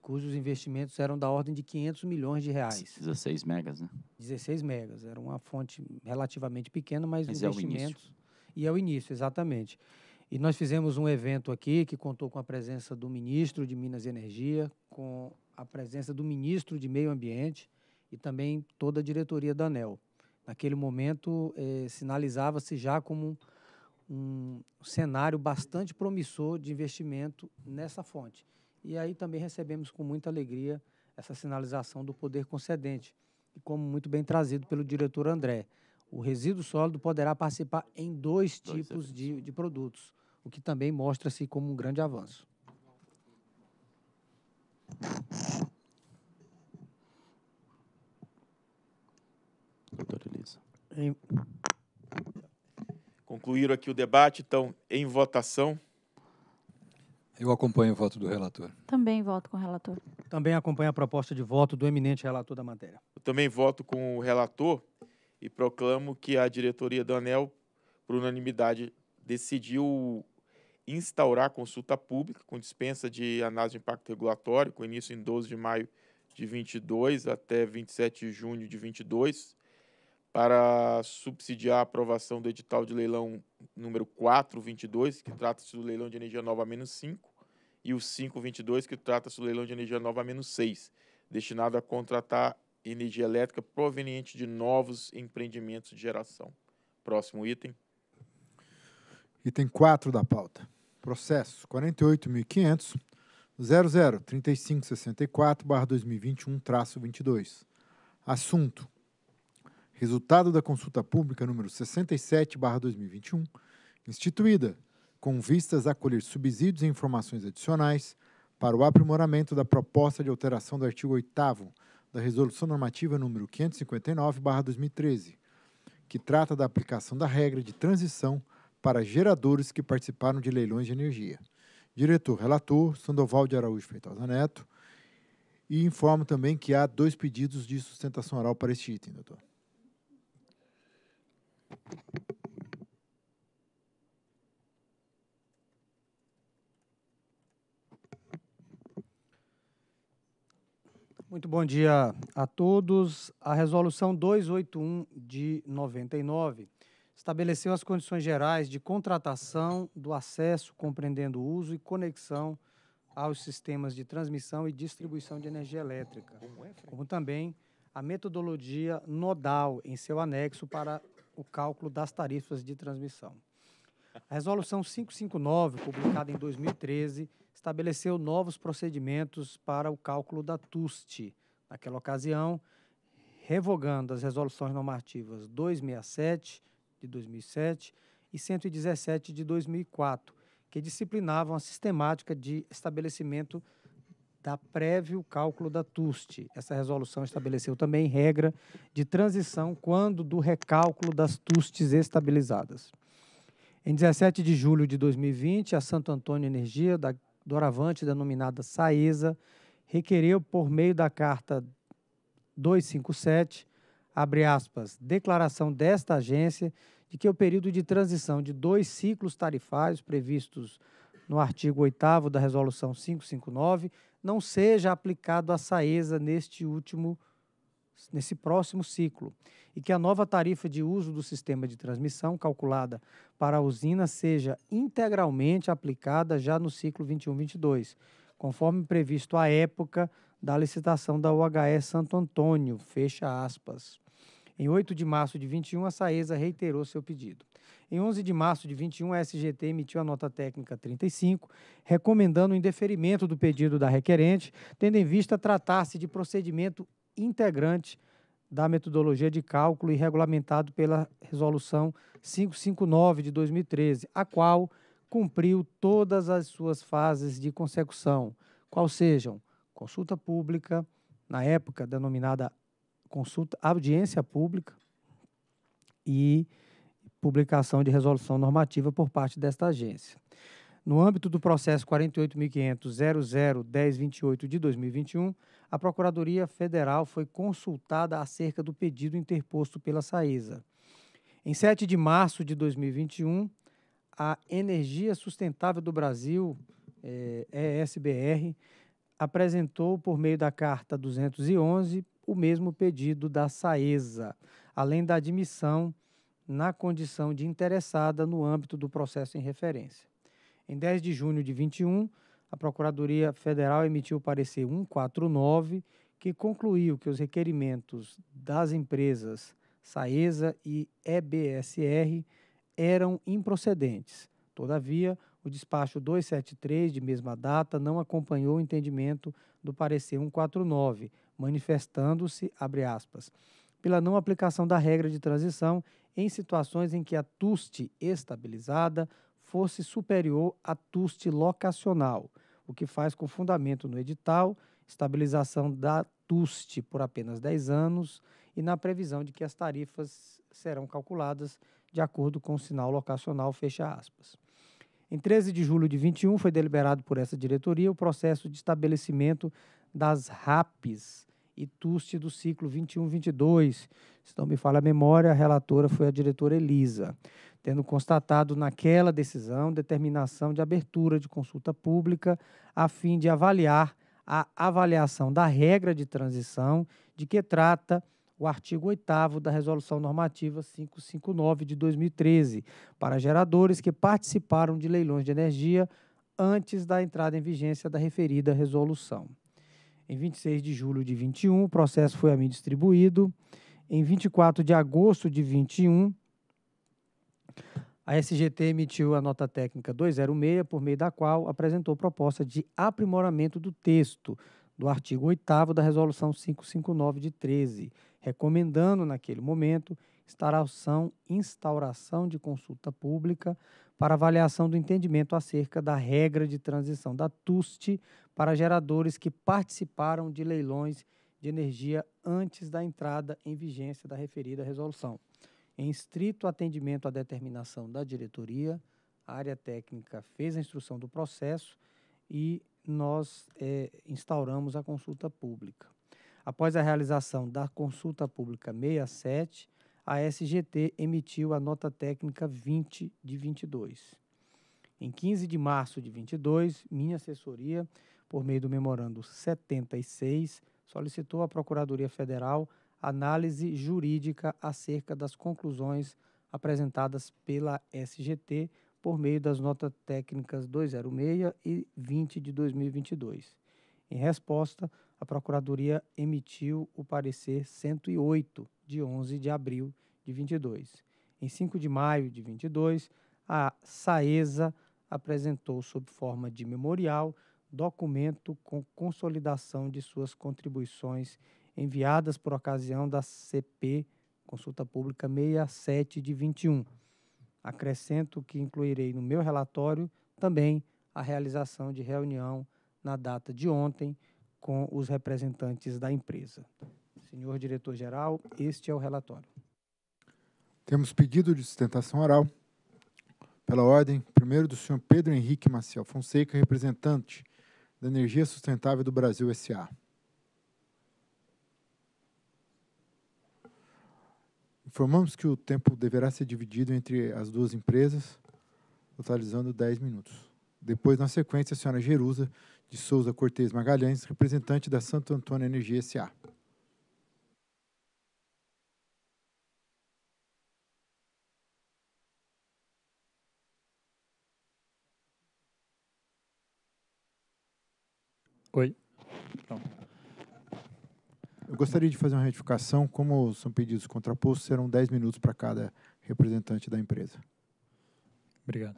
cujos investimentos eram da ordem de 500 milhões de reais. 16 megas, né? 16 megas. Era uma fonte relativamente pequena, mas, mas investimentos... É o início. E é o início, exatamente. Exatamente. E nós fizemos um evento aqui que contou com a presença do ministro de Minas e Energia, com a presença do ministro de Meio Ambiente e também toda a diretoria da ANEL. Naquele momento, eh, sinalizava-se já como um, cenário bastante promissor de investimento nessa fonte. E aí também recebemos com muita alegria essa sinalização do poder concedente. E como muito bem trazido pelo diretor André, o resíduo sólido poderá participar em dois, dois tipos de, de, produtos o que também mostra-se como um grande avanço. Doutora Elisa. Em... Concluíram aqui o debate, então, em votação. Eu acompanho o voto do relator. Também voto com o relator. Também acompanho a proposta de voto do eminente relator da matéria. Eu também voto com o relator e proclamo que a diretoria do ANEL, por unanimidade, decidiu instaurar consulta pública com dispensa de análise de impacto regulatório, com início em 12 de maio de 22 até 27 de junho de 22, para subsidiar a aprovação do edital de leilão número 422, que trata-se do leilão de energia nova menos 5, e o 522, que trata-se do leilão de energia nova menos 6, destinado a contratar energia elétrica proveniente de novos empreendimentos de geração. Próximo item. Item 4 da pauta. Processo 48.500 2021 22 Assunto: Resultado da consulta pública número 67/2021, instituída com vistas a colher subsídios e informações adicionais para o aprimoramento da proposta de alteração do artigo 8 da Resolução Normativa número 559/2013, que trata da aplicação da regra de transição para geradores que participaram de leilões de energia. Diretor relator Sandoval de Araújo Feitosa Neto. E informo também que há dois pedidos de sustentação oral para este item, doutor. Muito bom dia a todos. A resolução 281 de 99 estabeleceu as condições gerais de contratação do acesso, compreendendo o uso e conexão aos sistemas de transmissão e distribuição de energia elétrica, como é, também a metodologia nodal em seu anexo para o cálculo das tarifas de transmissão. A Resolução 559, publicada em 2013, estabeleceu novos procedimentos para o cálculo da TUST. Naquela ocasião, revogando as resoluções normativas 267 de 2007 e 117 de 2004, que disciplinavam a sistemática de estabelecimento da prévio cálculo da TUST. Essa resolução estabeleceu também regra de transição quando do recálculo das TUSTs estabilizadas. Em 17 de julho de 2020, a Santo Antônio Energia, da Doravante, denominada SAESA, requereu, por meio da carta 257, abre aspas, declaração desta agência de que o período de transição de dois ciclos tarifários previstos no artigo 8 da Resolução 559 não seja aplicado à Saesa neste último nesse próximo ciclo e que a nova tarifa de uso do sistema de transmissão calculada para a usina seja integralmente aplicada já no ciclo 21/22, conforme previsto à época da licitação da UHE Santo Antônio, fecha aspas. Em 8 de março de 21, a Saesa reiterou seu pedido. Em 11 de março de 21, a SGT emitiu a nota técnica 35, recomendando o indeferimento do pedido da requerente, tendo em vista tratar-se de procedimento integrante da metodologia de cálculo e regulamentado pela Resolução 559 de 2013, a qual cumpriu todas as suas fases de consecução, qual sejam consulta pública, na época denominada consulta, audiência pública e publicação de resolução normativa por parte desta agência. No âmbito do processo 48.500.001028 de 2021, a Procuradoria Federal foi consultada acerca do pedido interposto pela Saesa. Em 7 de março de 2021, a Energia Sustentável do Brasil, eh, ESBR, apresentou, por meio da Carta 211, o mesmo pedido da SAESA, além da admissão na condição de interessada no âmbito do processo em referência. Em 10 de junho de 21, a Procuradoria Federal emitiu o parecer 149, que concluiu que os requerimentos das empresas SAESA e EBSR eram improcedentes. Todavia, o despacho 273, de mesma data, não acompanhou o entendimento do parecer 149, manifestando-se, abre aspas, pela não aplicação da regra de transição em situações em que a TUST estabilizada fosse superior à TUST locacional, o que faz com fundamento no edital estabilização da TUST por apenas 10 anos e na previsão de que as tarifas serão calculadas de acordo com o sinal locacional, fecha aspas. Em 13 de julho de 21 foi deliberado por essa diretoria o processo de estabelecimento das RAPs, e TUSTE do ciclo 21-22. Se não me falha a memória, a relatora foi a diretora Elisa, tendo constatado naquela decisão determinação de abertura de consulta pública a fim de avaliar a avaliação da regra de transição de que trata o artigo 8 da Resolução Normativa 559 de 2013 para geradores que participaram de leilões de energia antes da entrada em vigência da referida resolução. Em 26 de julho de 21, o processo foi a mim distribuído. Em 24 de agosto de 21, a SGT emitiu a nota técnica 206, por meio da qual apresentou proposta de aprimoramento do texto do artigo 8 da Resolução 559 de 13, recomendando, naquele momento, instauração, instauração de consulta pública para avaliação do entendimento acerca da regra de transição da TUST para geradores que participaram de leilões de energia antes da entrada em vigência da referida resolução. Em estrito atendimento à determinação da diretoria, a área técnica fez a instrução do processo e nós é, instauramos a consulta pública. Após a realização da consulta pública 67, a SGT emitiu a nota técnica 20 de 22. Em 15 de março de 22, minha assessoria por meio do memorando 76, solicitou à Procuradoria Federal análise jurídica acerca das conclusões apresentadas pela SGT por meio das notas técnicas 206 e 20 de 2022. Em resposta, a Procuradoria emitiu o parecer 108 de 11 de abril de 22. Em 5 de maio de 22, a SAESA apresentou, sob forma de memorial, documento com consolidação de suas contribuições enviadas por ocasião da CP, consulta pública 67 de 21. Acrescento que incluirei no meu relatório também a realização de reunião na data de ontem com os representantes da empresa. Senhor diretor-geral, este é o relatório. Temos pedido de sustentação oral. Pela ordem, primeiro do senhor Pedro Henrique Maciel Fonseca, representante da Energia Sustentável do Brasil S.A. Informamos que o tempo deverá ser dividido entre as duas empresas, totalizando 10 minutos. Depois, na sequência, a senhora Jerusa de Souza Cortez Magalhães, representante da Santo Antônio Energia S.A. Oi. Então. Eu gostaria de fazer uma retificação. Como são pedidos contrapostos, serão 10 minutos para cada representante da empresa. Obrigado.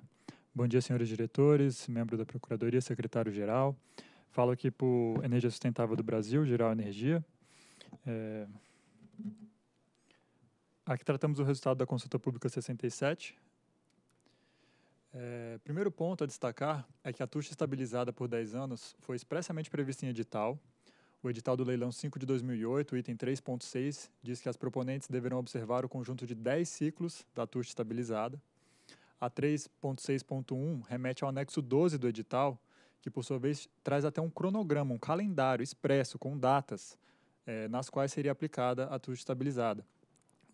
Bom dia, senhores diretores, membro da Procuradoria, secretário-geral. Falo aqui por Energia Sustentável do Brasil, Geral Energia. É... Aqui tratamos o resultado da consulta pública 67, é, primeiro ponto a destacar é que a taxa estabilizada por 10 anos foi expressamente prevista em edital. O edital do leilão 5 de 2008, item 3.6, diz que as proponentes deverão observar o conjunto de 10 ciclos da taxa estabilizada. A 3.6.1 remete ao anexo 12 do edital, que por sua vez traz até um cronograma, um calendário expresso com datas é, nas quais seria aplicada a taxa estabilizada.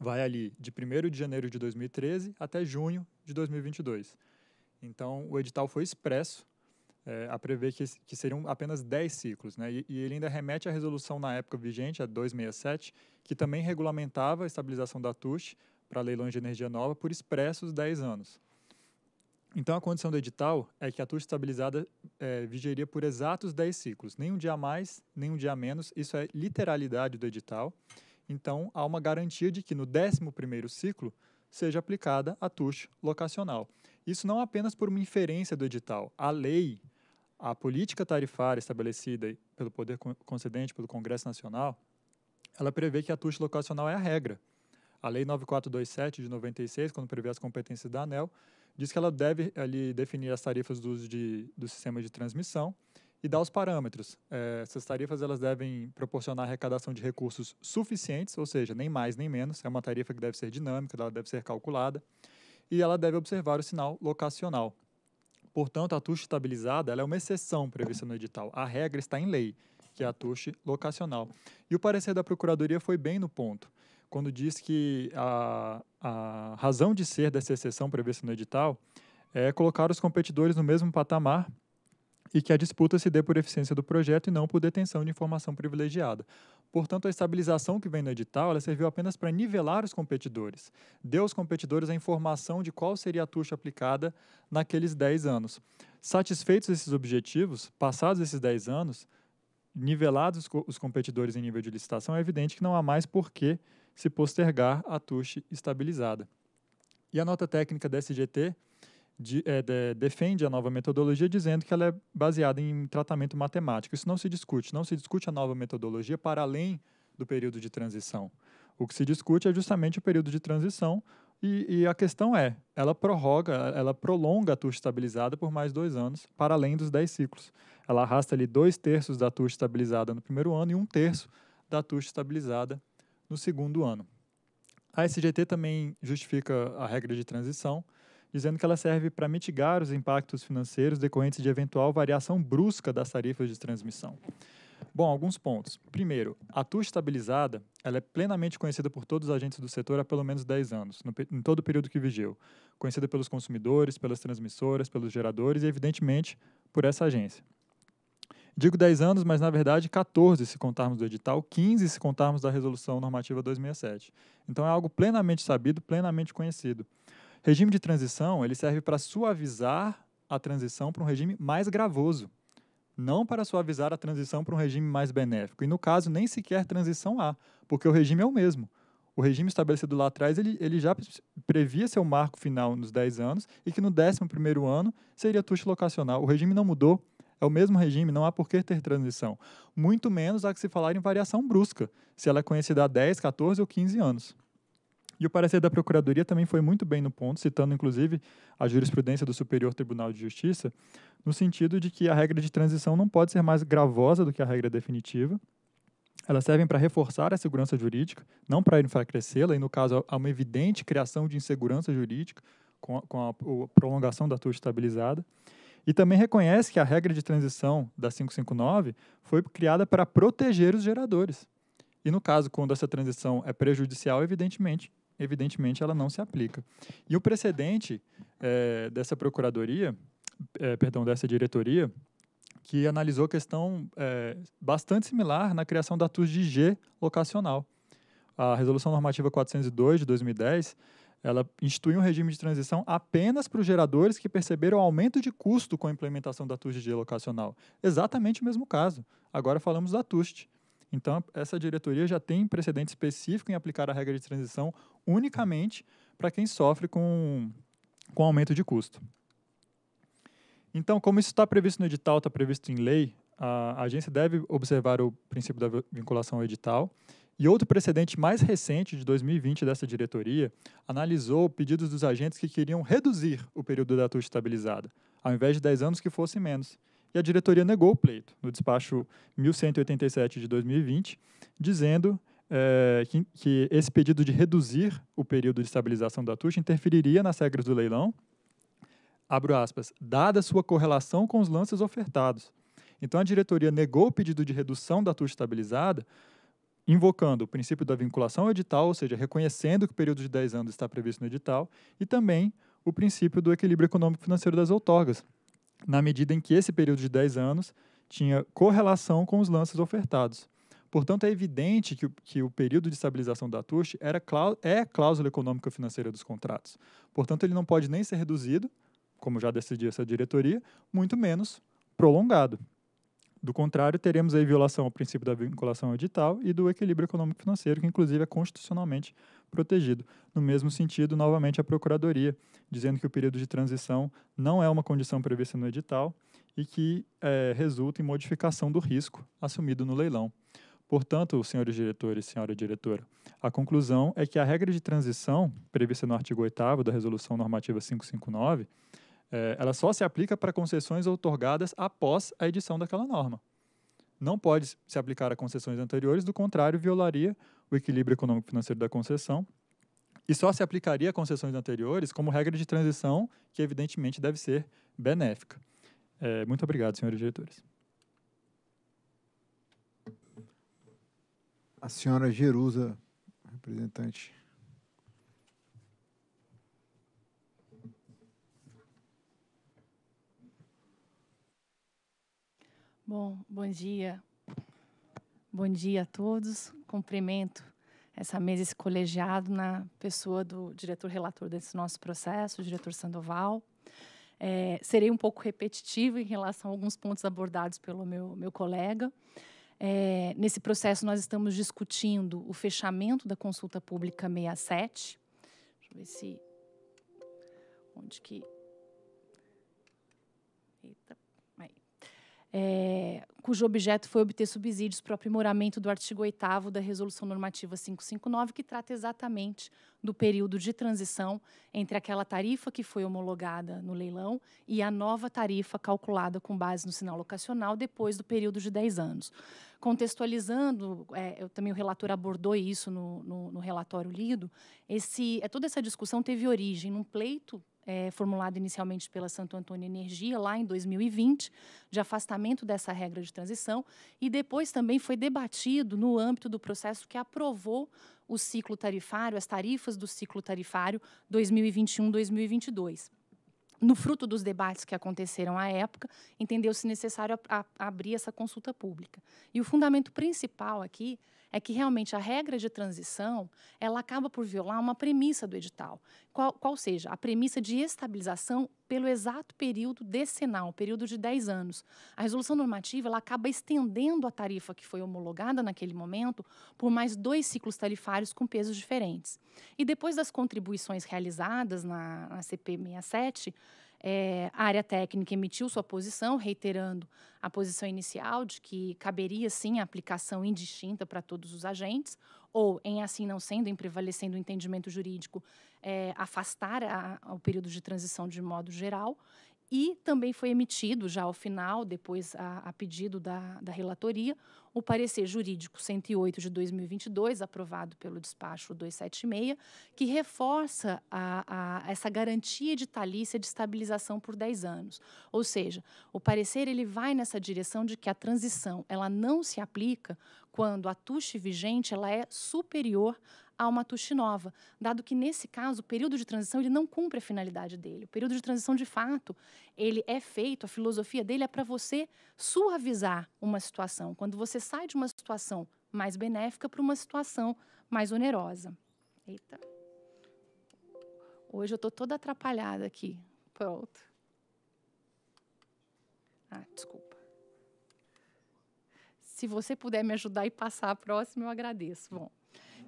Vai ali de 1 de janeiro de 2013 até junho de 2022. Então, o edital foi expresso é, a prever que, que seriam apenas 10 ciclos. Né? E, e, ele ainda remete à resolução na época vigente, a 267, que também regulamentava a estabilização da TUSH para leilões de energia nova por expressos 10 anos. Então, a condição do edital é que a TUSH estabilizada é, vigiria por exatos 10 ciclos, nem um dia mais, nem um dia menos, isso é literalidade do edital. Então, há uma garantia de que no 11 ciclo seja aplicada a TUSH locacional. Isso não apenas por uma inferência do edital. A lei, a política tarifária estabelecida pelo Poder Concedente, pelo Congresso Nacional, ela prevê que a taxa locacional é a regra. A Lei 9427 de 96, quando prevê as competências da ANEL, diz que ela deve ali, definir as tarifas do, de, do sistema de transmissão e dar os parâmetros. É, essas tarifas elas devem proporcionar arrecadação de recursos suficientes, ou seja, nem mais nem menos. É uma tarifa que deve ser dinâmica, ela deve ser calculada e ela deve observar o sinal locacional. Portanto, a TUSH estabilizada é uma exceção prevista no edital. A regra está em lei, que é a TUSH locacional. E o parecer da Procuradoria foi bem no ponto, quando diz que a, a razão de ser dessa exceção prevista no edital é colocar os competidores no mesmo patamar e que a disputa se dê por eficiência do projeto e não por detenção de informação privilegiada. Portanto, a estabilização que vem no edital ela serviu apenas para nivelar os competidores, deu aos competidores a informação de qual seria a tucha aplicada naqueles 10 anos. Satisfeitos esses objetivos, passados esses 10 anos, nivelados os competidores em nível de licitação, é evidente que não há mais por que se postergar a tucha estabilizada. E a nota técnica da SGT de, é, de, defende a nova metodologia dizendo que ela é baseada em tratamento matemático. Isso não se discute, não se discute a nova metodologia para além do período de transição. O que se discute é justamente o período de transição e, e a questão é, ela prorroga, ela prolonga a taxa estabilizada por mais dois anos, para além dos 10 ciclos. Ela arrasta ali dois terços da taxa estabilizada no primeiro ano e um terço da taxa estabilizada no segundo ano. A SGT também justifica a regra de transição, dizendo que ela serve para mitigar os impactos financeiros decorrentes de eventual variação brusca das tarifas de transmissão. Bom, alguns pontos. Primeiro, a TUA estabilizada ela é plenamente conhecida por todos os agentes do setor há pelo menos 10 anos, no, em todo o período que vigiou. Conhecida pelos consumidores, pelas transmissoras, pelos geradores e, evidentemente, por essa agência. Digo 10 anos, mas na verdade 14 se contarmos do edital, 15 se contarmos da resolução normativa 267. Então é algo plenamente sabido, plenamente conhecido. Regime de transição, ele serve para suavizar a transição para um regime mais gravoso, não para suavizar a transição para um regime mais benéfico. E no caso, nem sequer transição há, porque o regime é o mesmo. O regime estabelecido lá atrás, ele, ele já previa seu marco final nos 10 anos e que no 11 ano seria tucho locacional. O regime não mudou, é o mesmo regime, não há por que ter transição. Muito menos há que se falar em variação brusca, se ela é conhecida há 10, 14 ou 15 anos. E o parecer da Procuradoria também foi muito bem no ponto, citando inclusive a jurisprudência do Superior Tribunal de Justiça, no sentido de que a regra de transição não pode ser mais gravosa do que a regra definitiva. Elas servem para reforçar a segurança jurídica, não para enfraquecê-la, e no caso há uma evidente criação de insegurança jurídica com a, com a, a prolongação da TUA estabilizada. E também reconhece que a regra de transição da 559 foi criada para proteger os geradores. E no caso, quando essa transição é prejudicial, evidentemente, evidentemente ela não se aplica. E o precedente é, dessa procuradoria, é, perdão, dessa diretoria, que analisou questão é, bastante similar na criação da TUS de G locacional. A Resolução Normativa 402 de 2010 ela instituiu um regime de transição apenas para os geradores que perceberam aumento de custo com a implementação da TUST de locacional. Exatamente o mesmo caso. Agora falamos da TUST. Então, essa diretoria já tem precedente específico em aplicar a regra de transição unicamente para quem sofre com, com aumento de custo. Então, como isso está previsto no edital, está previsto em lei, a agência deve observar o princípio da vinculação ao edital. E outro precedente mais recente, de 2020, dessa diretoria, analisou pedidos dos agentes que queriam reduzir o período da TUS estabilizada, ao invés de 10 anos que fosse menos e a diretoria negou o pleito no despacho 1187 de 2020, dizendo é, que, que, esse pedido de reduzir o período de estabilização da TUSH interferiria nas regras do leilão, abro aspas, dada sua correlação com os lances ofertados. Então a diretoria negou o pedido de redução da TUSH estabilizada, invocando o princípio da vinculação ao edital, ou seja, reconhecendo que o período de 10 anos está previsto no edital, e também o princípio do equilíbrio econômico financeiro das outorgas, na medida em que esse período de 10 anos tinha correlação com os lances ofertados. Portanto, é evidente que, que o período de estabilização da TUSH era é cláusula econômica financeira dos contratos. Portanto, ele não pode nem ser reduzido, como já decidiu essa diretoria, muito menos prolongado. Do contrário, teremos aí violação ao princípio da vinculação edital e do equilíbrio econômico financeiro, que inclusive é constitucionalmente protegido. No mesmo sentido, novamente, a Procuradoria, dizendo que o período de transição não é uma condição prevista no edital e que é, resulta em modificação do risco assumido no leilão. Portanto, senhores diretores e senhora diretora, a conclusão é que a regra de transição prevista no artigo 8 da Resolução Normativa 559, é, ela só se aplica para concessões otorgadas após a edição daquela norma não pode se aplicar a concessões anteriores, do contrário, violaria o equilíbrio econômico-financeiro da concessão. E só se aplicaria a concessões anteriores como regra de transição, que evidentemente deve ser benéfica. É, muito obrigado, senhores diretores. A senhora Jerusa, representante Bom, bom dia. Bom dia a todos. Cumprimento essa mesa, esse colegiado, na pessoa do diretor relator desse nosso processo, o diretor Sandoval. É, serei um pouco repetitivo em relação a alguns pontos abordados pelo meu, meu colega. É, nesse processo, nós estamos discutindo o fechamento da consulta pública 67. Deixa eu ver se. Onde que. Eita é, cujo objeto foi obter subsídios para o aprimoramento do artigo 8 da Resolução Normativa 559, que trata exatamente do período de transição entre aquela tarifa que foi homologada no leilão e a nova tarifa calculada com base no sinal locacional depois do período de 10 anos. Contextualizando, é, eu, também o relator abordou isso no, no, no relatório lido, esse, é, toda essa discussão teve origem num pleito é, formulado inicialmente pela Santo Antônio Energia, lá em 2020, de afastamento dessa regra de transição, e depois também foi debatido no âmbito do processo que aprovou o ciclo tarifário, as tarifas do ciclo tarifário 2021-2022 no fruto dos debates que aconteceram à época, entendeu-se necessário a, a, abrir essa consulta pública. E o fundamento principal aqui é que realmente a regra de transição ela acaba por violar uma premissa do edital, qual, qual seja a premissa de estabilização pelo exato período decenal, período de 10 anos. A resolução normativa ela acaba estendendo a tarifa que foi homologada naquele momento por mais dois ciclos tarifários com pesos diferentes. E depois das contribuições realizadas na, na CP 67, é, a área técnica emitiu sua posição, reiterando a posição inicial de que caberia sim a aplicação indistinta para todos os agentes, ou, em assim não sendo, em prevalecendo o entendimento jurídico, é, afastar a, a, o período de transição de modo geral. E também foi emitido, já ao final, depois a, a pedido da, da relatoria, o parecer jurídico 108 de 2022, aprovado pelo despacho 276, que reforça a, a, essa garantia de talícia de estabilização por 10 anos. Ou seja, o parecer ele vai nessa direção de que a transição ela não se aplica quando a TUSH vigente ela é superior a uma tuche nova, dado que nesse caso o período de transição ele não cumpre a finalidade dele. O período de transição de fato, ele é feito, a filosofia dele é para você suavizar uma situação, quando você sai de uma situação mais benéfica para uma situação mais onerosa. Eita. Hoje eu estou toda atrapalhada aqui. Pronto. Ah, desculpa. Se você puder me ajudar e passar a próxima, eu agradeço. Bom,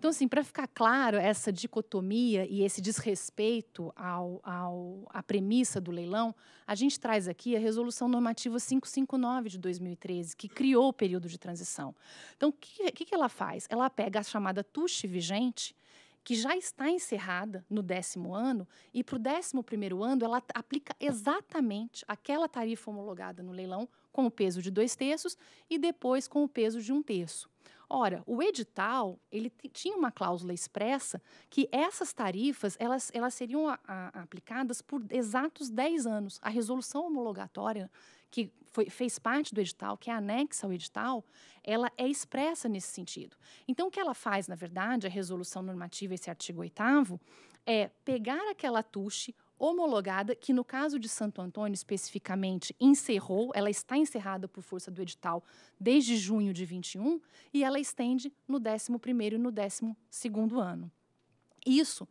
então, assim, para ficar claro essa dicotomia e esse desrespeito ao, ao, à premissa do leilão, a gente traz aqui a Resolução Normativa 559 de 2013, que criou o período de transição. Então, o que, que, que ela faz? Ela pega a chamada tuche vigente, que já está encerrada no décimo ano, e para o décimo primeiro ano ela aplica exatamente aquela tarifa homologada no leilão com o peso de dois terços e depois com o peso de um terço. Ora, o edital, ele tinha uma cláusula expressa que essas tarifas, elas, elas seriam a, a, aplicadas por exatos 10 anos. A resolução homologatória que foi, fez parte do edital, que é anexa ao edital, ela é expressa nesse sentido. Então, o que ela faz, na verdade, a resolução normativa, esse artigo 8 é pegar aquela tuche, homologada, que no caso de Santo Antônio especificamente encerrou, ela está encerrada por força do edital desde junho de 21 e ela estende no 11 e no 12 ano. Isso,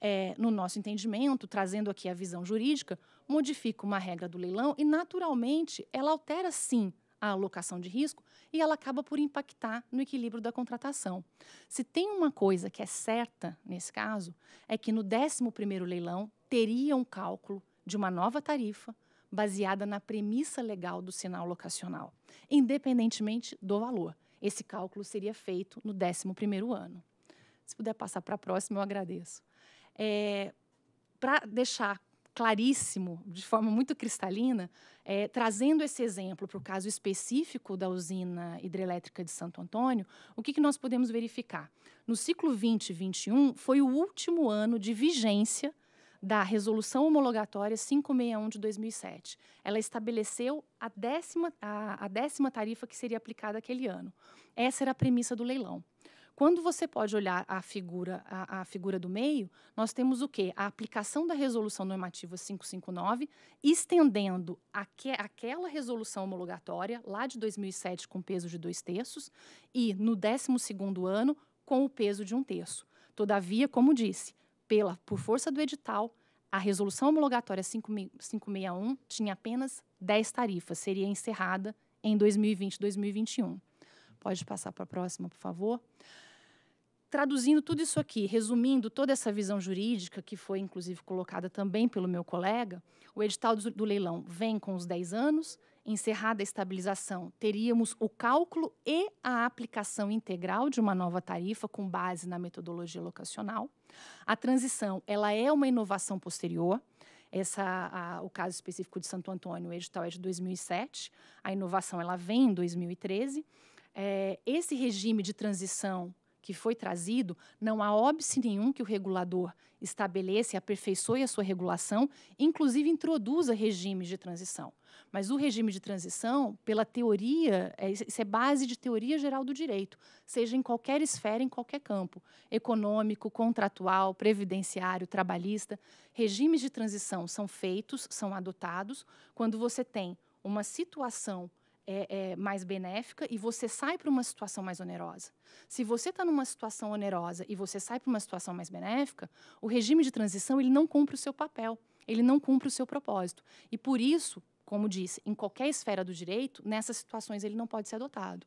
é, no nosso entendimento, trazendo aqui a visão jurídica, modifica uma regra do leilão e naturalmente ela altera sim a alocação de risco e ela acaba por impactar no equilíbrio da contratação. Se tem uma coisa que é certa nesse caso, é que no 11º leilão teria um cálculo de uma nova tarifa baseada na premissa legal do sinal locacional, independentemente do valor. Esse cálculo seria feito no 11º ano. Se puder passar para a próxima, eu agradeço. É, para deixar claríssimo, de forma muito cristalina, é, trazendo esse exemplo para o caso específico da usina hidrelétrica de Santo Antônio, o que, que nós podemos verificar? No ciclo 2021 foi o último ano de vigência da Resolução Homologatória 561 de 2007. Ela estabeleceu a décima, a, a décima tarifa que seria aplicada aquele ano. Essa era a premissa do leilão. Quando você pode olhar a figura, a, a figura do meio, nós temos o quê? A aplicação da resolução normativa 559, estendendo aque, aquela resolução homologatória, lá de 2007, com peso de dois terços, e no 12 ano, com o peso de um terço. Todavia, como disse, pela, por força do edital, a resolução homologatória 561 tinha apenas 10 tarifas, seria encerrada em 2020 2021. Pode passar para a próxima, por favor traduzindo tudo isso aqui, resumindo toda essa visão jurídica, que foi inclusive colocada também pelo meu colega, o edital do, do leilão vem com os 10 anos, encerrada a estabilização, teríamos o cálculo e a aplicação integral de uma nova tarifa com base na metodologia locacional. A transição, ela é uma inovação posterior. Essa, a, o caso específico de Santo Antônio, o edital é de 2007. A inovação, ela vem em 2013. É, esse regime de transição que foi trazido, não há óbice nenhum que o regulador estabeleça e aperfeiçoe a sua regulação, inclusive introduza regimes de transição. Mas o regime de transição, pela teoria, é, isso é base de teoria geral do direito, seja em qualquer esfera, em qualquer campo, econômico, contratual, previdenciário, trabalhista. Regimes de transição são feitos, são adotados, quando você tem uma situação é, é, mais benéfica e você sai para uma situação mais onerosa. Se você está numa situação onerosa e você sai para uma situação mais benéfica, o regime de transição ele não cumpre o seu papel, ele não cumpre o seu propósito. E por isso, como disse, em qualquer esfera do direito, nessas situações ele não pode ser adotado.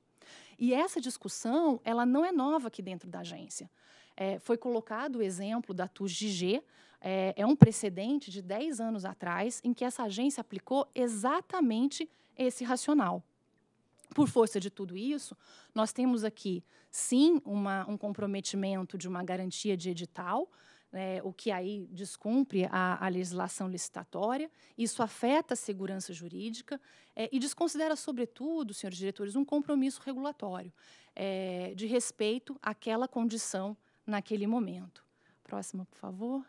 E essa discussão ela não é nova aqui dentro da agência. É, foi colocado o exemplo da TUS GG, é, é um precedente de 10 anos atrás, em que essa agência aplicou exatamente esse racional. Por força de tudo isso, nós temos aqui, sim, uma, um comprometimento de uma garantia de edital, né, o que aí descumpre a, a, legislação licitatória, isso afeta a segurança jurídica é, e desconsidera, sobretudo, senhores diretores, um compromisso regulatório é, de respeito àquela condição naquele momento. Próxima, por favor.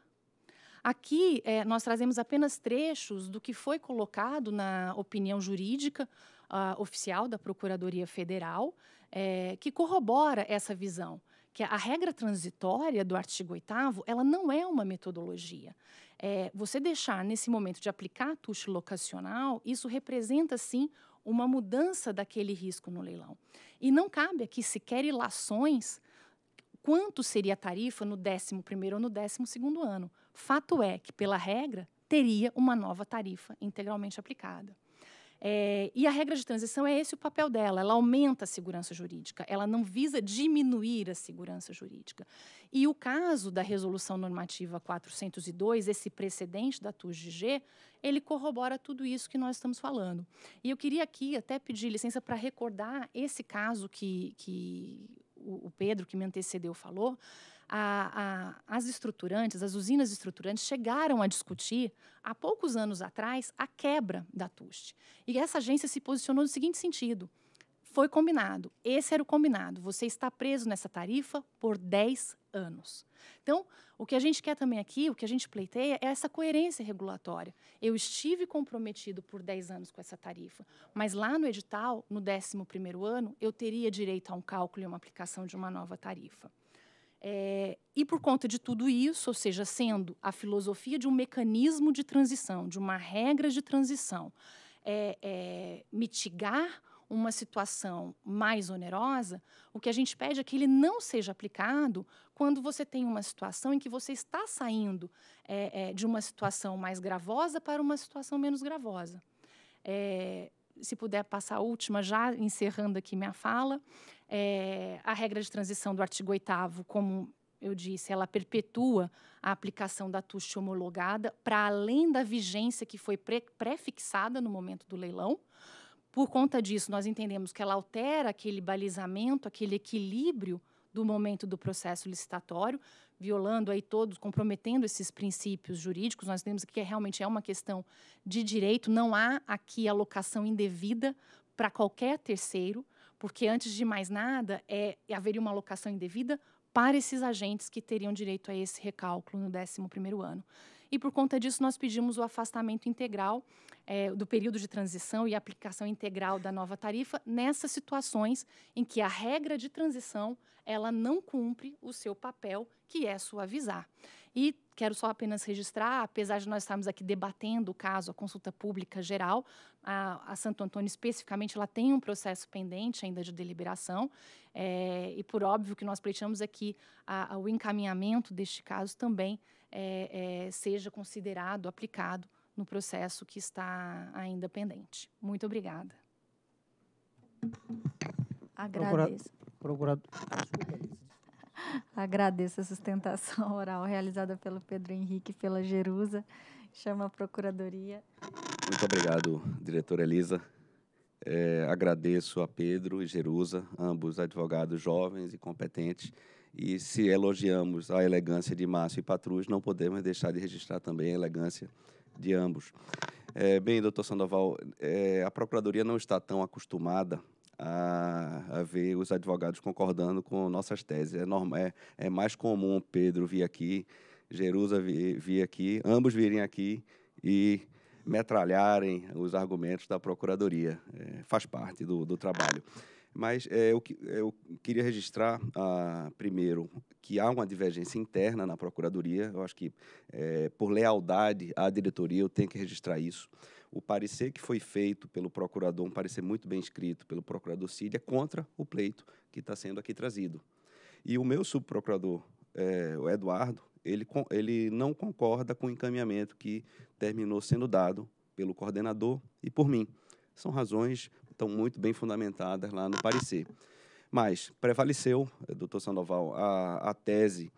Aqui, é, nós trazemos apenas trechos do que foi colocado na opinião jurídica uh, oficial da Procuradoria Federal, é, que corrobora essa visão que a regra transitória do artigo 8 ela não é uma metodologia. É, você deixar nesse momento de aplicar a tuxa locacional, isso representa sim uma mudança daquele risco no leilão. E não cabe aqui sequer ilações quanto seria a tarifa no 11 primeiro ou no 12 segundo ano, Fato é que, pela regra, teria uma nova tarifa integralmente aplicada. É, e a regra de transição é esse o papel dela. Ela aumenta a segurança jurídica. Ela não visa diminuir a segurança jurídica. E o caso da resolução normativa 402, esse precedente da TUSG, ele corrobora tudo isso que nós estamos falando. E eu queria aqui até pedir licença para recordar esse caso que, que o Pedro, que me antecedeu, falou a, a, as estruturantes, as usinas estruturantes, chegaram a discutir, há poucos anos atrás, a quebra da TUST. E essa agência se posicionou no seguinte sentido: foi combinado, esse era o combinado, você está preso nessa tarifa por 10 anos. Então, o que a gente quer também aqui, o que a gente pleiteia, é essa coerência regulatória. Eu estive comprometido por 10 anos com essa tarifa, mas lá no edital, no 11 ano, eu teria direito a um cálculo e uma aplicação de uma nova tarifa. É, e por conta de tudo isso, ou seja, sendo a filosofia de um mecanismo de transição, de uma regra de transição, é, é, mitigar uma situação mais onerosa, o que a gente pede é que ele não seja aplicado quando você tem uma situação em que você está saindo é, é, de uma situação mais gravosa para uma situação menos gravosa. É, se puder passar a última, já encerrando aqui minha fala, é, a regra de transição do artigo 8 como eu disse, ela perpetua a aplicação da tush homologada para além da vigência que foi pré-fixada no momento do leilão. Por conta disso, nós entendemos que ela altera aquele balizamento, aquele equilíbrio do momento do processo licitatório, violando aí todos, comprometendo esses princípios jurídicos. Nós temos que é, realmente é uma questão de direito, não há aqui alocação indevida para qualquer terceiro porque, antes de mais nada, é, haveria uma alocação indevida para esses agentes que teriam direito a esse recálculo no 11º ano. E, por conta disso, nós pedimos o afastamento integral é, do período de transição e aplicação integral da nova tarifa nessas situações em que a regra de transição ela não cumpre o seu papel, que é suavizar. E quero só apenas registrar, apesar de nós estarmos aqui debatendo o caso, a consulta pública geral, a, a Santo Antônio especificamente, ela tem um processo pendente ainda de deliberação, é, e por óbvio que nós pleiteamos aqui é a, a, o encaminhamento deste caso também é, é, seja considerado, aplicado no processo que está ainda pendente. Muito obrigada. Agradeço. procurador, Agradeço a sustentação oral realizada pelo Pedro Henrique e pela Jerusa. Chama a Procuradoria. Muito obrigado, diretora Elisa. É, agradeço a Pedro e Jerusa, ambos advogados jovens e competentes. E se elogiamos a elegância de Márcio e Patrus, não podemos deixar de registrar também a elegância de ambos. É, bem, doutor Sandoval, é, a Procuradoria não está tão acostumada a, a, ver os advogados concordando com nossas teses. É, normal é, é mais comum Pedro vir aqui, Jerusa vir, vir aqui, ambos virem aqui e metralharem os argumentos da Procuradoria. É, faz parte do, do trabalho. Mas é, eu, eu, queria registrar, ah, primeiro, que há uma divergência interna na Procuradoria. Eu acho que, é, por lealdade à diretoria, eu tenho que registrar isso o parecer que foi feito pelo procurador, um parecer muito bem escrito pelo procurador é contra o pleito que está sendo aqui trazido. E o meu subprocurador, é, o Eduardo, ele, ele não concorda com o encaminhamento que terminou sendo dado pelo coordenador e por mim. São razões estão muito bem fundamentadas lá no parecer. Mas prevaleceu, eh, doutor Sandoval, a, a tese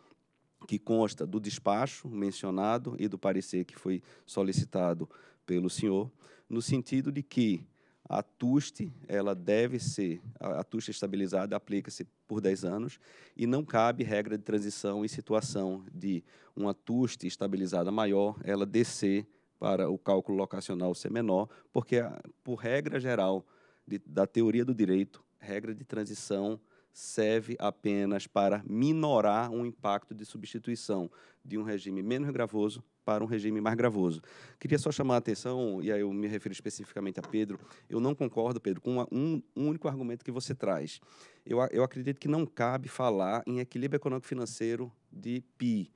que consta do despacho mencionado e do parecer que foi solicitado pelo senhor, no sentido de que a TUST, ela deve ser, a, tuste TUST estabilizada aplica-se por 10 anos e não cabe regra de transição em situação de uma TUST estabilizada maior, ela descer para o cálculo locacional ser menor, porque, por regra geral de, da teoria do direito, regra de transição serve apenas para minorar um impacto de substituição de um regime menos gravoso para um regime mais gravoso. Queria só chamar a atenção, e aí eu me refiro especificamente a Pedro, eu não concordo, Pedro, com uma, um, um, único argumento que você traz. Eu, eu acredito que não cabe falar em equilíbrio econômico-financeiro de PI.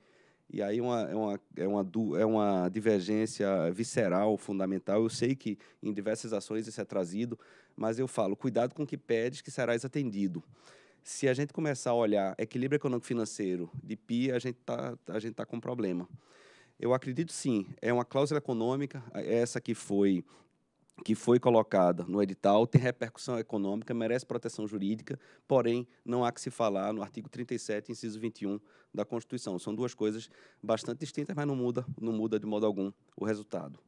E aí uma, é, uma, é, uma, é uma divergência visceral, fundamental. Eu sei que em diversas ações isso é trazido, mas eu falo, cuidado com o que pedes, que serás atendido se a gente começar a olhar equilíbrio econômico-financeiro de PI, a gente está tá com problema. Eu acredito sim, é uma cláusula econômica, é essa que foi que foi colocada no edital tem repercussão econômica, merece proteção jurídica, porém não há que se falar no artigo 37, inciso 21 da Constituição. São duas coisas bastante distintas, mas não muda, não muda de modo algum o resultado.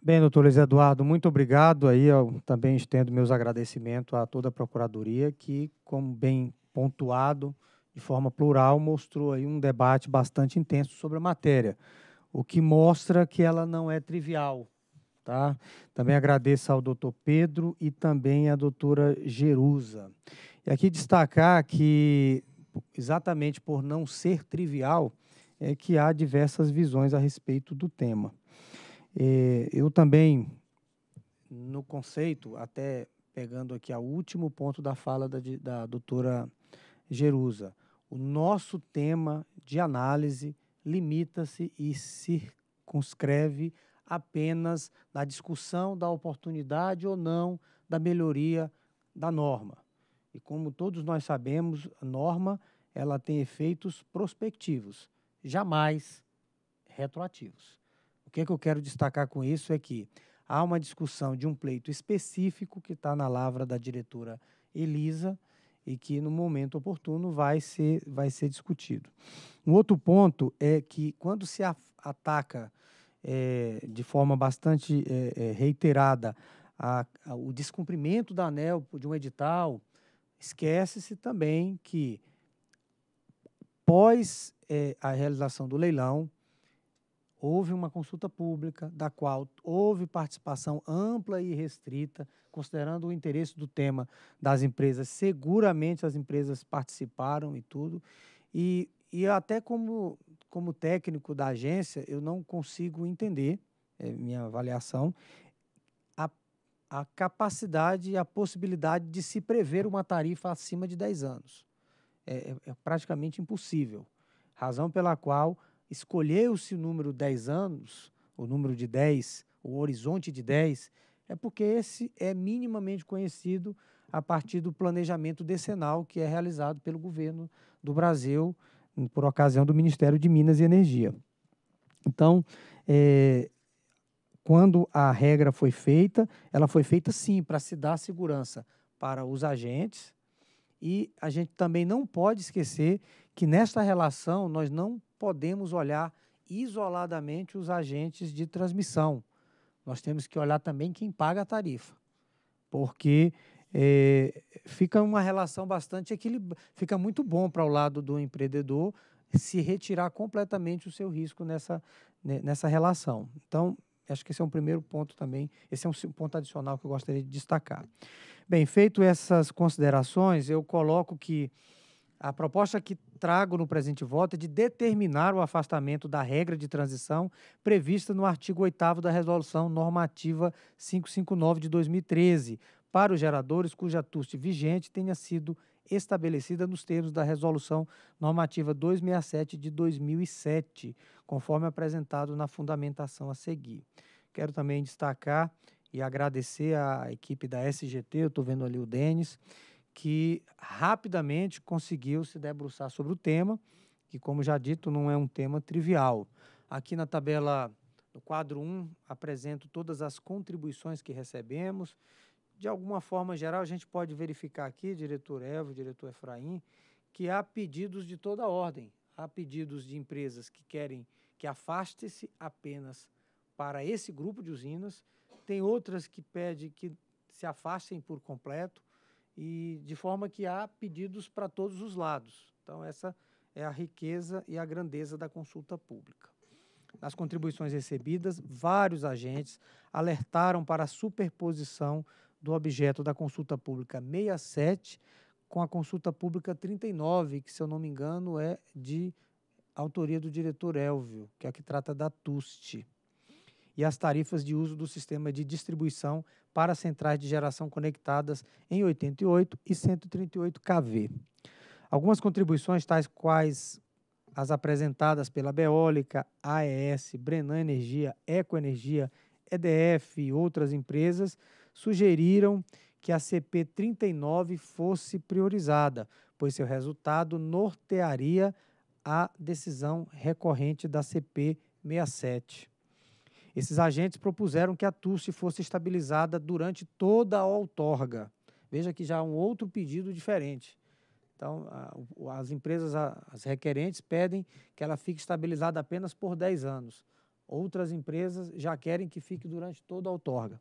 Bem, doutor Luiz Eduardo, muito obrigado. Aí eu também estendo meus agradecimentos a toda a Procuradoria, que, como bem pontuado, de forma plural, mostrou aí um debate bastante intenso sobre a matéria, o que mostra que ela não é trivial. Tá? Também agradeço ao doutor Pedro e também à doutora Jerusa. E aqui destacar que, exatamente por não ser trivial, é que há diversas visões a respeito do tema. É, eu também, no conceito, até pegando aqui o último ponto da fala da, da doutora Jerusa, o nosso tema de análise limita-se e circunscreve apenas na discussão da oportunidade ou não da melhoria da norma. E como todos nós sabemos, a norma ela tem efeitos prospectivos, jamais retroativos que, que eu quero destacar com isso é que há uma discussão de um pleito específico que está na lavra da diretora Elisa e que no momento oportuno vai ser, vai ser discutido. Um outro ponto é que quando se ataca é, de forma bastante é, é, reiterada a, a, o descumprimento da ANEL de um edital, esquece-se também que, pós a realização do leilão, houve uma consulta pública, da qual houve participação ampla e restrita, considerando o interesse do tema das empresas. Seguramente as empresas participaram e tudo. E, e até como, como técnico da agência, eu não consigo entender, é minha avaliação, a, a capacidade e a possibilidade de se prever uma tarifa acima de 10 anos. É, é, é praticamente impossível. Razão pela qual escolheu-se o número 10 anos, o número de 10, o horizonte de 10, é porque esse é minimamente conhecido a partir do planejamento decenal que é realizado pelo governo do Brasil por ocasião do Ministério de Minas e Energia. Então, é, quando a regra foi feita, ela foi feita sim para se dar segurança para os agentes e a gente também não pode esquecer que nesta relação nós não podemos olhar isoladamente os agentes de transmissão. Nós temos que olhar também quem paga a tarifa, porque é, fica uma relação bastante equilibrada, fica muito bom para o lado do empreendedor se retirar completamente o seu risco nessa, né, nessa relação. Então, acho que esse é um primeiro ponto também, esse é um ponto adicional que eu gostaria de destacar. Bem, feito essas considerações, eu coloco que a proposta que trago no presente voto é de determinar o afastamento da regra de transição prevista no artigo 8 da Resolução Normativa 559 de 2013 para os geradores cuja TUST vigente tenha sido estabelecida nos termos da Resolução Normativa 267 de 2007, conforme apresentado na fundamentação a seguir. Quero também destacar e agradecer à equipe da SGT, eu estou vendo ali o Denis, que rapidamente conseguiu se debruçar sobre o tema, que, como já dito, não é um tema trivial. Aqui na tabela, no quadro 1, apresento todas as contribuições que recebemos. De alguma forma geral, a gente pode verificar aqui, diretor Evo, diretor Efraim, que há pedidos de toda ordem. Há pedidos de empresas que querem que afaste-se apenas para esse grupo de usinas, tem outras que pedem que se afastem por completo, e de forma que há pedidos para todos os lados. Então, essa é a riqueza e a grandeza da consulta pública. Nas contribuições recebidas, vários agentes alertaram para a superposição do objeto da consulta pública 67 com a consulta pública 39, que, se eu não me engano, é de autoria do diretor Elvio, que é a que trata da Tuste e as tarifas de uso do sistema de distribuição para centrais de geração conectadas em 88 e 138 kV. Algumas contribuições, tais quais as apresentadas pela Beólica, AES, Brenan Energia, Ecoenergia, EDF e outras empresas, sugeriram que a CP 39 fosse priorizada, pois seu resultado nortearia a decisão recorrente da CP 67. Esses agentes propuseram que a TUSSE fosse estabilizada durante toda a outorga. Veja que já há é um outro pedido diferente. Então, a, as empresas, a, as requerentes, pedem que ela fique estabilizada apenas por 10 anos. Outras empresas já querem que fique durante toda a outorga,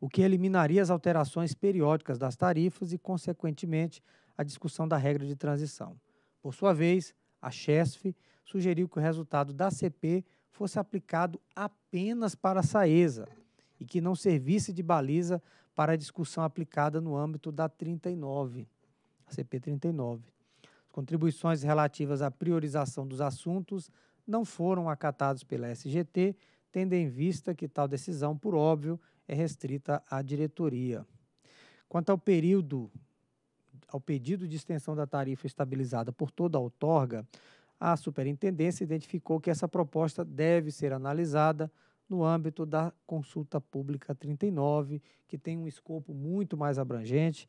o que eliminaria as alterações periódicas das tarifas e, consequentemente, a discussão da regra de transição. Por sua vez, a CHESF sugeriu que o resultado da CP fosse aplicado apenas para a SAESA e que não servisse de baliza para a discussão aplicada no âmbito da 39, a CP 39. As contribuições relativas à priorização dos assuntos não foram acatados pela SGT, tendo em vista que tal decisão, por óbvio, é restrita à diretoria. Quanto ao período, ao pedido de extensão da tarifa estabilizada por toda a outorga, a superintendência identificou que essa proposta deve ser analisada no âmbito da consulta pública 39, que tem um escopo muito mais abrangente.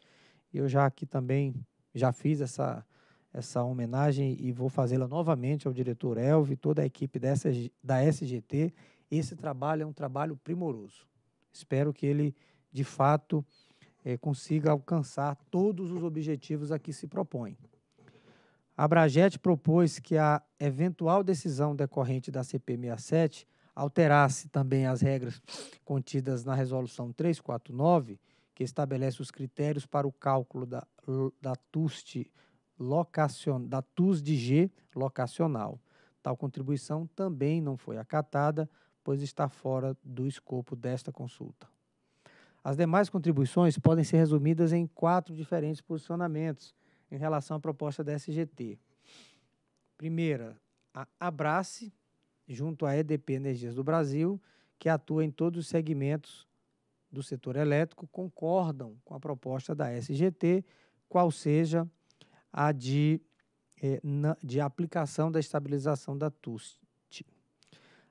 Eu já aqui também já fiz essa, essa homenagem e vou fazê-la novamente ao diretor Elvio e toda a equipe dessa, da SGT. Esse trabalho é um trabalho primoroso. Espero que ele, de fato, é, consiga alcançar todos os objetivos a que se propõe. A Braget propôs que a eventual decisão decorrente da CP67 alterasse também as regras contidas na Resolução 349, que estabelece os critérios para o cálculo da, da TUST locacion, da TUSDG locacional. Tal contribuição também não foi acatada, pois está fora do escopo desta consulta. As demais contribuições podem ser resumidas em quatro diferentes posicionamentos, em relação à proposta da SGT. Primeira, a Abrace, junto à EDP Energias do Brasil, que atua em todos os segmentos do setor elétrico, concordam com a proposta da SGT, qual seja a de, eh, de aplicação da estabilização da TUST.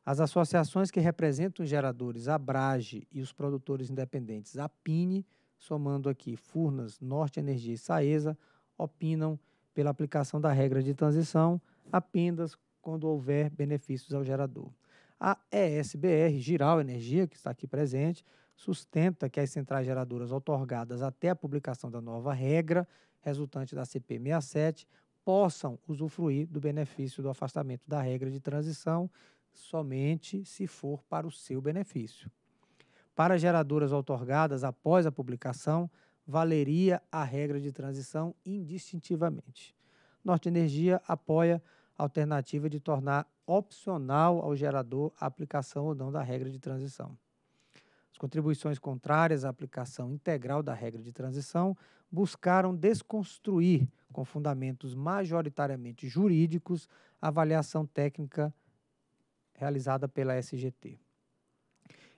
As associações que representam os geradores Abrage e os produtores independentes APINE, somando aqui Furnas, Norte Energia e Saesa, opinam pela aplicação da regra de transição apenas quando houver benefícios ao gerador. A ESBR, Giral Energia, que está aqui presente, sustenta que as centrais geradoras otorgadas até a publicação da nova regra, resultante da CP 67, possam usufruir do benefício do afastamento da regra de transição somente se for para o seu benefício. Para geradoras otorgadas após a publicação, valeria a regra de transição indistintivamente. Norte Energia apoia a alternativa de tornar opcional ao gerador a aplicação ou não da regra de transição. As contribuições contrárias à aplicação integral da regra de transição buscaram desconstruir, com fundamentos majoritariamente jurídicos, a avaliação técnica realizada pela SGT.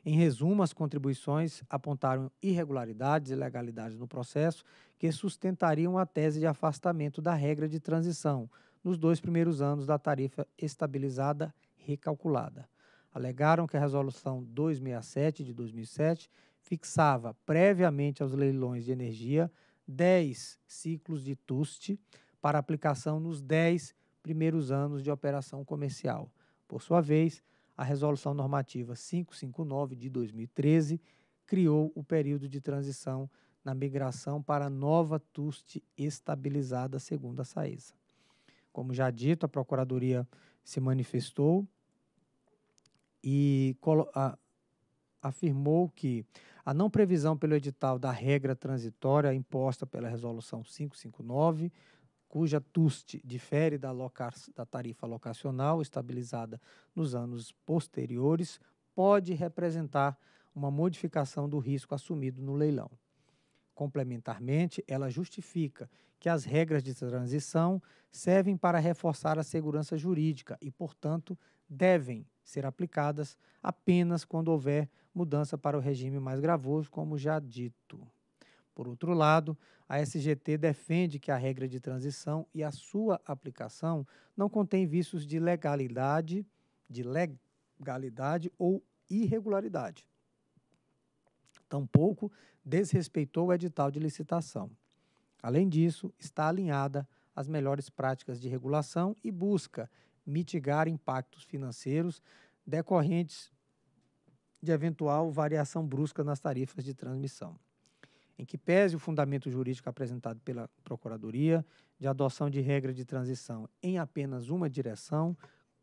Em resumo, as contribuições apontaram irregularidades e ilegalidades no processo que sustentariam a tese de afastamento da regra de transição nos dois primeiros anos da tarifa estabilizada recalculada. Alegaram que a Resolução 267 de 2007 fixava previamente aos leilões de energia 10 ciclos de TUST para aplicação nos 10 primeiros anos de operação comercial. Por sua vez, a Resolução Normativa 559 de 2013 criou o período de transição na migração para a nova TUST estabilizada segundo a SAESA. Como já dito, a Procuradoria se manifestou e afirmou que a não previsão pelo edital da regra transitória imposta pela Resolução 559 cuja TUST difere da, da tarifa locacional estabilizada nos anos posteriores, pode representar uma modificação do risco assumido no leilão. Complementarmente, ela justifica que as regras de transição servem para reforçar a segurança jurídica e, portanto, devem ser aplicadas apenas quando houver mudança para o regime mais gravoso, como já dito. Por outro lado, a SGT defende que a regra de transição e a sua aplicação não contém vícios de legalidade, de legalidade ou irregularidade. Tampouco desrespeitou o edital de licitação. Além disso, está alinhada às melhores práticas de regulação e busca mitigar impactos financeiros decorrentes de eventual variação brusca nas tarifas de transmissão em que pese o fundamento jurídico apresentado pela Procuradoria de adoção de regra de transição em apenas uma direção,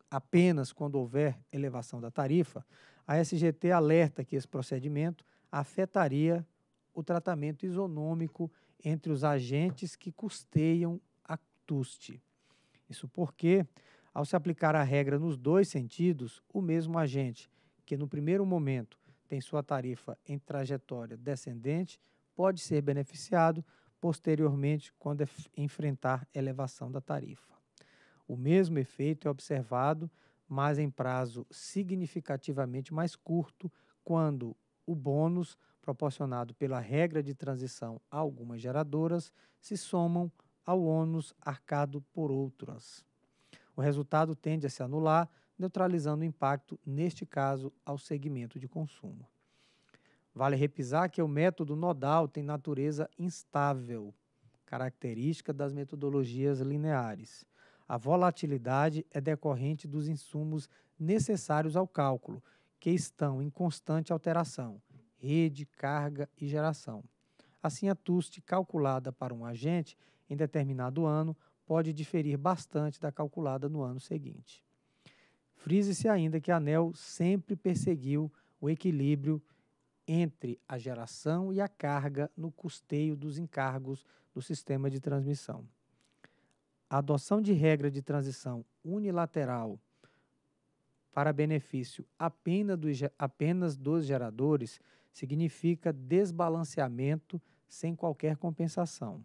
apenas quando houver elevação da tarifa, a SGT alerta que esse procedimento afetaria o tratamento isonômico entre os agentes que custeiam a TUST. Isso porque, ao se aplicar a regra nos dois sentidos, o mesmo agente, que no primeiro momento tem sua tarifa em trajetória descendente, pode ser beneficiado posteriormente quando enfrentar elevação da tarifa. O mesmo efeito é observado, mas em prazo significativamente mais curto, quando o bônus proporcionado pela regra de transição a algumas geradoras se somam ao ônus arcado por outras. O resultado tende a se anular, neutralizando o impacto, neste caso, ao segmento de consumo. Vale repisar que o método nodal tem natureza instável, característica das metodologias lineares. A volatilidade é decorrente dos insumos necessários ao cálculo, que estão em constante alteração rede, carga e geração. Assim, a TUST calculada para um agente em determinado ano pode diferir bastante da calculada no ano seguinte. Frise-se ainda que a ANEL sempre perseguiu o equilíbrio entre a geração e a carga no custeio dos encargos do sistema de transmissão. A adoção de regra de transição unilateral para benefício apenas dos, apenas dos geradores significa desbalanceamento sem qualquer compensação.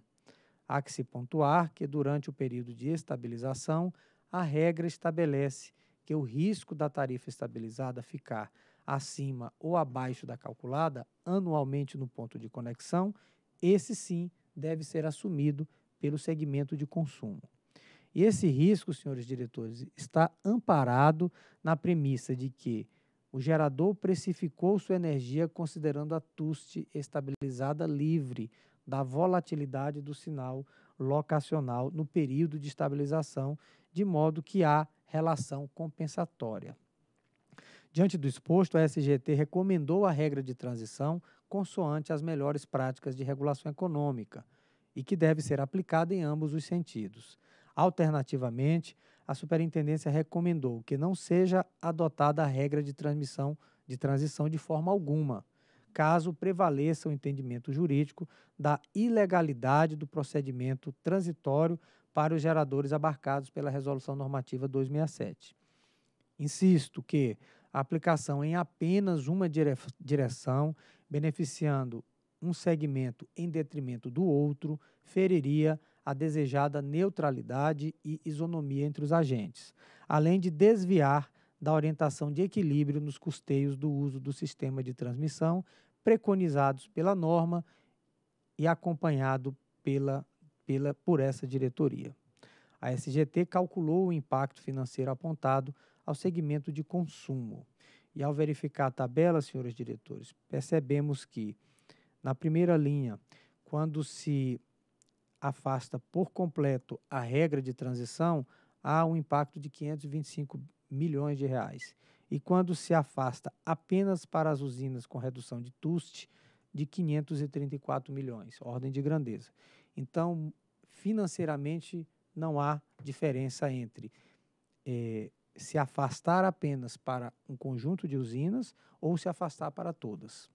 Há que se pontuar que, durante o período de estabilização, a regra estabelece que o risco da tarifa estabilizada ficar acima ou abaixo da calculada anualmente no ponto de conexão, esse sim deve ser assumido pelo segmento de consumo. E esse risco, senhores diretores, está amparado na premissa de que o gerador precificou sua energia considerando a TUST estabilizada livre da volatilidade do sinal locacional no período de estabilização, de modo que há relação compensatória. Diante do exposto, a SGT recomendou a regra de transição consoante as melhores práticas de regulação econômica e que deve ser aplicada em ambos os sentidos. Alternativamente, a superintendência recomendou que não seja adotada a regra de transmissão de transição de forma alguma, caso prevaleça o entendimento jurídico da ilegalidade do procedimento transitório para os geradores abarcados pela Resolução Normativa 267. Insisto que a aplicação em apenas uma direção, beneficiando um segmento em detrimento do outro, feriria a desejada neutralidade e isonomia entre os agentes, além de desviar da orientação de equilíbrio nos custeios do uso do sistema de transmissão preconizados pela norma e acompanhado pela, pela, por essa diretoria. A SGT calculou o impacto financeiro apontado ao segmento de consumo. E ao verificar a tabela, senhores diretores, percebemos que, na primeira linha, quando se afasta por completo a regra de transição, há um impacto de 525 milhões de reais. E quando se afasta apenas para as usinas com redução de TUST, de 534 milhões, ordem de grandeza. Então, financeiramente, não há diferença entre eh, se afastar apenas para um conjunto de usinas ou se afastar para todas.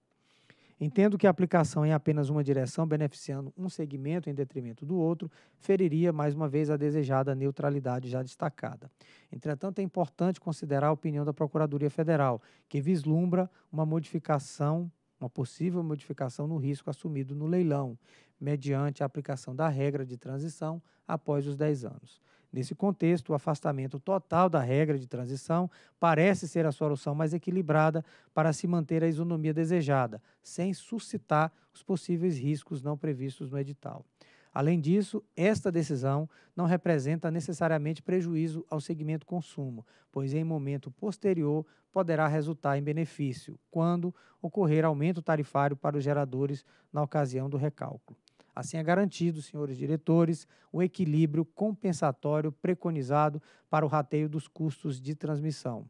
Entendo que a aplicação em apenas uma direção, beneficiando um segmento em detrimento do outro, feriria mais uma vez a desejada neutralidade já destacada. Entretanto, é importante considerar a opinião da Procuradoria Federal, que vislumbra uma modificação, uma possível modificação no risco assumido no leilão, mediante a aplicação da regra de transição após os 10 anos. Nesse contexto, o afastamento total da regra de transição parece ser a solução mais equilibrada para se manter a isonomia desejada, sem suscitar os possíveis riscos não previstos no edital. Além disso, esta decisão não representa necessariamente prejuízo ao segmento consumo, pois em momento posterior poderá resultar em benefício, quando ocorrer aumento tarifário para os geradores na ocasião do recálculo. Assim é garantido, senhores diretores, o equilíbrio compensatório preconizado para o rateio dos custos de transmissão,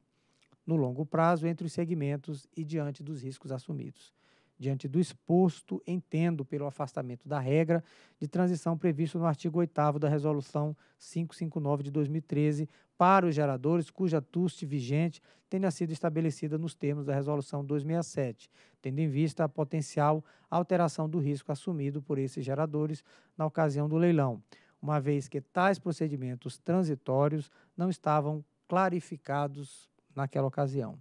no longo prazo, entre os segmentos e diante dos riscos assumidos. Diante do exposto, entendo pelo afastamento da regra de transição previsto no artigo 8 da Resolução 559 de 2013 para os geradores cuja TUST vigente tenha sido estabelecida nos termos da Resolução 267, tendo em vista a potencial alteração do risco assumido por esses geradores na ocasião do leilão, uma vez que tais procedimentos transitórios não estavam clarificados naquela ocasião.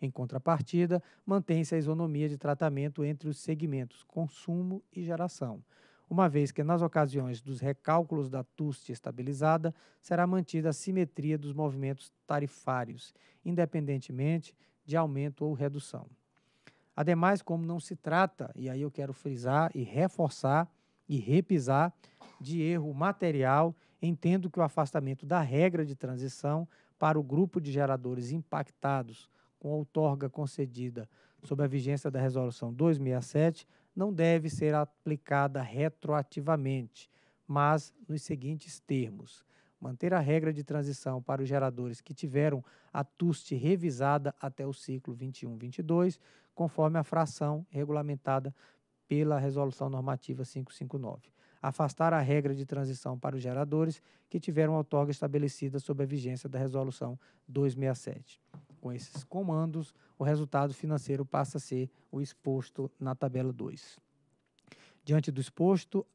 Em contrapartida, mantém-se a isonomia de tratamento entre os segmentos consumo e geração, uma vez que, nas ocasiões dos recálculos da TUST estabilizada, será mantida a simetria dos movimentos tarifários, independentemente de aumento ou redução. Ademais, como não se trata, e aí eu quero frisar e reforçar e repisar, de erro material, entendo que o afastamento da regra de transição para o grupo de geradores impactados com a outorga concedida sob a vigência da Resolução 267 não deve ser aplicada retroativamente, mas nos seguintes termos: manter a regra de transição para os geradores que tiveram a TUST revisada até o ciclo 21-22, conforme a fração regulamentada pela Resolução Normativa 559. Afastar a regra de transição para os geradores que tiveram a outorga estabelecida sob a vigência da Resolução 267 com esses comandos, o resultado financeiro passa a ser o exposto na tabela 2. Diante do exposto,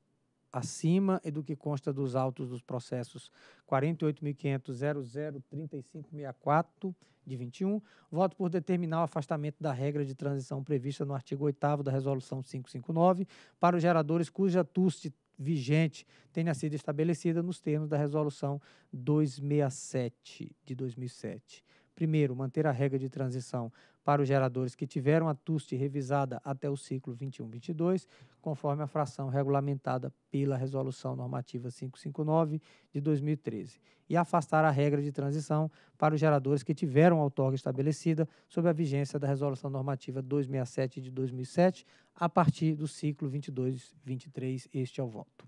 acima e do que consta dos autos dos processos 48.500.003564 de 21, voto por determinar o afastamento da regra de transição prevista no artigo 8 da Resolução 559 para os geradores cuja TUST vigente tenha sido estabelecida nos termos da Resolução 267 de 2007. Primeiro, manter a regra de transição para os geradores que tiveram a TUST revisada até o ciclo 21-22, conforme a fração regulamentada pela Resolução Normativa 559 de 2013, e afastar a regra de transição para os geradores que tiveram a outorga estabelecida sob a vigência da Resolução Normativa 267 de 2007, a partir do ciclo 22-23. Este é o voto.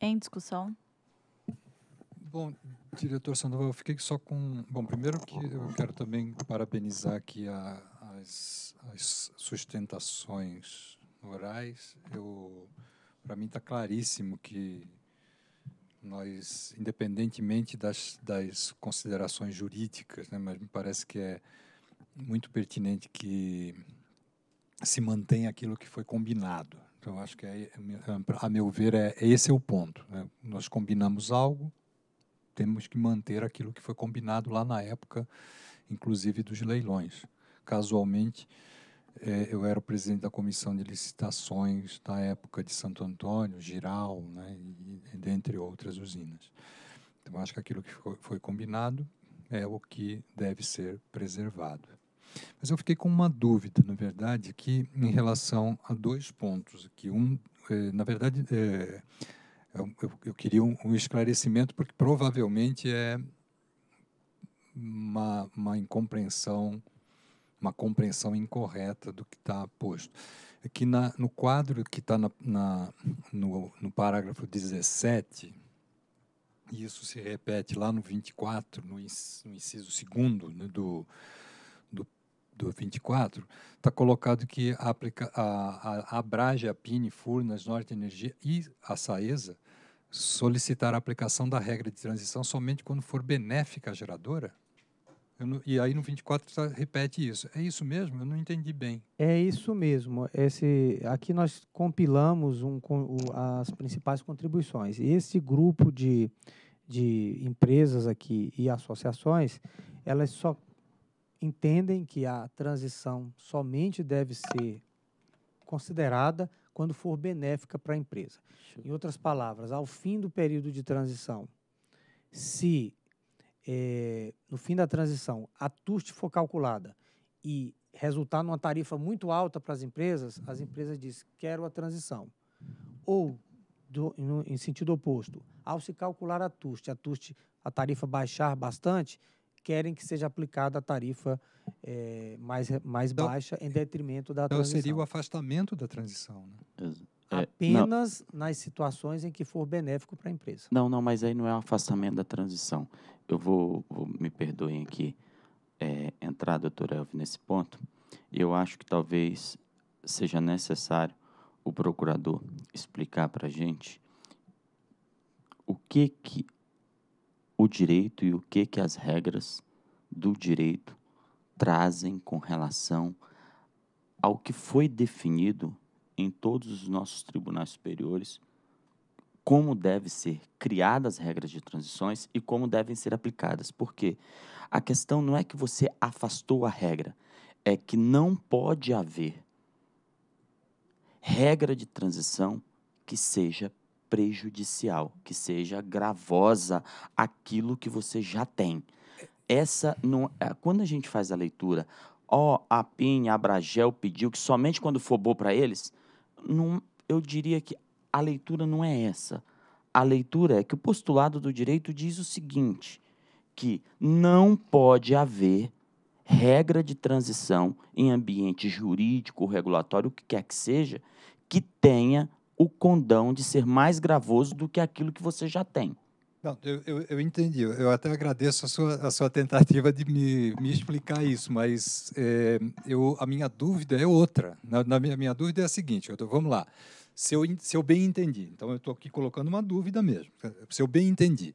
Em discussão. Bom Diretor Sandoval, eu fiquei só com. Bom, primeiro que eu quero também parabenizar aqui a, as, as, sustentações orais. Eu, para mim está claríssimo que nós, independentemente das, das considerações jurídicas, né, mas me parece que é muito pertinente que se mantenha aquilo que foi combinado. Então, acho que, é, é, a meu ver, é, esse é o ponto. Né? Nós combinamos algo, temos que manter aquilo que foi combinado lá na época, inclusive dos leilões. Casualmente, é, eu era o presidente da comissão de licitações da época de Santo Antônio, Giral, né, e, dentre outras usinas. Então, acho que aquilo que foi, foi combinado é o que deve ser preservado. Mas eu fiquei com uma dúvida, na verdade, que em relação a dois pontos aqui. Um, é, na verdade, é, eu, eu, eu queria um, um, esclarecimento, porque provavelmente é uma, uma incompreensão, uma compreensão incorreta do que está posto. Aqui é na, no quadro que está no, no parágrafo 17, e isso se repete lá no 24, no, inciso segundo né, do, do 24, está colocado que a, a, a Abrage, a Pini, Furnas, Norte Energia e a Saesa solicitar a aplicação da regra de transição somente quando for benéfica à geradora? Não, e aí no 24 tá, repete isso. É isso mesmo? Eu não entendi bem. É isso mesmo. Esse, aqui nós compilamos um, com, as principais contribuições. esse grupo de, de empresas aqui e associações, elas só entendem que a transição somente deve ser considerada quando for benéfica para a empresa. Em outras palavras, ao fim do período de transição, se é, no fim da transição a TUST for calculada e resultar numa tarifa muito alta para as empresas, as empresas dizem quero a transição. Ou, do, no, em sentido oposto, ao se calcular a TUST, a TUST, a tarifa baixar bastante, querem que seja aplicada a tarifa é, mais, mais então, baixa em detrimento da então transição. seria o afastamento da transição, né? É, Apenas não. nas situações em que for benéfico para a empresa. Não, não, mas aí não é um afastamento da transição. Eu vou, vou me perdoem aqui é, entrar, doutor Elvio, nesse ponto. Eu acho que talvez seja necessário o procurador explicar para a gente o que, que o direito e o que que as regras do direito trazem com relação ao que foi definido em todos os nossos tribunais superiores como deve ser criadas as regras de transições e como devem ser aplicadas. Porque a questão não é que você afastou a regra, é que não pode haver regra de transição que seja prejudicial, que seja gravosa aquilo que você já tem. Essa não, é, quando a gente faz a leitura, ó, oh, a PIN, a Abragel pediu que somente quando for bom para eles, não, eu diria que a leitura não é essa. A leitura é que o postulado do direito diz o seguinte, que não pode haver regra de transição em ambiente jurídico, regulatório, o que quer que seja, que tenha o condão de ser mais gravoso do que aquilo que você já tem. Não, eu, eu, eu, entendi. Eu até agradeço a sua, a sua tentativa de me, me explicar isso, mas é, eu, a minha dúvida é outra. Na, na minha, minha dúvida é a seguinte: eu tô, vamos lá. Se eu, se eu bem entendi, então eu estou aqui colocando uma dúvida mesmo. Se eu bem entendi,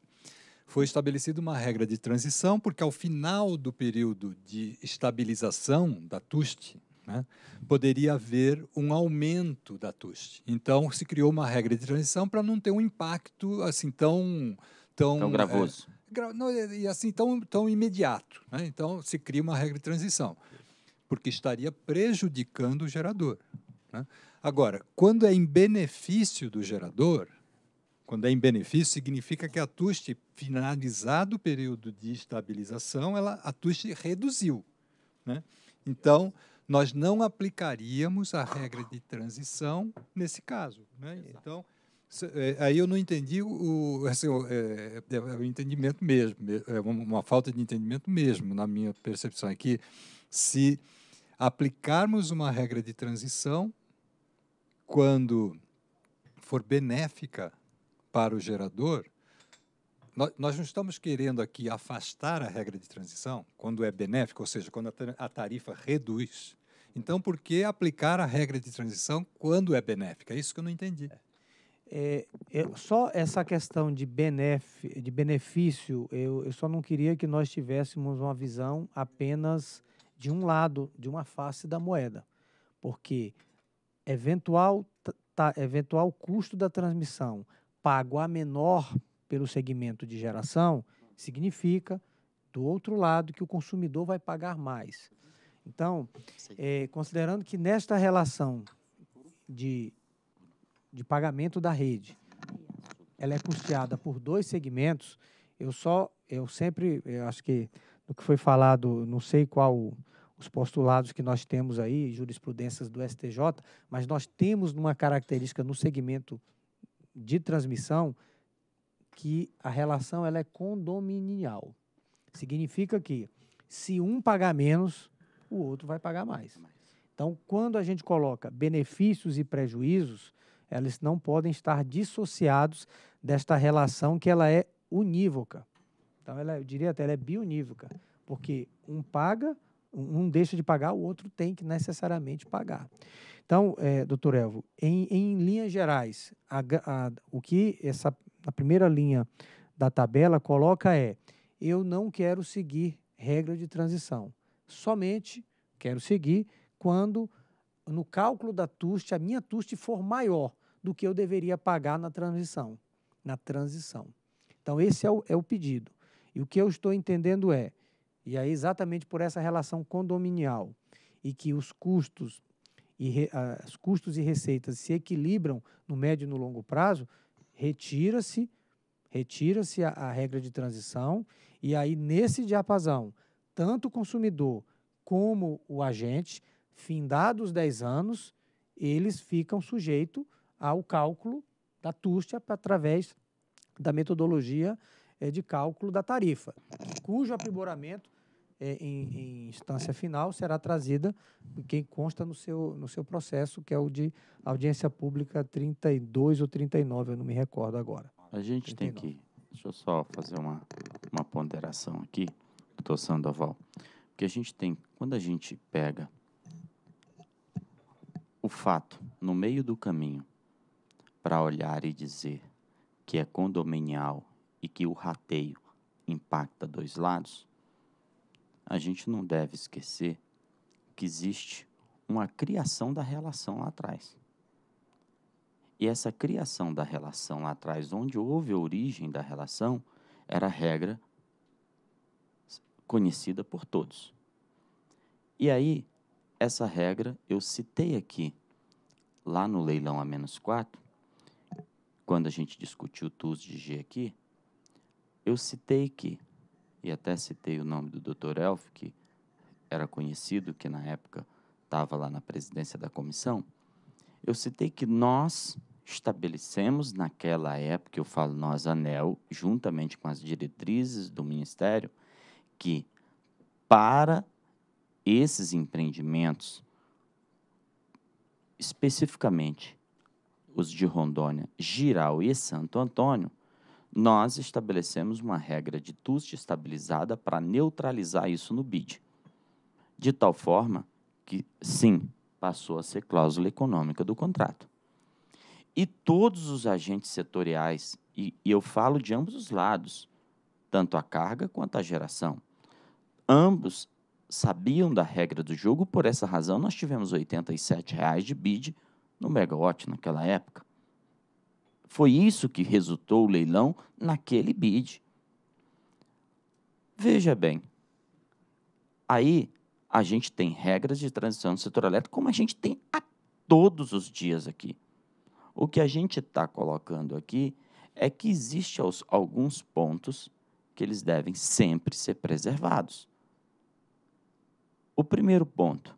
foi estabelecida uma regra de transição, porque ao final do período de estabilização da TUST, né, poderia haver um aumento da TUST. Então, se criou uma regra de transição para não ter um impacto assim tão... Tão, tão gravoso. É, gra não, e assim, tão, tão imediato. Né? Então, se cria uma regra de transição, porque estaria prejudicando o gerador. Né? Agora, quando é em benefício do gerador, quando é em benefício, significa que a TUST, finalizado o período de estabilização, ela, a TUST reduziu. Né? Então, nós não aplicaríamos a regra de transição nesse caso. Né? Então, é, aí eu não entendi o, assim, o, é, é, é, o entendimento mesmo, é uma falta de entendimento mesmo, na minha percepção, é que se aplicarmos uma regra de transição, quando for benéfica para o gerador, nós não estamos querendo aqui afastar a regra de transição quando é benéfico, ou seja, quando a tarifa reduz. Então, por que aplicar a regra de transição quando é benéfica? É isso que eu não entendi. É, é, só essa questão de, benef, de benefício, eu, eu, só não queria que nós tivéssemos uma visão apenas de um lado, de uma face da moeda. Porque eventual, eventual custo da transmissão pago a menor pelo segmento de geração, significa, do outro lado, que o consumidor vai pagar mais. Então, é, considerando que nesta relação de, de pagamento da rede, ela é custeada por dois segmentos, eu só, eu sempre, eu acho que no que foi falado, não sei qual os postulados que nós temos aí, jurisprudências do STJ, mas nós temos uma característica no segmento de transmissão que a relação ela é condominial. Significa que se um pagar menos, o outro vai pagar mais. Então, quando a gente coloca benefícios e prejuízos, eles não podem estar dissociados desta relação que ela é unívoca. Então, ela, é, eu diria até, ela é biunívoca, porque um paga, um deixa de pagar, o outro tem que necessariamente pagar. Então, é, doutor Elvo, em, em linhas gerais, a, a, o que essa, na primeira linha da tabela coloca é: eu não quero seguir regra de transição. Somente quero seguir quando no cálculo da TUST a minha TUST for maior do que eu deveria pagar na transição, na transição. Então esse é o, é o pedido. E o que eu estou entendendo é, e aí é exatamente por essa relação condominial e que os custos e re, as custos e receitas se equilibram no médio e no longo prazo, retira-se, retira-se a, a regra de transição e aí nesse diapasão, tanto o consumidor como o agente, findados 10 anos, eles ficam sujeitos ao cálculo da TUST através da metodologia é, de cálculo da tarifa, cujo aprimoramento é, em, em, instância final será trazida quem consta no seu, no seu processo, que é o de audiência pública 32 ou 39, eu não me recordo agora. A gente 39. tem que, deixa eu só fazer uma, uma ponderação aqui, doutor Sandoval, porque a gente tem, quando a gente pega o fato no meio do caminho para olhar e dizer que é condominial e que o rateio impacta dois lados, a gente não deve esquecer que existe uma criação da relação lá atrás. E essa criação da relação lá atrás, onde houve a origem da relação, era a regra conhecida por todos. E aí, essa regra eu citei aqui, lá no leilão a menos 4, quando a gente discutiu o TUS de G aqui, eu citei que e até citei o nome do Dr. Elf, que era conhecido, que na época estava lá na presidência da comissão, eu citei que nós estabelecemos naquela época, eu falo nós, ANEL, juntamente com as diretrizes do Ministério, que para esses empreendimentos, especificamente os de Rondônia, Giral e Santo Antônio, nós estabelecemos uma regra de TUST estabilizada para neutralizar isso no BID, de tal forma que, sim, passou a ser cláusula econômica do contrato. E todos os agentes setoriais, e, e eu falo de ambos os lados, tanto a carga quanto a geração, ambos sabiam da regra do jogo, por essa razão nós tivemos R$ 87 de BID no megawatt naquela época. Foi isso que resultou o leilão naquele bid. Veja bem, aí a gente tem regras de transição no setor elétrico como a gente tem a todos os dias aqui. O que a gente está colocando aqui é que existem alguns pontos que eles devem sempre ser preservados. O primeiro ponto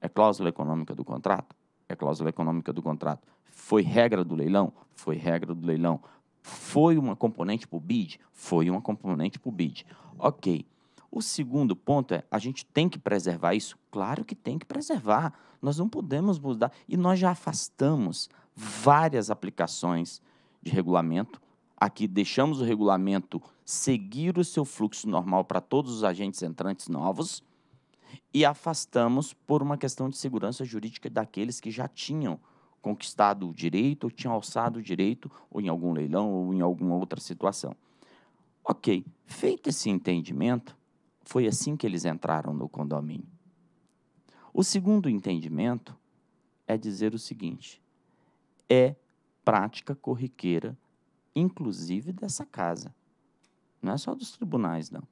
é cláusula econômica do contrato? É cláusula econômica do contrato. Foi regra do leilão? Foi regra do leilão. Foi uma componente para o bid? Foi uma componente para o bid. Ok. O segundo ponto é, a gente tem que preservar isso? Claro que tem que preservar. Nós não podemos mudar. E nós já afastamos várias aplicações de regulamento. Aqui deixamos o regulamento seguir o seu fluxo normal para todos os agentes entrantes novos e afastamos por uma questão de segurança jurídica daqueles que já tinham conquistado o direito, ou tinha alçado o direito, ou em algum leilão, ou em alguma outra situação. Ok, feito esse entendimento, foi assim que eles entraram no condomínio. O segundo entendimento é dizer o seguinte: é prática corriqueira, inclusive dessa casa. Não é só dos tribunais, não.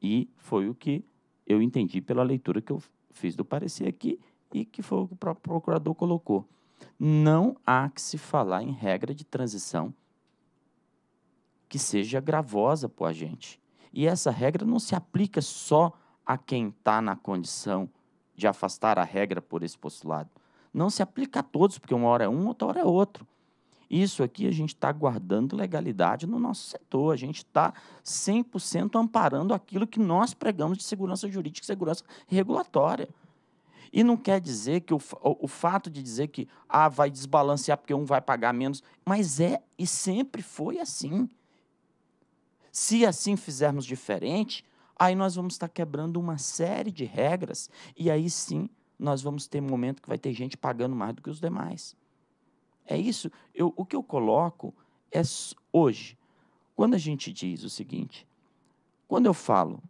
E foi o que eu entendi pela leitura que eu fiz do parecer aqui e que foi o que o próprio procurador colocou não há que se falar em regra de transição que seja gravosa para o agente. E essa regra não se aplica só a quem está na condição de afastar a regra por esse postulado. Não se aplica a todos, porque uma hora é um, outra hora é outro. Isso aqui a gente está guardando legalidade no nosso setor, a gente está 100% amparando aquilo que nós pregamos de segurança jurídica e segurança regulatória. E não quer dizer que o, o, o fato de dizer que ah, vai desbalancear porque um vai pagar menos, mas é e sempre foi assim. Se assim fizermos diferente, aí nós vamos estar quebrando uma série de regras e aí sim nós vamos ter um momento que vai ter gente pagando mais do que os demais. É isso. Eu, o que eu coloco é hoje, quando a gente diz o seguinte, quando eu falo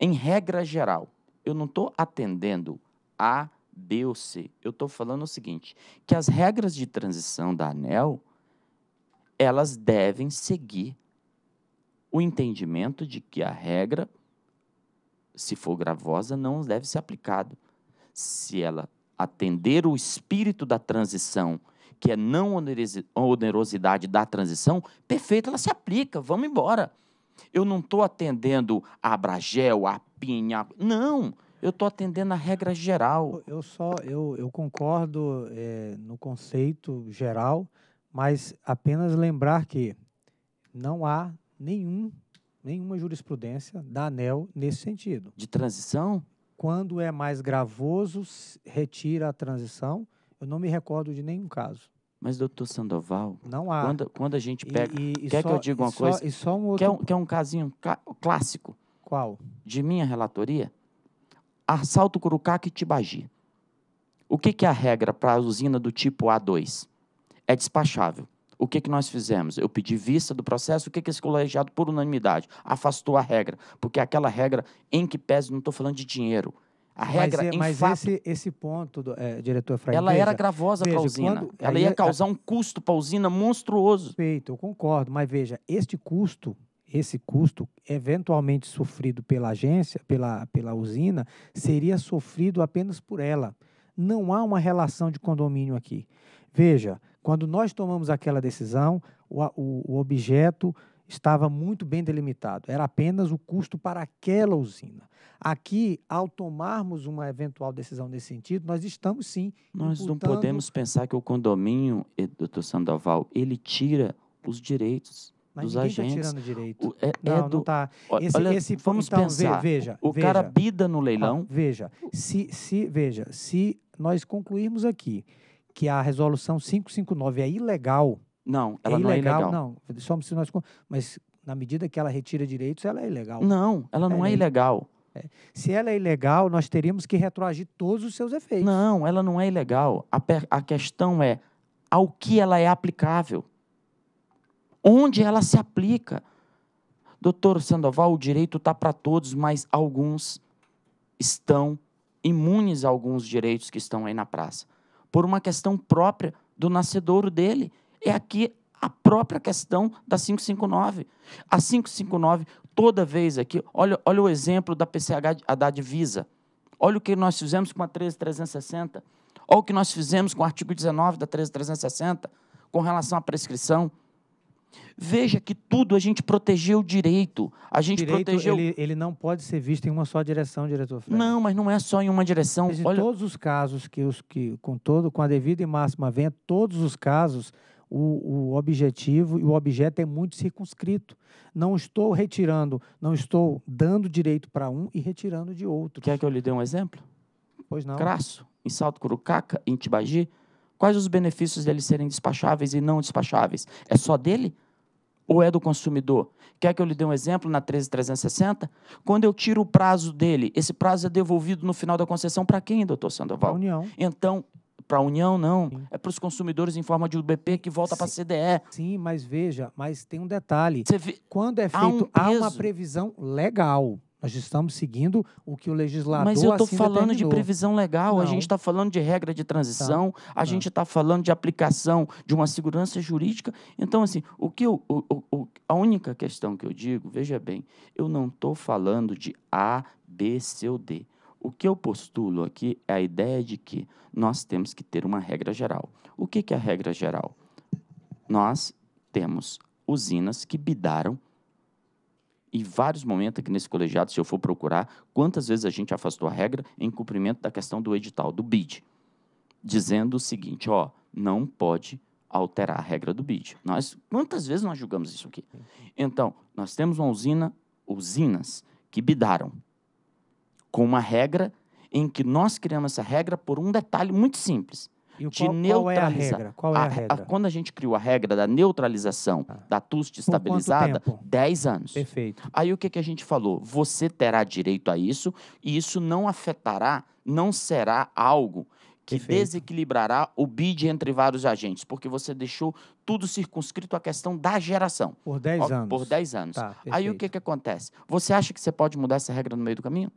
em regra geral, eu não estou atendendo a, B ou C. Eu estou falando o seguinte, que as regras de transição da ANEL, elas devem seguir o entendimento de que a regra, se for gravosa, não deve ser aplicada. Se ela atender o espírito da transição, que é não onerosidade da transição, perfeito, ela se aplica, vamos embora. Eu não estou atendendo a Bragel, a Pinha, não. Não eu estou atendendo a regra geral. Eu só eu, eu concordo é, no conceito geral, mas apenas lembrar que não há nenhum, nenhuma jurisprudência da ANEL nesse sentido. De transição? Quando é mais gravoso, retira a transição. Eu não me recordo de nenhum caso. Mas, doutor Sandoval, não há. Quando, quando a gente pega. E, e, quer só, que eu diga uma coisa? E só um outro... quer, quer um casinho clássico? Qual? De minha relatoria? Assalto Curucaca e Tibagi. O que, que é a regra para a usina do tipo A2? É despachável. O que, que nós fizemos? Eu pedi vista do processo, o que, que esse colegiado, por unanimidade, afastou a regra? Porque aquela regra, em que pese, não estou falando de dinheiro, a regra mas, é, em mas fato, esse, esse ponto, do, é, diretor Fraga. Ela veja, era gravosa para a usina. Quando, ela ia, ia é, causar a, um custo para a usina monstruoso. Perfeito, eu concordo. Mas veja, este custo esse custo eventualmente sofrido pela agência, pela, pela usina, seria sofrido apenas por ela. Não há uma relação de condomínio aqui. Veja, quando nós tomamos aquela decisão, o, o, o objeto estava muito bem delimitado, era apenas o custo para aquela usina. Aqui, ao tomarmos uma eventual decisão nesse sentido, nós estamos sim. Nós não podemos pensar que o condomínio, eh, doutor Sandoval, ele tira os direitos mas dos tá agentes. Tá tirando direito. O, é, não, é do, não tá. Esse, olha, esse, vamos então, pensar. Veja, o veja, cara bida no leilão. Ah, veja, se, se, veja, se nós concluirmos aqui que a resolução 559 é ilegal. Não, ela é não ilegal, é ilegal. Não, se nós. Mas na medida que ela retira direitos, ela é ilegal. Não, ela é não é, é ilegal. Se ela é ilegal, nós teríamos que retroagir todos os seus efeitos. Não, ela não é ilegal. A, a questão é ao que ela é aplicável onde ela se aplica. Doutor Sandoval, o direito está para todos, mas alguns estão imunes a alguns direitos que estão aí na praça, por uma questão própria do nascedouro dele. É aqui a própria questão da 559. A 559, toda vez aqui, olha, olha o exemplo da PCH da divisa. Olha o que nós fizemos com a 13360. Olha o que nós fizemos com o artigo 19 da 13360 com relação à prescrição. Veja que tudo a gente protegeu o direito. A gente direito, protegeu. Ele, ele não pode ser visto em uma só direção, diretor Fred. Não, mas não é só em uma direção. em Olha... todos os casos que os que com todo com a devida e máxima venda, todos os casos o, o, objetivo e o objeto é muito circunscrito. Não estou retirando, não estou dando direito para um e retirando de outro. Quer que eu lhe dê um exemplo? Pois não. Crasso, em Salto Curucaca, em Tibagi, Quais os benefícios deles serem despacháveis e não despacháveis? É só dele? Ou é do consumidor? Quer que eu lhe dê um exemplo na 13360? Quando eu tiro o prazo dele, esse prazo é devolvido no final da concessão para quem, doutor Sandoval? Para a União. Então, para a União, não. Sim. É para os consumidores em forma de UBP que volta para a CDE. Sim, mas veja, mas tem um detalhe. Vê, Quando é feito, há, um há uma previsão legal. Nós estamos seguindo o que o legislador Mas eu estou assim falando determinou. de previsão legal, não. a gente está falando de regra de transição, tá. a não. Tá. gente está falando de aplicação de uma segurança jurídica. Então, assim, o que eu, o, o, a única questão que eu digo, veja bem, eu não estou falando de A, B, C ou D. O que eu postulo aqui é a ideia de que nós temos que ter uma regra geral. O que, que é a regra geral? Nós temos usinas que bidaram em vários momentos aqui nesse colegiado, se eu for procurar, quantas vezes a gente afastou a regra em cumprimento da questão do edital, do BID, dizendo o seguinte, ó, não pode alterar a regra do BID. Nós, quantas vezes nós julgamos isso aqui? Então, nós temos uma usina, usinas que bidaram com uma regra em que nós criamos essa regra por um detalhe muito simples. E de qual, neutralizar. Qual é a regra? É a regra? a, quando a gente criou a regra da neutralização ah. da TUST estabilizada, 10 anos. Perfeito. Aí o que, que a gente falou? Você terá direito a isso e isso não afetará, não será algo que Perfeito. desequilibrará o bid entre vários agentes, porque você deixou tudo circunscrito à questão da geração. Por 10 anos. Por 10 anos. Tá, Aí o que, que acontece? Você acha que você pode mudar essa regra no meio do caminho?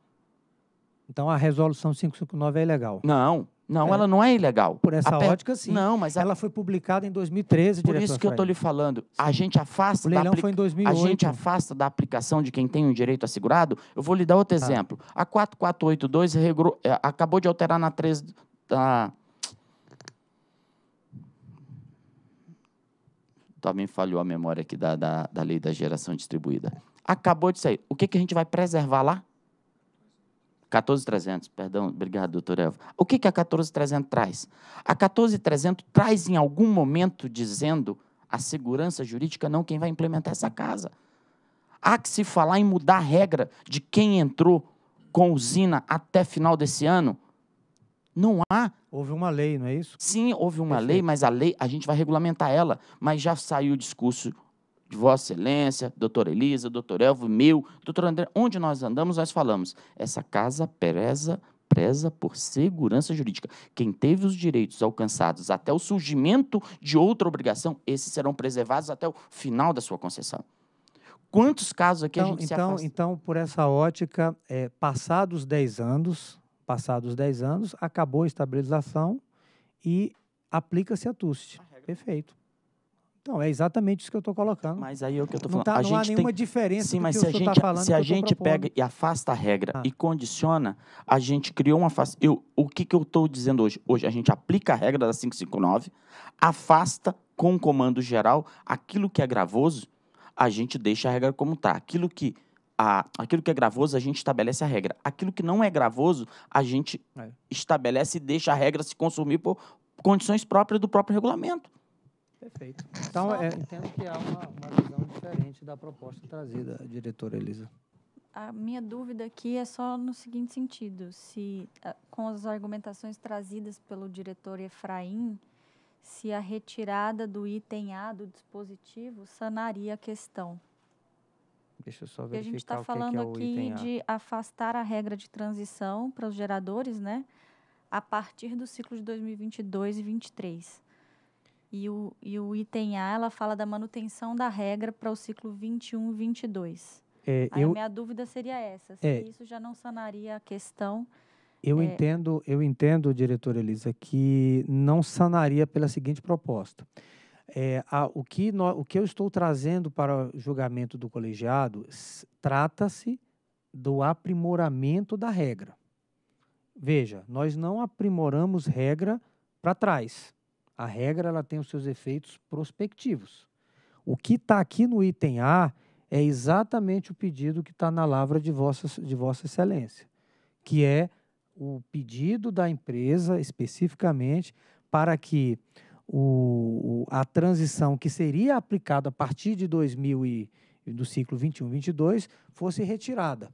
Então a resolução 559 é legal. Não, não, é. ela não é ilegal. Por essa per... ótica, sim. Não, mas a... ela foi publicada em 2013, Por isso que Freire. eu estou lhe falando. A gente afasta. O leilão foi em 2008. A gente afasta da aplicação de quem tem um direito assegurado. Eu vou lhe dar outro tá. exemplo. A 4482 regru... É, acabou de alterar na 3 da. Também falhou a memória aqui da, da, da lei da geração distribuída. Acabou de sair. O que, que a gente vai preservar lá? 14.300, perdão, obrigado, doutor Elva. O que, que a 14.300 traz? A 14.300 traz em algum momento dizendo a segurança jurídica não quem vai implementar essa casa. Há que se falar em mudar a regra de quem entrou com usina até final desse ano. Não há. Houve uma lei, não é isso? Sim, houve uma Perfeito. lei, mas a lei, a gente vai regulamentar ela. Mas já saiu o discurso de Vossa Excelência, doutora Elisa, doutor Elvo, meu, doutor André, onde nós andamos, nós falamos, essa casa preza, preza por segurança jurídica. Quem teve os direitos alcançados até o surgimento de outra obrigação, esses serão preservados até o final da sua concessão. Quantos casos aqui então, a gente então, se Então, por essa ótica, é, passados 10 anos, passados 10 anos, acabou a estabilização e aplica-se a TUST. Perfeito. Então, é exatamente isso que eu estou colocando. Mas aí é o que eu estou falando. Não, tá, a não gente há nenhuma tem... diferença Sim, mas se a, tá gente, tá falando, se a gente pega e afasta a regra ah. e condiciona, a gente criou uma... Fa... Eu, o que, que eu estou dizendo hoje? Hoje a gente aplica a regra da 559, afasta com o comando geral aquilo que é gravoso, a gente deixa a regra como está. Aquilo que aquilo que é gravoso, a gente estabelece a regra. Aquilo que não é gravoso, a gente é. estabelece e deixa a regra se consumir por condições próprias do próprio regulamento. Perfeito. Então, Só... é, entendo que há uma, uma visão diferente da proposta trazida, diretora Elisa a minha dúvida aqui é só no seguinte sentido: se com as argumentações trazidas pelo diretor Efraim, se a retirada do item A do dispositivo sanaria a questão. Deixa eu só verificar. que a gente está é falando é aqui de afastar a regra de transição para os geradores, né? A partir do ciclo de 2022 e 2023. E o, e o item A, ela fala da manutenção da regra para o ciclo 21, 22. É, Aí eu, a minha dúvida seria essa, se é, isso já não sanaria a questão. Eu é, entendo, eu entendo, diretora Elisa, que não sanaria pela seguinte proposta. É, a, o, que no, o que eu estou trazendo para julgamento do colegiado trata-se do aprimoramento da regra. Veja, nós não aprimoramos regra para trás. A regra ela tem os seus efeitos prospectivos. O que está aqui no item A é exatamente o pedido que está na lavra de vossa, de vossa Excelência, que é o pedido da empresa especificamente para que o, a transição que seria aplicada a partir de 2000 e, do ciclo 21-22 fosse retirada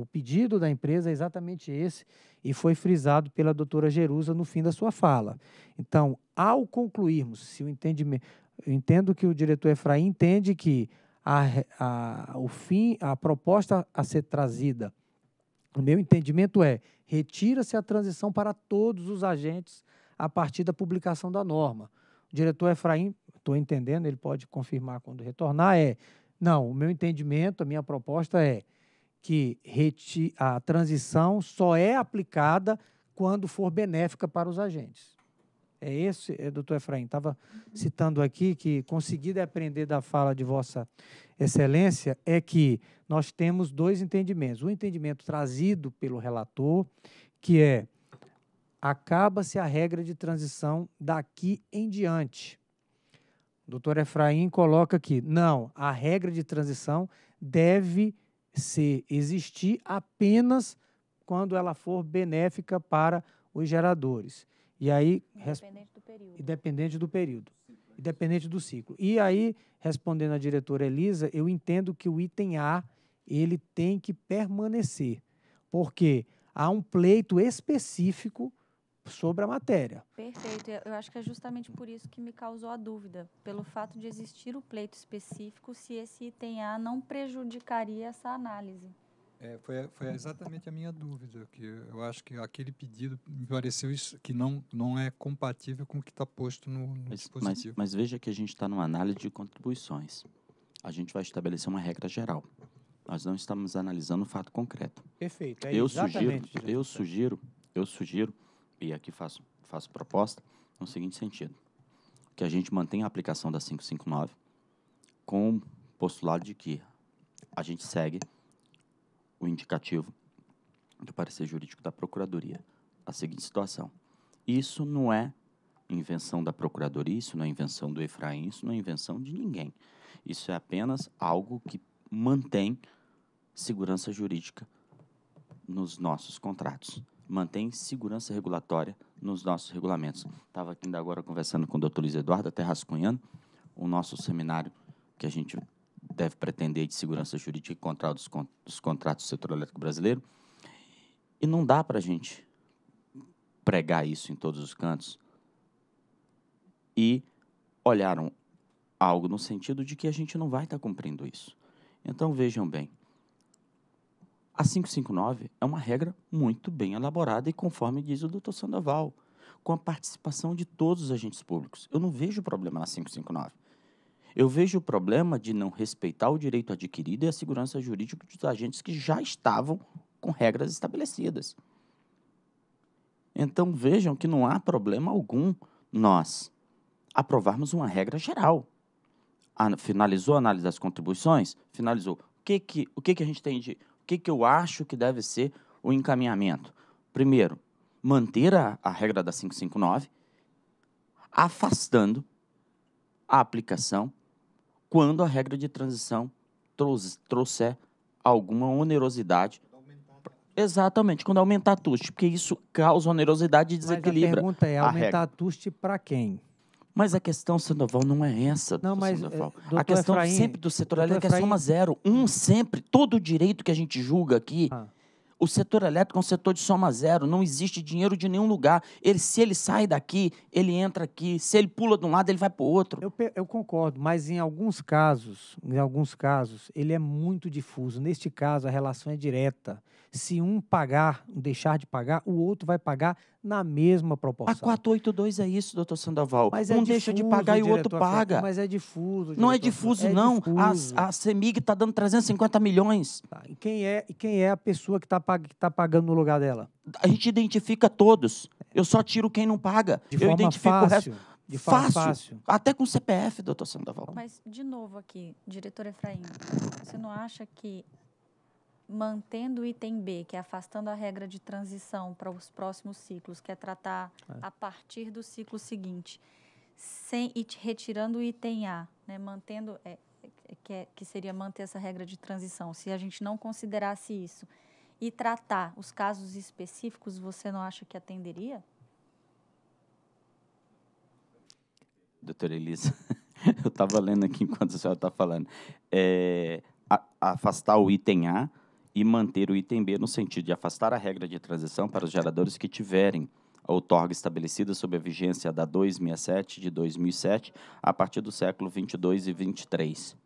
o pedido da empresa é exatamente esse e foi frisado pela doutora Jerusa no fim da sua fala. Então, ao concluirmos, se eu entendi, eu entendo que o diretor Efraim entende que a, a, o fim, a proposta a ser trazida, o meu entendimento é retira-se a transição para todos os agentes a partir da publicação da norma. O diretor Efraim, estou entendendo, ele pode confirmar quando retornar, é não, o meu entendimento, a minha proposta é que a transição só é aplicada quando for benéfica para os agentes. É esse, é, doutor Efraim, estava uhum. citando aqui que consegui aprender da fala de Vossa Excelência é que nós temos dois entendimentos. O entendimento trazido pelo relator, que é acaba-se a regra de transição daqui em diante. O doutor Efraim coloca aqui, não, a regra de transição deve existir apenas quando ela for benéfica para os geradores. E aí, independente do período. Independente do período. Independente do ciclo. E aí, respondendo à diretora Elisa, eu entendo que o item A ele tem que permanecer, porque há um pleito específico sobre a matéria. Perfeito. Eu acho que é justamente por isso que me causou a dúvida, pelo fato de existir o pleito específico, se esse item A não prejudicaria essa análise. É, foi, foi exatamente a minha dúvida, que eu acho que aquele pedido me pareceu isso, que não, não é compatível com o que está posto no, no mas, dispositivo. Mas, mas veja que a gente está numa análise de contribuições. A gente vai estabelecer uma regra geral. Nós não estamos analisando o fato concreto. Perfeito. É eu tá sugiro, eu sugiro, eu sugiro e aqui faço, faço proposta, no seguinte sentido: que a gente mantenha a aplicação da 559 com o postulado de que a gente segue o indicativo do parecer jurídico da Procuradoria. A seguinte situação: isso não é invenção da Procuradoria, isso não é invenção do Efraim, isso não é invenção de ninguém. Isso é apenas algo que mantém segurança jurídica nos nossos contratos mantém segurança regulatória nos nossos regulamentos. Estava aqui ainda agora conversando com o doutor Luiz Eduardo, até rascunhando, o nosso seminário que a gente deve pretender de segurança jurídica e controle dos, dos contratos do setor elétrico brasileiro. E não dá para a gente pregar isso em todos os cantos. E olharam algo no sentido de que a gente não vai estar tá cumprindo isso. Então vejam bem, a 559 é uma regra muito bem elaborada e conforme diz o doutor Sandoval, com a participação de todos os agentes públicos. Eu não vejo problema na 559. Eu vejo o problema de não respeitar o direito adquirido e a segurança jurídica dos agentes que já estavam com regras estabelecidas. Então vejam que não há problema algum nós aprovarmos uma regra geral. finalizou a análise das contribuições? Finalizou. O que que, o que, que a gente tem de que, que eu acho que deve ser o encaminhamento? Primeiro, manter a, a regra da 559, afastando a aplicação quando a regra de transição trouxe, trouxer alguma onerosidade. Exatamente, quando aumentar a TUST, porque isso causa onerosidade e desequilíbrio. Mas a pergunta é: aumentar a, a TUST para quem? Mas a questão, Sandoval, não é essa. Não, mas, Sandoval. É, a questão Efraim, sempre do setor elétrico é Efraim... é soma zero. Um sempre, todo o direito que a gente julga aqui, ah. o setor elétrico é um setor de soma zero. Não existe dinheiro de nenhum lugar. Ele, se ele sai daqui, ele entra aqui. Se ele pula de um lado, ele vai para o outro. Eu, eu concordo, mas em alguns casos, em alguns casos, ele é muito difuso. Neste caso, a relação é direta. Se um pagar, deixar de pagar, o outro vai pagar na mesma proporção. A 482 é isso, doutor Sandoval. Mas é um é difuso, deixa de pagar e o outro paga. Mas é difuso. Não é difuso, é não. Difuso. A, a CEMIG está dando 350 milhões. Tá. E, quem é, e quem é a pessoa que está pag tá pagando no lugar dela? A gente identifica todos. Eu só tiro quem não paga. De Eu identifico fácil. o resto. De fácil, fácil. Até com CPF, doutor Sandoval. Mas, de novo aqui, diretor Efraim, você não acha que mantendo o item B, que é afastando a regra de transição para os próximos ciclos, que é tratar é. a partir do ciclo seguinte, sem e retirando o item A, né, mantendo é, é, que, é, que seria manter essa regra de transição. Se a gente não considerasse isso e tratar os casos específicos, você não acha que atenderia? Doutora Elisa, eu estava lendo aqui enquanto a senhora está falando. É, afastar o item A e manter o item B no sentido de afastar a regra de transição para os geradores que tiverem a outorga estabelecida sob a vigência da 267 de 2007 a partir do século 22 e 23.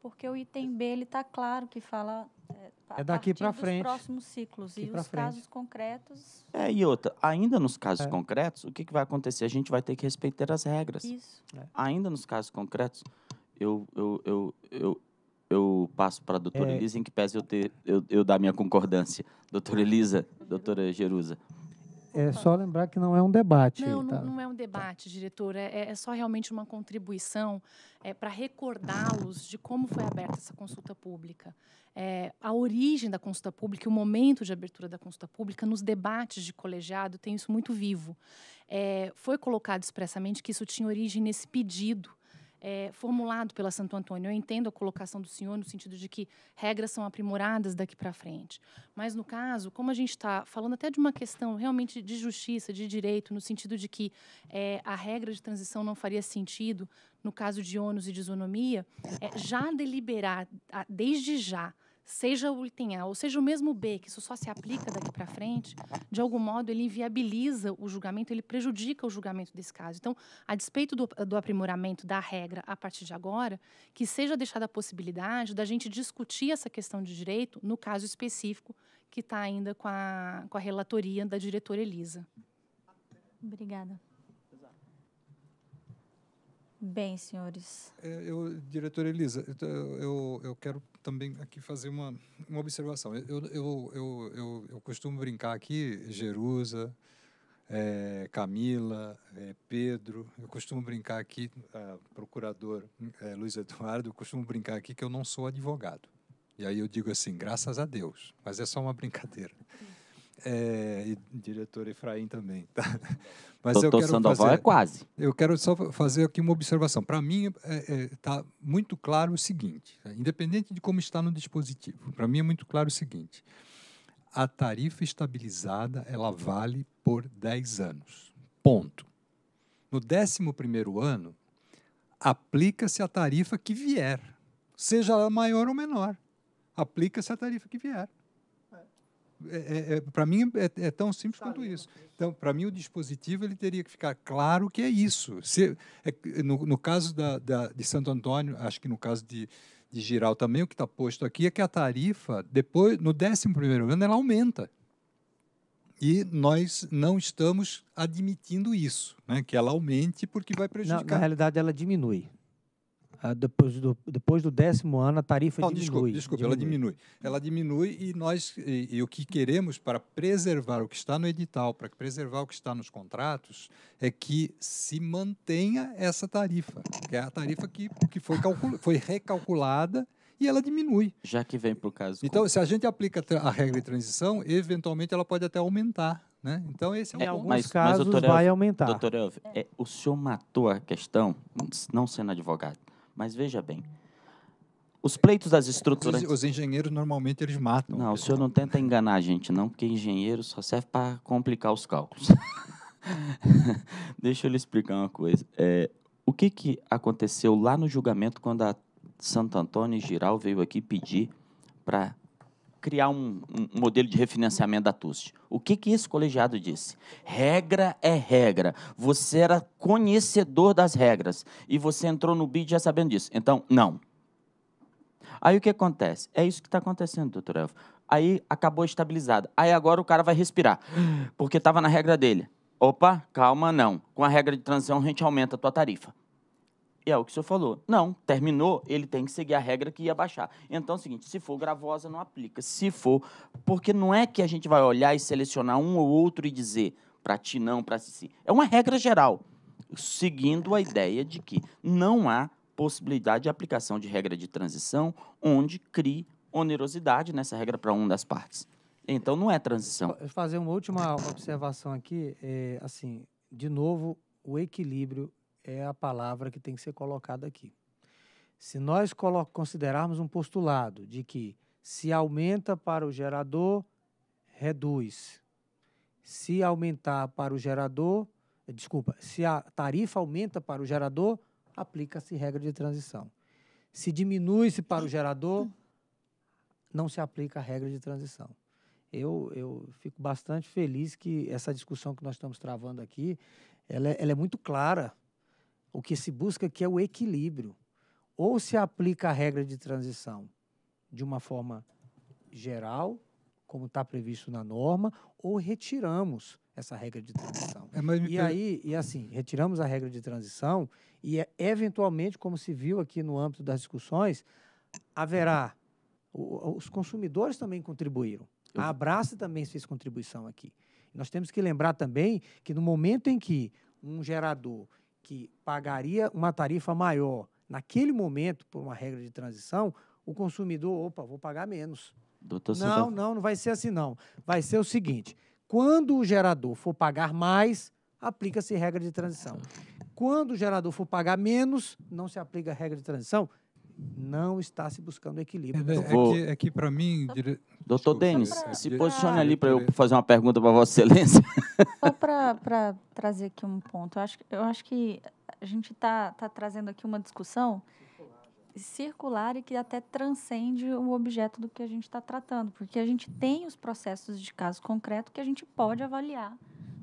Porque o item B ele está claro que fala é, é daqui para frente. Dos próximos ciclos daqui e os frente. casos concretos. É e outra, ainda nos casos é. concretos, o que, que, vai acontecer? A gente vai ter que respeitar as regras. Isso. É. Ainda nos casos concretos, eu, eu, eu, eu, eu passo para a doutora é... Elisa, em que pese eu, ter, eu, eu dar minha concordância. Doutora Elisa, doutora Jerusa. É só lembrar que não é um debate. Não, tá? não, é um debate, diretora. É, é, é só realmente uma contribuição é, para recordá-los de como foi aberta essa consulta pública. É, a origem da consulta pública, o momento de abertura da consulta pública, nos debates de colegiado, tem isso muito vivo. É, foi colocado expressamente que isso tinha origem nesse pedido é, formulado pela Santo Antônio. Eu entendo a colocação do senhor no sentido de que regras são aprimoradas daqui para frente. Mas, no caso, como a gente está falando até de uma questão realmente de justiça, de direito, no sentido de que é, a regra de transição não faria sentido no caso de ônus e de isonomia, é, já deliberar, desde já, seja o item A ou seja o mesmo B, que isso só se aplica daqui para frente, de algum modo ele inviabiliza o julgamento, ele prejudica o julgamento desse caso. Então, a despeito do, do aprimoramento da regra a partir de agora, que seja deixada a possibilidade da gente discutir essa questão de direito no caso específico que está ainda com a, com a relatoria da diretora Elisa. Obrigada. Bem, senhores. É, eu, diretora Elisa, eu, eu quero também aqui fazer uma, uma observação. Eu, eu, eu, eu, eu costumo brincar aqui, Jerusa, é, Camila, é, Pedro, eu costumo brincar aqui, é, procurador Luiz Eduardo, eu costumo brincar aqui que eu não sou advogado. E aí eu digo assim, graças a Deus, mas é só uma brincadeira. É, e diretor Efraim também. Tá? Mas Doutor eu quero Sandoval fazer, é quase. Eu quero só fazer aqui uma observação. Para mim, está é, é, tá muito claro o seguinte: tá? independente de como está no dispositivo, para mim é muito claro o seguinte: a tarifa estabilizada ela vale por 10 anos. Ponto. No 11 ano, aplica-se a tarifa que vier, seja ela maior ou menor. Aplica-se a tarifa que vier é, é, é para mim é, é, tão simples quanto é isso. Então, para mim, o dispositivo ele teria que ficar claro que é isso. Se, no, no, caso da, da, de Santo Antônio, acho que no caso de, de Giral também, o que está posto aqui é que a tarifa, depois no 11 ano, ela aumenta. E nós não estamos admitindo isso, né? que ela aumente porque vai prejudicar. Na, na realidade, ela diminui. Ah, depois, do, depois do décimo ano, a tarifa Não, oh, diminui. Desculpe, desculpe diminui. ela diminui. Ela diminui e nós e, e, o que queremos para preservar o que está no edital, para preservar o que está nos contratos, é que se mantenha essa tarifa, que é a tarifa que, que foi, calcula, foi recalculada e ela diminui. Já que vem para o caso. Então, com... se a gente aplica a regra de transição, eventualmente ela pode até aumentar. Né? Então, esse é um é, alguns mas, casos mas, doutor vai Elf, aumentar. Doutor Elvio, é, o senhor matou a questão, não sendo advogado, mas veja bem, os pleitos das estruturas. Os, os, engenheiros normalmente eles matam. Não, o senhor não tenta enganar a gente, não, porque engenheiro só serve para complicar os cálculos. Deixa eu lhe explicar uma coisa. É, o que, que aconteceu lá no julgamento quando a Santo Antônio e Giral veio aqui pedir para criar um, um, modelo de refinanciamento da TUST. O que, que esse colegiado disse? Regra é regra. Você era conhecedor das regras e você entrou no BID já sabendo disso. Então, não. Aí o que acontece? É isso que está acontecendo, doutor Elfo. Aí acabou estabilizado. Aí agora o cara vai respirar, porque estava na regra dele. Opa, calma, não. Com a regra de transição, a gente aumenta a tua tarifa é o que o senhor falou. Não, terminou, ele tem que seguir a regra que ia baixar. Então é o seguinte, se for gravosa, não aplica. Se for, porque não é que a gente vai olhar e selecionar um ou outro e dizer para ti não, para si. É uma regra geral, seguindo a ideia de que não há possibilidade de aplicação de regra de transição onde crie onerosidade nessa regra para uma das partes. Então não é transição. Vou fazer uma última observação aqui, é, assim, de novo o equilíbrio é a palavra que tem que ser colocada aqui. Se nós considerarmos um postulado de que se aumenta para o gerador, reduz. Se aumentar para o gerador, desculpa, se a tarifa aumenta para o gerador, aplica-se regra de transição. Se diminui-se para o gerador, não se aplica a regra de transição. Eu, eu fico bastante feliz que essa discussão que nós estamos travando aqui, ela, é, ela é muito clara o que se busca aqui é o equilíbrio. Ou se aplica a regra de transição de uma forma geral, como está previsto na norma, ou retiramos essa regra de transição. É, e per... aí, e assim, retiramos a regra de transição e, é, eventualmente, como se viu aqui no âmbito das discussões, haverá. O, os consumidores também contribuíram. A Abraça também fez contribuição aqui. Nós temos que lembrar também que no momento em que um gerador que pagaria uma tarifa maior naquele momento, por uma regra de transição, o consumidor, opa, vou pagar menos. Doutor não, Santa... não, não vai ser assim, não. Vai ser o seguinte: quando o gerador for pagar mais, aplica-se regra de transição. Quando o gerador for pagar menos, não se aplica regra de transição não está se buscando equilíbrio. É, é, vou... é que, é que para mim. Dire... Doutor Denis, se posicione ali para eu fazer uma pergunta para Vossa Excelência. Só para trazer aqui um ponto. Eu acho, eu acho que a gente está tá trazendo aqui uma discussão circular e que até transcende o objeto do que a gente está tratando, porque a gente tem os processos de caso concreto que a gente pode avaliar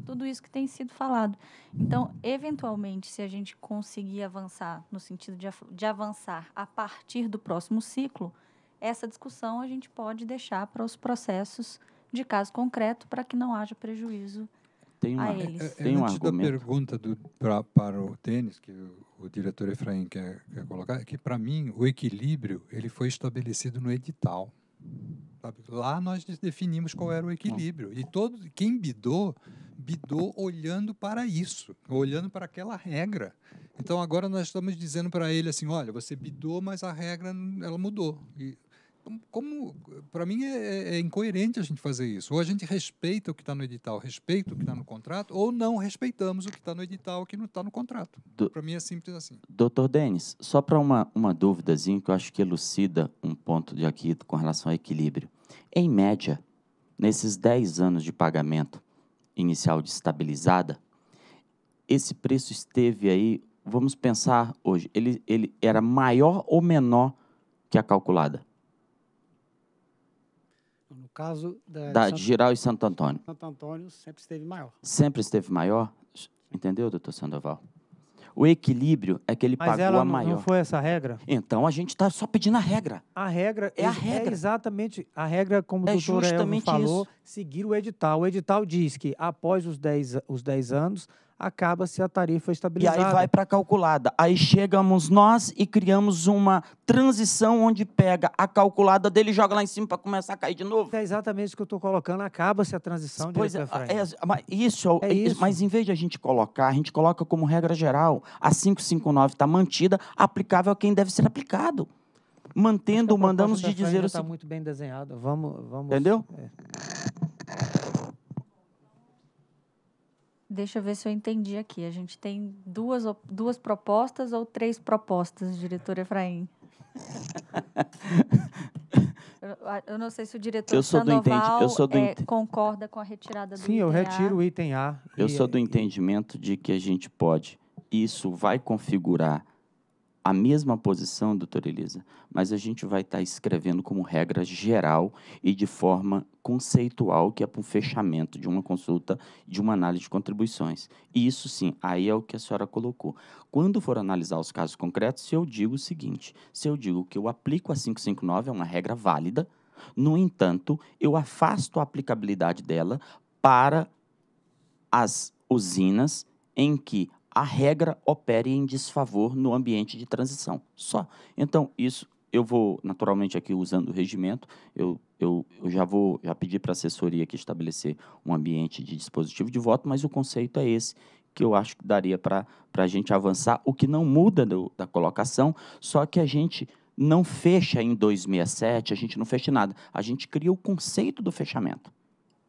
tudo isso que tem sido falado. Então, eventualmente, se a gente conseguir avançar no sentido de, de avançar a partir do próximo ciclo, essa discussão a gente pode deixar para os processos de caso concreto para que não haja prejuízo tem uma, a eles. É, é, tem um Antes da pergunta do, pra, para o Tênis que o, o, diretor Efraim quer, quer colocar, é que, para mim, o equilíbrio ele foi estabelecido no edital. Lá nós definimos qual era o equilíbrio. E todo, quem bidou Bidô olhando para isso, olhando para aquela regra. Então agora nós estamos dizendo para ele assim, olha, você bidou, mas a regra ela mudou. E, como para mim é, é, incoerente a gente fazer isso. Ou a gente respeita o que está no edital, respeita o que está no contrato, ou não respeitamos o que está no edital, o que não está no contrato. Para mim é simples assim. Doutor Denis, só para uma, uma dúvidazinha que eu acho que elucida um ponto de aqui com relação ao equilíbrio. Em média, nesses 10 anos de pagamento, inicial de estabilizada, esse preço esteve aí, vamos pensar hoje, ele, ele era maior ou menor que a calculada? No caso da, da Giral e Santo Antônio. Santo Antônio sempre esteve maior. Sempre esteve maior? Entendeu, doutor Sandoval? O equilíbrio é que ele Mas pagou ela a maior. maior. Não foi essa regra? Então a gente está só pedindo a regra. A regra é, é a regra. É exatamente. A regra, como é o doutor Elvio falou, isso. seguir o edital. O edital diz que após os 10 os dez anos acaba-se a tarifa estabilizada. E aí vai para a calculada. Aí chegamos nós e criamos uma transição onde pega a calculada dele e joga lá em cima para começar a cair de novo. É exatamente o que eu estou colocando. Acaba-se a transição. Pois é, é, mas isso, é, é isso. Mas em vez de a gente colocar, a gente coloca como regra geral. A 559 está mantida, aplicável a quem deve ser aplicado. Mantendo, mandamos de dizer... Está assim... muito bem desenhado. Vamos... vamos Entendeu? É. Deixa eu ver se eu entendi aqui. A gente tem duas, duas propostas ou três propostas, diretor Efraim? eu, não sei se o diretor eu sou eu sou do é, concorda com a retirada do Sim, item eu retiro o item A. Eu e, sou é do e... entendimento de que a gente pode. Isso vai configurar a mesma posição, doutora Elisa, mas a gente vai estar tá escrevendo como regra geral e de forma conceitual, que é para um fechamento de uma consulta, de uma análise de contribuições. E isso sim, aí é o que a senhora colocou. Quando for analisar os casos concretos, se eu digo o seguinte, se eu digo que eu aplico a 559, é uma regra válida, no entanto, eu afasto a aplicabilidade dela para as usinas em que a regra opere em desfavor no ambiente de transição. Só. Então, isso eu vou, naturalmente, aqui usando o regimento, eu, eu, eu já vou já pedir para a assessoria aqui estabelecer um ambiente de dispositivo de voto, mas o conceito é esse que eu acho que daria para a gente avançar, o que não muda do, da colocação, só que a gente não fecha em 267, a gente não fecha nada, a gente cria o conceito do fechamento.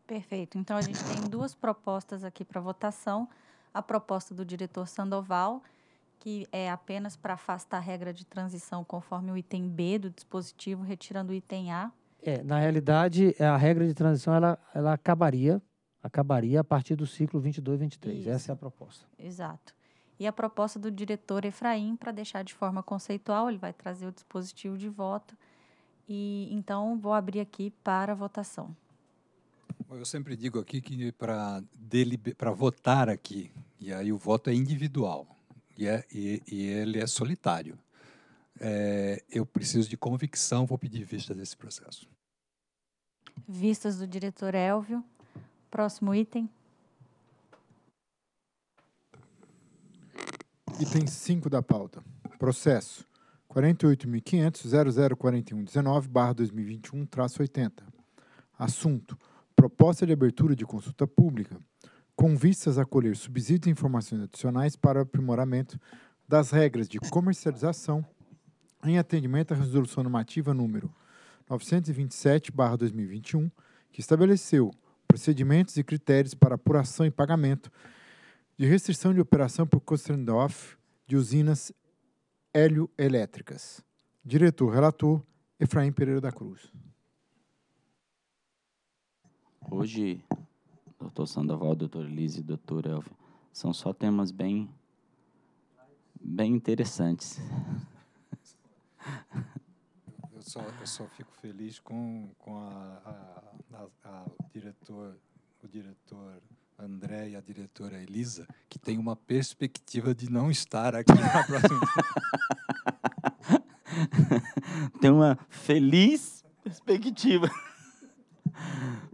Perfeito. Então, a gente tem duas propostas aqui para votação a proposta do diretor Sandoval, que é apenas para afastar a regra de transição conforme o item B do dispositivo, retirando o item A. É, na realidade, a regra de transição ela, ela acabaria, acabaria a partir do ciclo 22-23. Essa é a proposta. Exato. E a proposta do diretor Efraim para deixar de forma conceitual, ele vai trazer o dispositivo de voto. E então vou abrir aqui para votação. Eu sempre digo aqui que para votar aqui, e aí o voto é individual, e, é, e, e ele é solitário. É, eu preciso de convicção, vou pedir vistas desse processo. Vistas do diretor Elvio. Próximo item. Item 5 da pauta. Processo 48.500.004119-2021-80. Assunto proposta de abertura de consulta pública, com vistas a colher subsídios e informações adicionais para aprimoramento das regras de comercialização em atendimento à Resolução Normativa número 927-2021, que estabeleceu procedimentos e critérios para apuração e pagamento de restrição de operação por Kostrendorf de usinas helioelétricas. Diretor-relator Efraim Pereira da Cruz. Hoje, doutor Sandoval, doutor Elise e doutor Elvio, são só temas bem, bem interessantes. Eu só, eu só fico feliz com, com a, a, a, a diretor, o diretor André e a diretora Elisa, que tem uma perspectiva de não estar aqui na próxima. tem uma feliz perspectiva.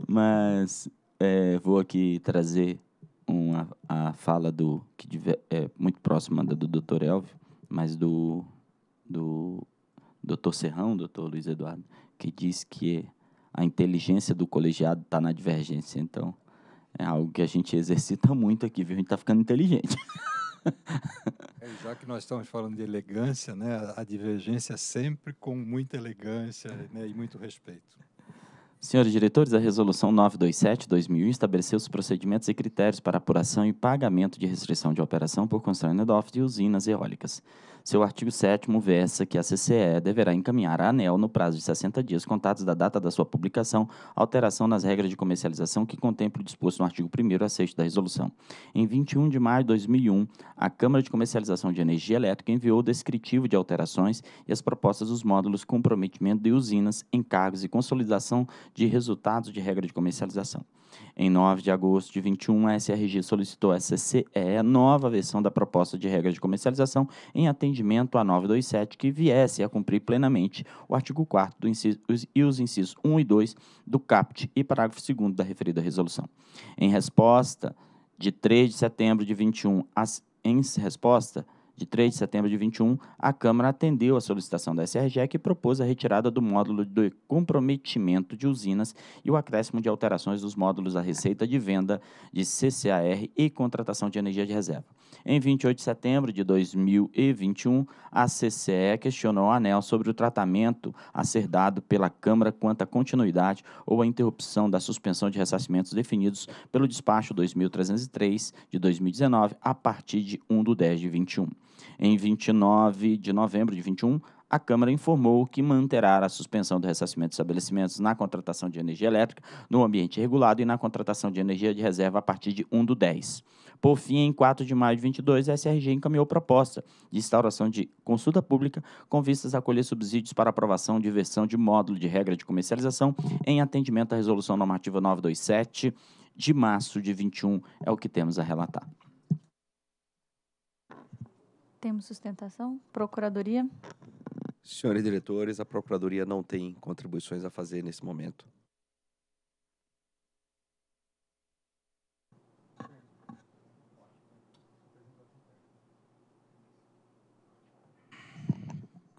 Mas é, vou aqui trazer uma, a fala do que diver, é muito próxima da do Dr. Elvio, mas do do Dr. Serrão, Dr. Luiz Eduardo, que diz que a inteligência do colegiado está na divergência. Então, é algo que a gente exercita muito aqui, viu? A gente está ficando inteligente. É, já que nós estamos falando de elegância, né, a divergência é sempre com muita elegância né, e muito respeito. Senhores diretores, a Resolução 927-2001 estabeleceu os procedimentos e critérios para apuração e pagamento de restrição de operação por constrangimentos de usinas eólicas. Seu artigo 7 versa que a CCE deverá encaminhar à ANEL, no prazo de 60 dias contados da data da sua publicação, alteração nas regras de comercialização que contempla o disposto no artigo 1 a 6 da resolução. Em 21 de maio de 2001, a Câmara de Comercialização de Energia Elétrica enviou o descritivo de alterações e as propostas dos módulos comprometimento de usinas, encargos e consolidação de resultados de regra de comercialização. Em 9 de agosto de 21, a SRG solicitou à a nova versão da proposta de regra de comercialização em atendimento à 927 que viesse a cumprir plenamente o artigo 4 inciso, e os incisos 1 e 2 do CAPT e parágrafo 2 da referida resolução. Em resposta, de 3 de setembro de 21, as, em resposta, de 3 de setembro de 21, a Câmara atendeu a solicitação da SRGE que propôs a retirada do módulo de comprometimento de usinas e o acréscimo de alterações dos módulos da receita de venda de CCAR e contratação de energia de reserva. Em 28 de setembro de 2021, a CCE questionou a ANEL sobre o tratamento a ser dado pela Câmara quanto à continuidade ou à interrupção da suspensão de ressarcimentos definidos pelo despacho 2303 de 2019 a partir de 1 de 10 de 21. Em 29 de novembro de 21, a Câmara informou que manterá a suspensão do ressarcimento de estabelecimentos na contratação de energia elétrica no ambiente regulado e na contratação de energia de reserva a partir de 1 do 10. Por fim, em 4 de maio de 22, a SRG encaminhou proposta de instauração de consulta pública com vistas a colher subsídios para aprovação de versão de módulo de regra de comercialização em atendimento à Resolução Normativa 927 de março de 21. É o que temos a relatar. Temos sustentação? Procuradoria? Senhores diretores, a Procuradoria não tem contribuições a fazer nesse momento.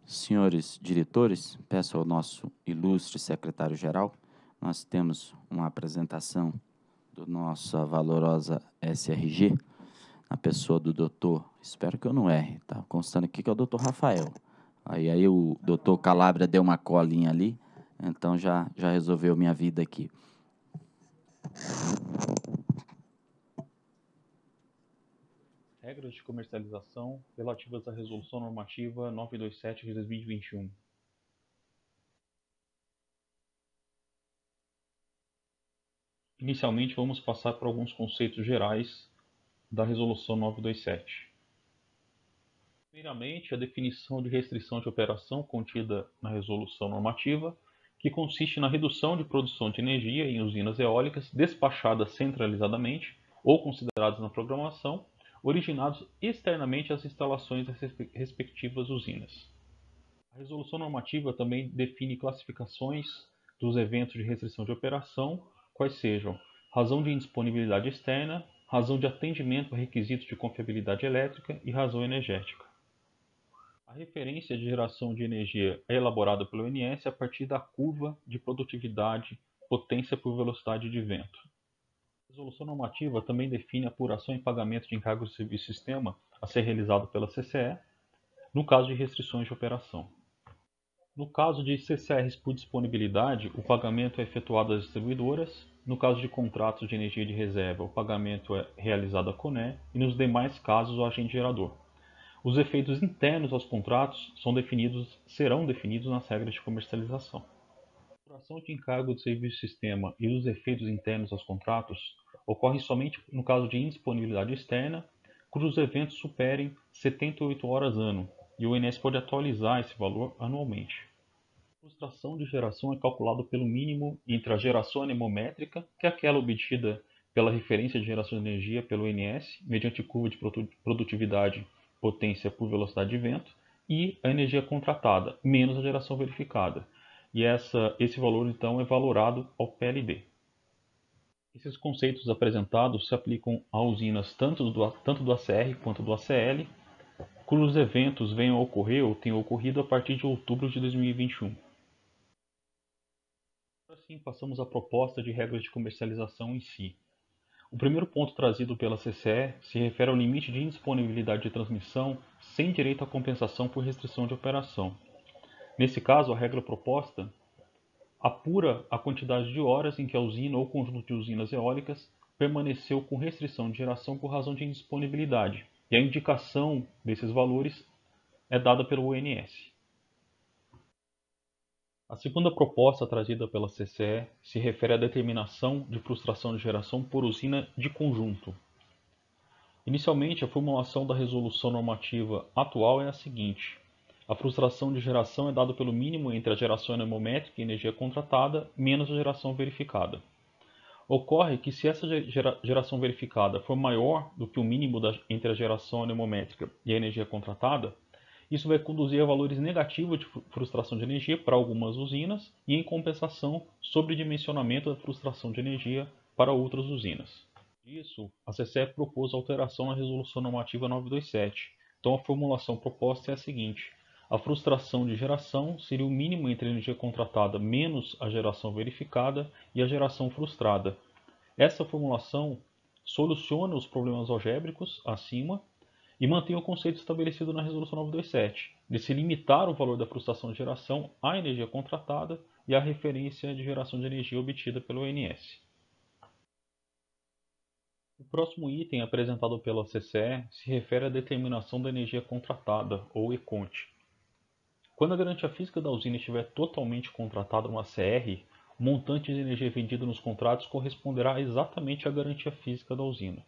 Senhores diretores, peço ao nosso ilustre secretário-geral, nós temos uma apresentação do nossa valorosa SRG, na pessoa do doutor Espero que eu não erre. Tá constando aqui que é o doutor Rafael. Aí, aí o doutor Calabria deu uma colinha ali, então já, já resolveu minha vida aqui. Regras de comercialização relativas à Resolução Normativa 927 de 2021. Inicialmente, vamos passar por alguns conceitos gerais da Resolução 927. Primeiramente, a definição de restrição de operação contida na resolução normativa, que consiste na redução de produção de energia em usinas eólicas despachadas centralizadamente ou consideradas na programação, originados externamente às instalações das respectivas usinas. A resolução normativa também define classificações dos eventos de restrição de operação, quais sejam razão de indisponibilidade externa, razão de atendimento a requisitos de confiabilidade elétrica e razão energética. A referência de geração de energia é elaborada pelo INS a partir da curva de produtividade potência por velocidade de vento. A resolução normativa também define a apuração e pagamento de encargos de serviço sistema a ser realizado pela CCE, no caso de restrições de operação. No caso de CCRs por disponibilidade, o pagamento é efetuado às distribuidoras. No caso de contratos de energia de reserva, o pagamento é realizado à CONE e nos demais casos ao agente gerador. Os efeitos internos aos contratos são definidos, serão definidos nas regras de comercialização. A duração de encargo do serviço sistema e os efeitos internos aos contratos ocorrem somente no caso de indisponibilidade externa, cujos eventos superem 78 horas ano, e o INSS pode atualizar esse valor anualmente. A frustração de geração é calculada pelo mínimo entre a geração anemométrica, que é aquela obtida pela referência de geração de energia pelo INS, mediante curva de produtividade potência por velocidade de vento, e a energia contratada, menos a geração verificada. E essa, esse valor, então, é valorado ao PLD. Esses conceitos apresentados se aplicam a usinas tanto do, tanto do ACR quanto do ACL, cujos eventos venham a ocorrer ou tenham ocorrido a partir de outubro de 2021. Assim, passamos à proposta de regras de comercialização em si. O primeiro ponto trazido pela CCE se refere ao limite de indisponibilidade de transmissão sem direito à compensação por restrição de operação. Nesse caso, a regra proposta apura a quantidade de horas em que a usina ou conjunto de usinas eólicas permaneceu com restrição de geração por razão de indisponibilidade, e a indicação desses valores é dada pelo ONS. A segunda proposta trazida pela CCE se refere à determinação de frustração de geração por usina de conjunto. Inicialmente, a formulação da resolução normativa atual é a seguinte. A frustração de geração é dada pelo mínimo entre a geração anemométrica e energia contratada menos a geração verificada. Ocorre que se essa geração verificada for maior do que o mínimo entre a geração anemométrica e a energia contratada, isso vai conduzir a valores negativos de frustração de energia para algumas usinas e, em compensação, sobredimensionamento da frustração de energia para outras usinas. Isso, a CCE propôs alteração na Resolução Normativa 927. Então, a formulação proposta é a seguinte: a frustração de geração seria o mínimo entre a energia contratada menos a geração verificada e a geração frustrada. Essa formulação soluciona os problemas algébricos acima e mantém o conceito estabelecido na Resolução 927, de se limitar o valor da frustração de geração à energia contratada e à referência de geração de energia obtida pelo ONS. O próximo item apresentado pela CCE se refere à determinação da energia contratada, ou ECONT. Quando a garantia física da usina estiver totalmente contratada no ACR, o montante de energia vendida nos contratos corresponderá exatamente à garantia física da usina.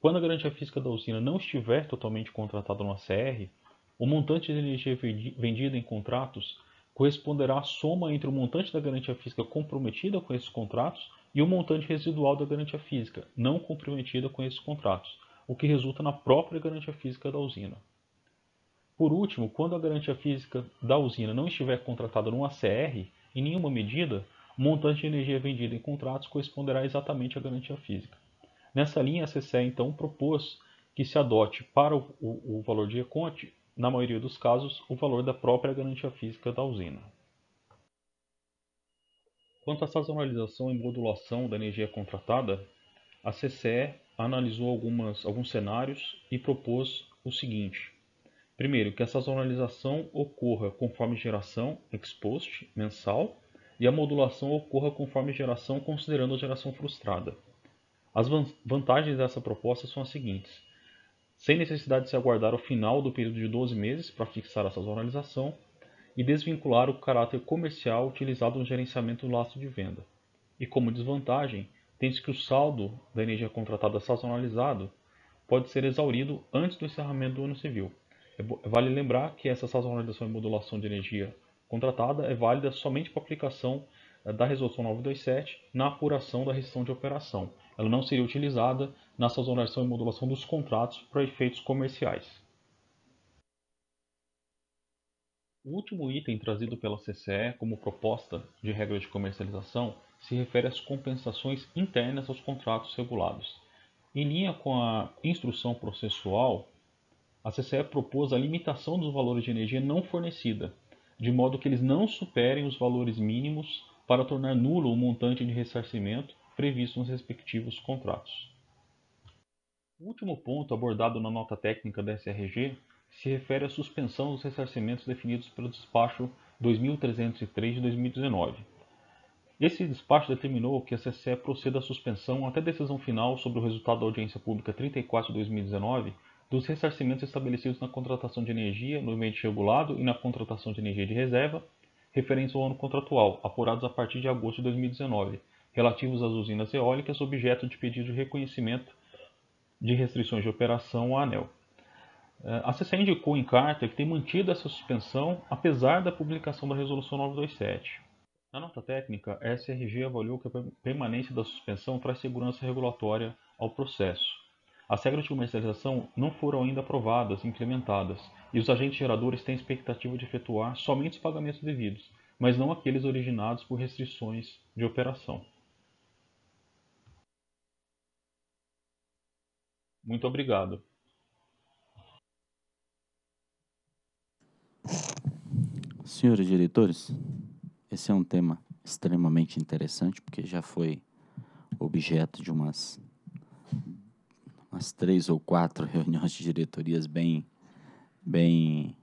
Quando a garantia física da usina não estiver totalmente contratada no ACR, o montante de energia vendida em contratos corresponderá à soma entre o montante da garantia física comprometida com esses contratos e o montante residual da garantia física não comprometida com esses contratos, o que resulta na própria garantia física da usina. Por último, quando a garantia física da usina não estiver contratada no ACR, em nenhuma medida, o montante de energia vendida em contratos corresponderá exatamente à garantia física. Nessa linha, a CCE então propôs que se adote para o, o, o valor de reconte, na maioria dos casos, o valor da própria garantia física da usina. Quanto à sazonalização e modulação da energia contratada, a CCE analisou algumas, alguns cenários e propôs o seguinte. Primeiro, que a sazonalização ocorra conforme geração expost mensal e a modulação ocorra conforme geração considerando a geração frustrada. As vantagens dessa proposta são as seguintes. Sem necessidade de se aguardar o final do período de 12 meses para fixar a sazonalização e desvincular o caráter comercial utilizado no gerenciamento do laço de venda. E como desvantagem, tem-se que o saldo da energia contratada sazonalizado pode ser exaurido antes do encerramento do ano civil. É vale lembrar que essa sazonalização e modulação de energia contratada é válida somente para aplicação da resolução 927 na apuração da restrição de operação. Ela não seria utilizada na sazonação e modulação dos contratos para efeitos comerciais. O último item trazido pela CCE como proposta de regra de comercialização se refere às compensações internas aos contratos regulados. Em linha com a instrução processual, a CCE propôs a limitação dos valores de energia não fornecida, de modo que eles não superem os valores mínimos para tornar nulo o montante de ressarcimento previsto nos respectivos contratos. O último ponto abordado na nota técnica da SRG se refere à suspensão dos ressarcimentos definidos pelo despacho 2303 de 2019. Esse despacho determinou que a CCE proceda à suspensão até decisão final sobre o resultado da audiência pública 34 de 2019 dos ressarcimentos estabelecidos na contratação de energia no ambiente regulado e na contratação de energia de reserva referentes ao ano contratual, apurados a partir de agosto de 2019, relativos às usinas eólicas, objeto de pedido de reconhecimento de restrições de operação à ANEL. Eh, a CCE indicou em carta que tem mantido essa suspensão, apesar da publicação da Resolução 927. Na nota técnica, a SRG avaliou que a permanência da suspensão traz segurança regulatória ao processo. As regras de comercialização não foram ainda aprovadas e implementadas, e os agentes geradores têm expectativa de efetuar somente os pagamentos devidos, mas não aqueles originados por restrições de operação. Muito obrigado. Senhores diretores, esse é um tema extremamente interessante, porque já foi objeto de umas, umas três ou quatro reuniões de diretorias bem bem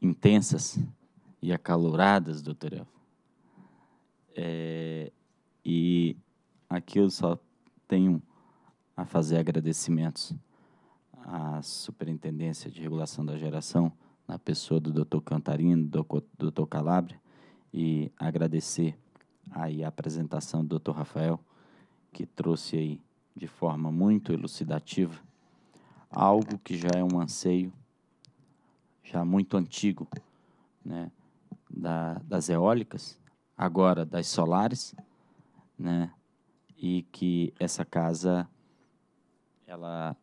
intensas e acaloradas, doutor Elfo. É, e aqui eu só tenho a fazer agradecimentos à Superintendência de Regulação da Geração, na pessoa do doutor Cantarino, do doutor Calabria, e agradecer aí a apresentação do doutor Rafael, que trouxe aí de forma muito elucidativa algo que já é um anseio já muito antigo né, da, das eólicas, agora das solares, né, e que essa casa, ela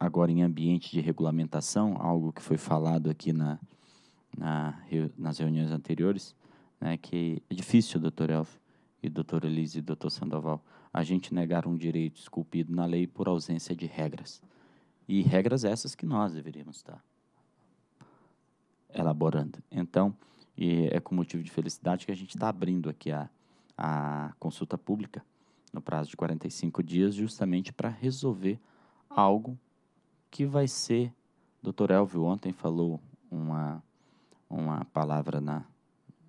agora em ambiente de regulamentação, algo que foi falado aqui na, na nas reuniões anteriores, né, que é difícil, doutor Elf, e doutor Elise e doutor Sandoval, a gente negar um direito esculpido na lei por ausência de regras. E regras essas que nós deveríamos estar elaborando. Então, é com motivo de felicidade que a gente está abrindo aqui a, a consulta pública no prazo de 45 dias, justamente para resolver algo que vai ser. Dr. Elvio ontem falou uma, uma palavra na,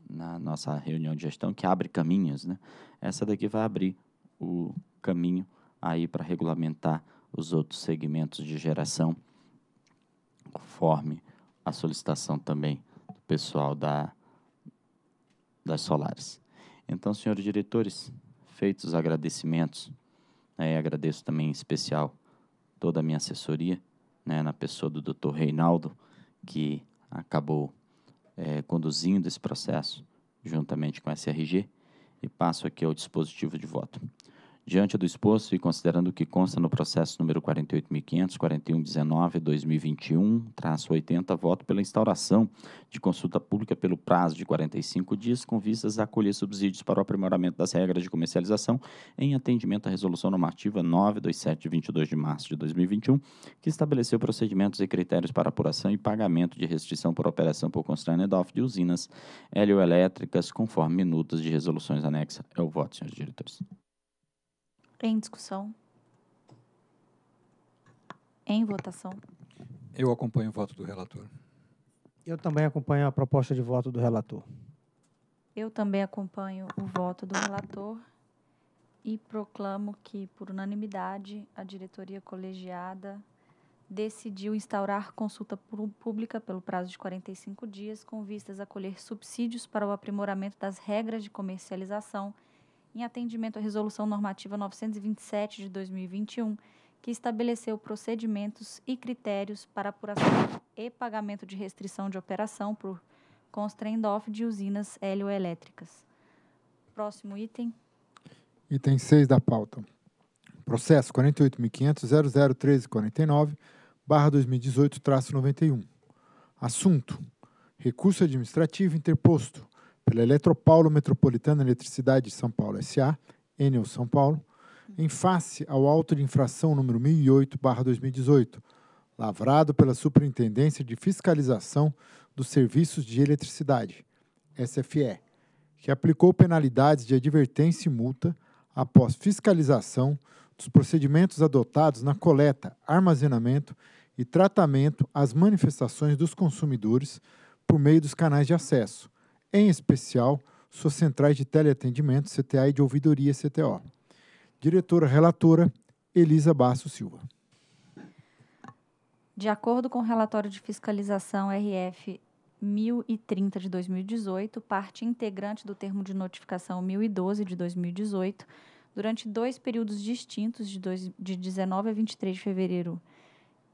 na nossa reunião de gestão que abre caminhos, né? Essa daqui vai abrir o caminho aí para regulamentar os outros segmentos de geração, conforme a solicitação também do pessoal da, das solares. Então, senhores diretores, feitos os agradecimentos, né, agradeço também em especial toda a minha assessoria, né, na pessoa do Dr. Reinaldo, que acabou é, conduzindo esse processo juntamente com a SRG, e passo aqui ao dispositivo de voto. Diante do exposto e considerando o que consta no processo número 48.500, traço 80 voto pela instauração de consulta pública pelo prazo de 45 dias com vistas a acolher subsídios para o aprimoramento das regras de comercialização em atendimento à Resolução Normativa 927 de 22 de março de 2021, que estabeleceu procedimentos e critérios para apuração e pagamento de restrição por operação por constranha de usinas helioelétricas, conforme minutas de resoluções anexas. É o voto, senhores diretores. Em discussão? Em votação? Eu acompanho o voto do relator. Eu também acompanho a proposta de voto do relator. Eu também acompanho o voto do relator e proclamo que, por unanimidade, a diretoria colegiada decidiu instaurar consulta pública pelo prazo de 45 dias com vistas a colher subsídios para o aprimoramento das regras de comercialização em atendimento à Resolução Normativa 927 de 2021, que estabeleceu procedimentos e critérios para apuração e pagamento de restrição de operação por constrend-off de usinas helioelétricas. Próximo item. Item 6 da pauta. Processo 48.500.001349, barra 2018, 91. Assunto. Recurso administrativo interposto pela é Eletropaulo Metropolitana Eletricidade de São Paulo S.A., Enel São Paulo, em face ao auto de infração número 1008/2018, lavrado pela Superintendência de Fiscalização dos Serviços de Eletricidade, SFE, que aplicou penalidades de advertência e multa após fiscalização dos procedimentos adotados na coleta, armazenamento e tratamento às manifestações dos consumidores por meio dos canais de acesso, em especial suas centrais de teleatendimento, CTA e de ouvidoria, CTO. Diretora relatora, Elisa Basso Silva. De acordo com o relatório de fiscalização RF 1030 de 2018, parte integrante do termo de notificação 1012 de 2018, durante dois períodos distintos, de, dois, de 19 a 23 de fevereiro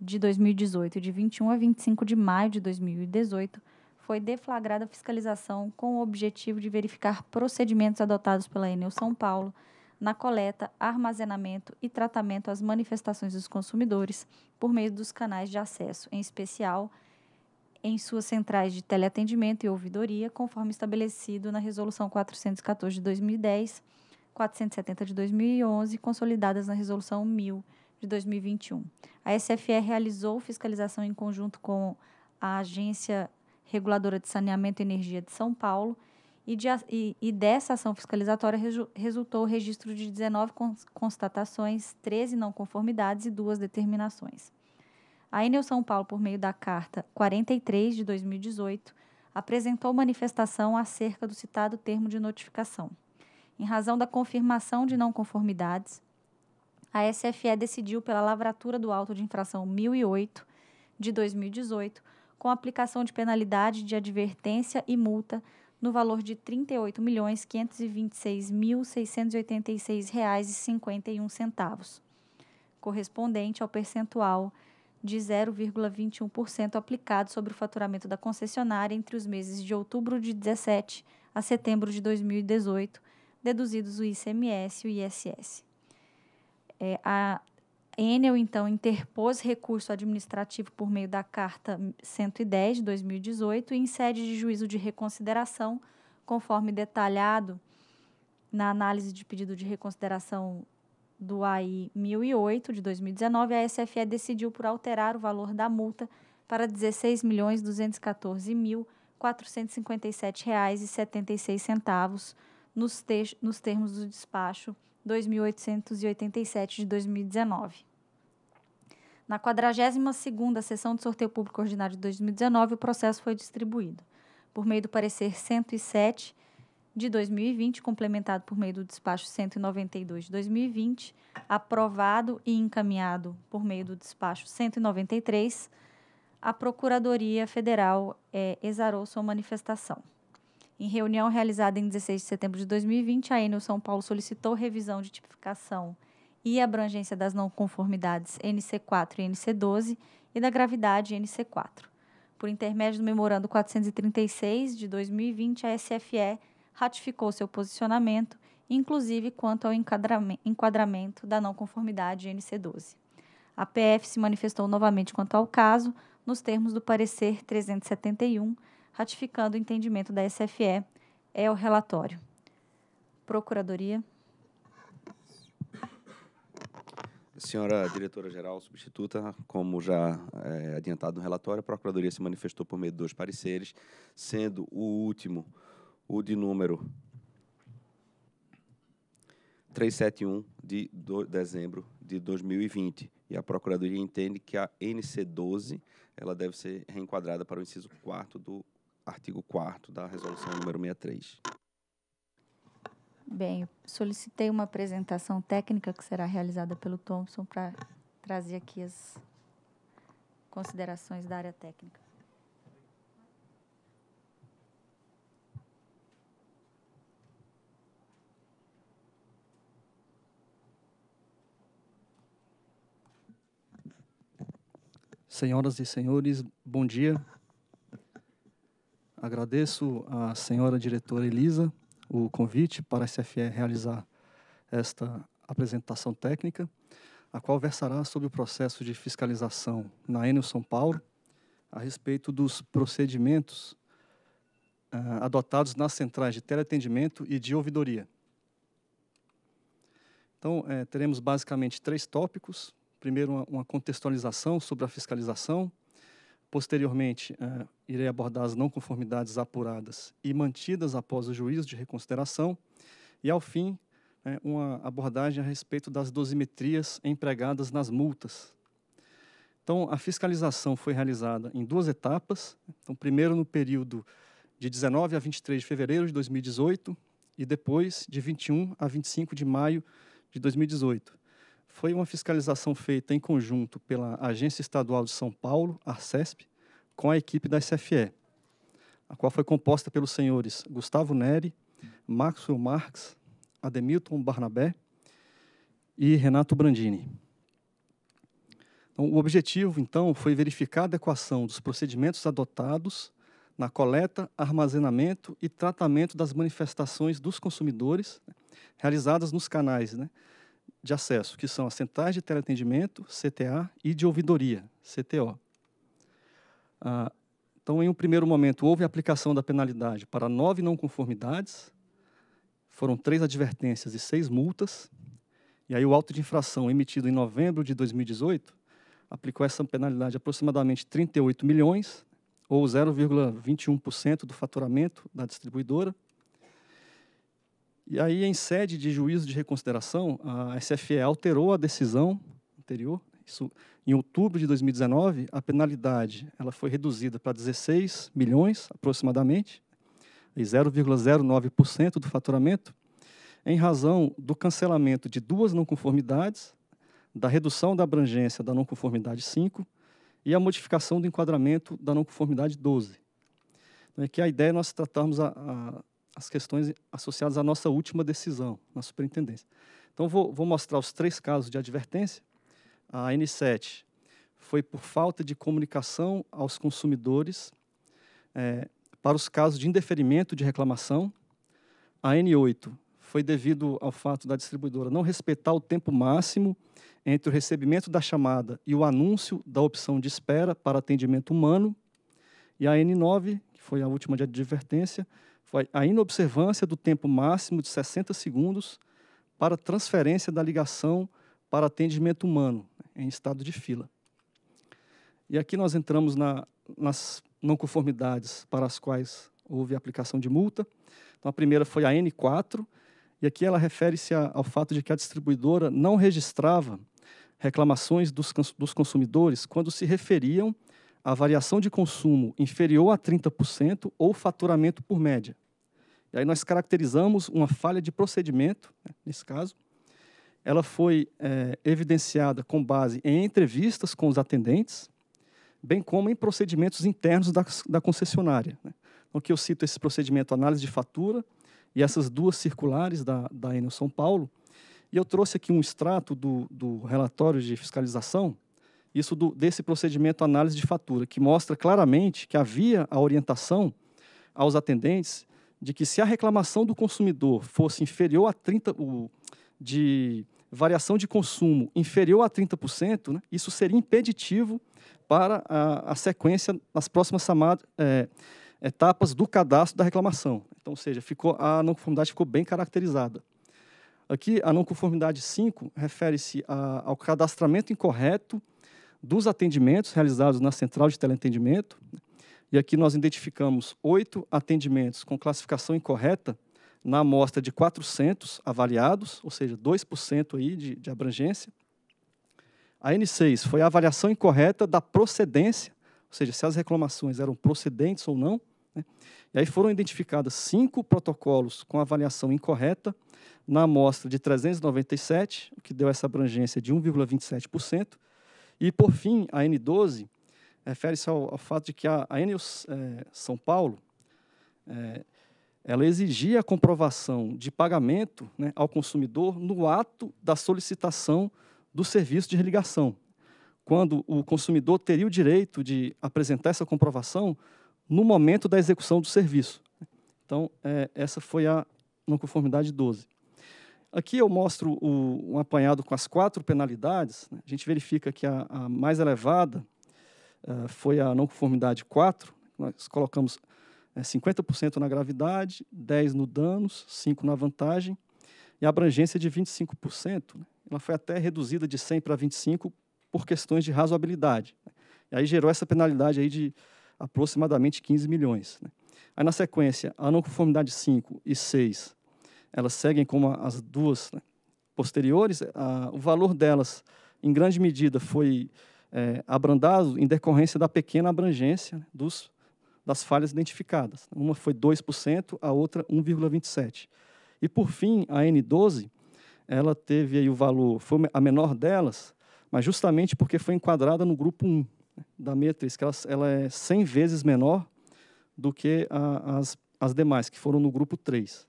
de 2018 e de 21 a 25 de maio de 2018, foi deflagrada a fiscalização com o objetivo de verificar procedimentos adotados pela Enel São Paulo na coleta, armazenamento e tratamento às manifestações dos consumidores por meio dos canais de acesso, em especial em suas centrais de teleatendimento e ouvidoria, conforme estabelecido na Resolução 414 de 2010, 470 de 2011, consolidadas na Resolução 1000 de 2021. A SFE realizou fiscalização em conjunto com a Agência reguladora de saneamento e energia de São Paulo, e, de, e, e dessa ação fiscalizatória resultou o registro de 19 constatações, 13 não conformidades e duas determinações. A Enel São Paulo, por meio da Carta 43 de 2018, apresentou manifestação acerca do citado termo de notificação. Em razão da confirmação de não conformidades, a SFE decidiu pela lavratura do auto de infração 1008 de 2018, com aplicação de penalidade de advertência e multa no valor de R$ 38.526.686,51, correspondente ao percentual de 0,21% aplicado sobre o faturamento da concessionária entre os meses de outubro de 17 a setembro de 2018, deduzidos o ICMS e o ISS. É, a Enel, então, interpôs recurso administrativo por meio da Carta 110 de 2018 e em sede de juízo de reconsideração, conforme detalhado na análise de pedido de reconsideração do AI 1008 de 2019, a SFE decidiu por alterar o valor da multa para R$ 16.214.457,76 nos, te nos termos do despacho 2887 de 2019. Na 42ª sessão de sorteio público ordinário de 2019, o processo foi distribuído por meio do parecer 107 de 2020, complementado por meio do despacho 192 de 2020, aprovado e encaminhado por meio do despacho 193, a Procuradoria Federal é, exarou sua manifestação. Em reunião realizada em 16 de setembro de 2020, a Enel São Paulo solicitou revisão de tipificação e abrangência das não conformidades NC4 e NC12 e da gravidade NC4, por intermédio do Memorando 436 de 2020, a SFE ratificou seu posicionamento, inclusive quanto ao enquadramento da não conformidade NC12. A PF se manifestou novamente quanto ao caso, nos termos do parecer 371, ratificando o entendimento da SFE. É o relatório. Procuradoria. Senhora diretora-geral substituta, como já é, adiantado no relatório, a Procuradoria se manifestou por meio de dois pareceres, sendo o último o de número 371 de do, dezembro de 2020. E a Procuradoria entende que a NC12 ela deve ser reenquadrada para o inciso 4 do artigo 4 da resolução número 63. Bem, solicitei uma apresentação técnica que será realizada pelo Thompson para trazer aqui as considerações da área técnica. Senhoras e senhores, bom dia. Agradeço à senhora diretora Elisa o convite para a CFE realizar esta apresentação técnica, a qual versará sobre o processo de fiscalização na Enel São Paulo a respeito dos procedimentos uh, adotados nas centrais de teleatendimento e de ouvidoria. Então, é, teremos basicamente três tópicos. Primeiro, uma, uma contextualização sobre a fiscalização, Posteriormente, eh, irei abordar as não conformidades apuradas e mantidas após o juízo de reconsideração. E, ao fim, né, uma abordagem a respeito das dosimetrias empregadas nas multas. Então, a fiscalização foi realizada em duas etapas. Então, primeiro no período de 19 a 23 de fevereiro de 2018 e depois de 21 a 25 de maio de 2018 foi uma fiscalização feita em conjunto pela Agência Estadual de São Paulo, ARCESP, com a equipe da SFE, a qual foi composta pelos senhores Gustavo Neri, Maxwell Marx, Ademilton Barnabé e Renato Brandini. Então, o objetivo, então, foi verificar a adequação dos procedimentos adotados na coleta, armazenamento e tratamento das manifestações dos consumidores né, realizadas nos canais né, de acesso, que são as centrais de teleatendimento, CTA, e de ouvidoria, CTO. Ah, então, em um primeiro momento, houve a aplicação da penalidade para nove não conformidades, foram três advertências e seis multas, e aí o auto de infração emitido em novembro de 2018 aplicou essa penalidade aproximadamente 38 milhões, ou 0,21% do faturamento da distribuidora, e aí, em sede de juízo de reconsideração, a SFE alterou a decisão anterior. Isso, em outubro de 2019, a penalidade ela foi reduzida para 16 milhões, aproximadamente, 0,09% do faturamento, em razão do cancelamento de duas não conformidades, da redução da abrangência da não conformidade 5 e a modificação do enquadramento da não conformidade 12. Então, aqui é a ideia é nós tratarmos a, a as questões associadas à nossa última decisão na superintendência. Então, vou, vou mostrar os três casos de advertência. A N7 foi por falta de comunicação aos consumidores é, para os casos de indeferimento de reclamação. A N8 foi devido ao fato da distribuidora não respeitar o tempo máximo entre o recebimento da chamada e o anúncio da opção de espera para atendimento humano. E a N9, que foi a última de advertência, foi a inobservância do tempo máximo de 60 segundos para transferência da ligação para atendimento humano, em estado de fila. E aqui nós entramos na, nas não conformidades para as quais houve aplicação de multa. Então, a primeira foi a N4, e aqui ela refere-se ao fato de que a distribuidora não registrava reclamações dos, dos consumidores quando se referiam a variação de consumo inferior a 30% ou faturamento por média. E aí nós caracterizamos uma falha de procedimento, né, nesse caso. Ela foi é, evidenciada com base em entrevistas com os atendentes, bem como em procedimentos internos da, da concessionária. Né. No então, que eu cito esse procedimento análise de fatura e essas duas circulares da, da Enel São Paulo. E eu trouxe aqui um extrato do, do relatório de fiscalização, isso do, desse procedimento análise de fatura, que mostra claramente que havia a orientação aos atendentes de que se a reclamação do consumidor fosse inferior a 30 o, de variação de consumo inferior a 30%, né, isso seria impeditivo para a, a sequência nas próximas é, etapas do cadastro da reclamação. Então, ou seja, ficou, a não conformidade ficou bem caracterizada. Aqui, a não conformidade 5 refere-se ao cadastramento incorreto dos atendimentos realizados na central de teleatendimento. E aqui nós identificamos oito atendimentos com classificação incorreta na amostra de 400 avaliados, ou seja, 2% aí de, de abrangência. A N6 foi a avaliação incorreta da procedência, ou seja, se as reclamações eram procedentes ou não. Né? E aí foram identificados cinco protocolos com avaliação incorreta na amostra de 397, o que deu essa abrangência de 1,27%. E, por fim, a N12 refere-se ao, ao, fato de que a, a é, São Paulo é, ela exigia a comprovação de pagamento né, ao consumidor no ato da solicitação do serviço de religação, quando o consumidor teria o direito de apresentar essa comprovação no momento da execução do serviço. Então, é, essa foi a não conformidade 12. Aqui eu mostro o, um apanhado com as quatro penalidades. Né? A gente verifica que a, a mais elevada uh, foi a não conformidade 4. Nós colocamos é, eh, 50% na gravidade, 10% no danos, 5% na vantagem e a abrangência de 25%. Né? Ela foi até reduzida de 100 para 25 por questões de razoabilidade. Né? E aí gerou essa penalidade aí de aproximadamente 15 milhões. Né? Aí, na sequência, a não conformidade 5 e 6 elas seguem como as duas né, posteriores, a, o valor delas, em grande medida, foi é, abrandado em decorrência da pequena abrangência né, dos, das falhas identificadas. Uma foi 2%, a outra 1,27%. E, por fim, a N12, ela teve aí o valor, foi a menor delas, mas justamente porque foi enquadrada no grupo 1 né, da Metris, que ela, ela, é 100 vezes menor do que a, as, as demais, que foram no grupo 3.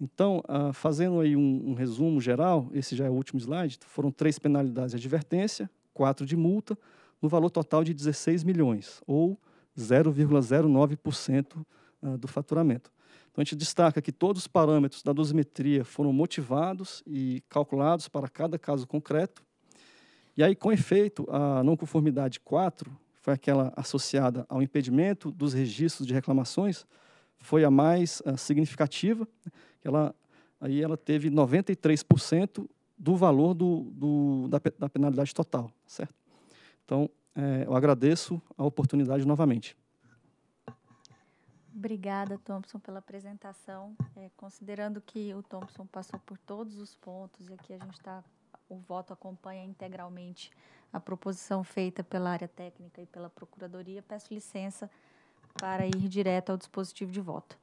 Então, ah, fazendo aí um, um, resumo geral, esse já é o último slide, foram três penalidades de advertência, quatro de multa, no valor total de 16 milhões, ou 0,09% ah, do faturamento. Então, a gente destaca que todos os parâmetros da dosimetria foram motivados e calculados para cada caso concreto. E aí, com efeito, a não conformidade 4 foi aquela associada ao impedimento dos registros de reclamações, foi a mais uh, significativa, ela, aí ela teve 93% do valor do, do da, da, penalidade total, certo? Então, é, eu agradeço a oportunidade novamente. Obrigada, Thompson, pela apresentação. É, considerando que o Thompson passou por todos os pontos e aqui a gente está, o voto acompanha integralmente a proposição feita pela área técnica e pela Procuradoria, peço licença para ir direto ao dispositivo de voto.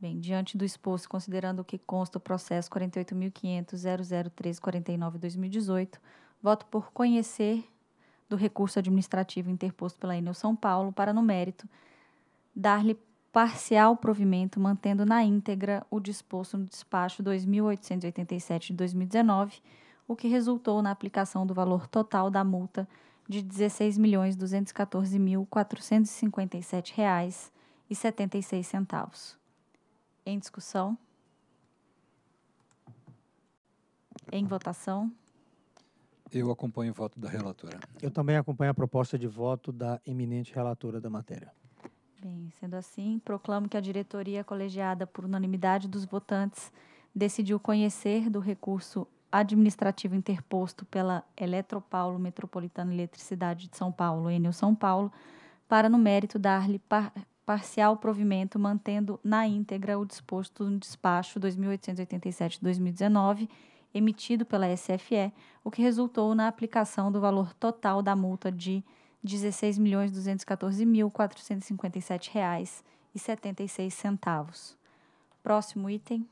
Bem, diante do exposto, considerando o que consta o processo 4850000349 voto por conhecer do recurso administrativo interposto pela Enel São Paulo para, no mérito, dar-lhe parcial provimento, mantendo na íntegra o disposto no despacho 2.887 de 2019, o que resultou na aplicação do valor total da multa de R$ 16.214.457,76. Em discussão? Em votação? Eu acompanho o voto da relatora. Eu também acompanho a proposta de voto da eminente relatora da matéria. Bem, sendo assim, proclamo que a diretoria colegiada por unanimidade dos votantes decidiu conhecer do recurso administrativo interposto pela Eletropaulo Metropolitana Eletricidade de São Paulo, Enel São Paulo, para no mérito dar-lhe par parcial provimento, mantendo na íntegra o disposto no despacho 2887-2019, emitido pela SFE, o que resultou na aplicação do valor total da multa de R$ 16.214.457,76. Próximo item.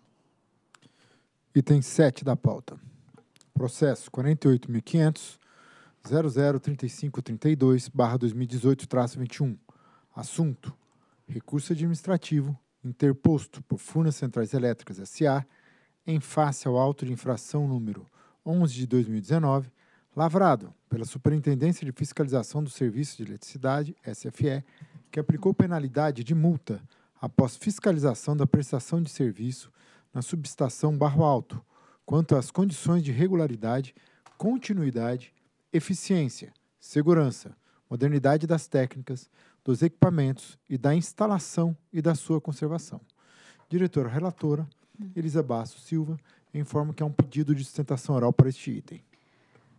Item 7 da pauta. Processo 48.500. 003532-2018-21. Assunto: recurso administrativo interposto por Furnas Centrais Elétricas S.A. em face ao auto de infração número 11 de 2019, lavrado pela Superintendência de Fiscalização do Serviço de Eletricidade, SFE, que aplicou penalidade de multa após fiscalização da prestação de serviço na subestação Barro Alto, quanto às condições de regularidade, continuidade, eficiência, segurança, modernidade das técnicas, dos equipamentos e da instalação e da sua conservação. Diretora relatora, hum. Elisa Basso Silva, informa que há é um pedido de sustentação oral para este item.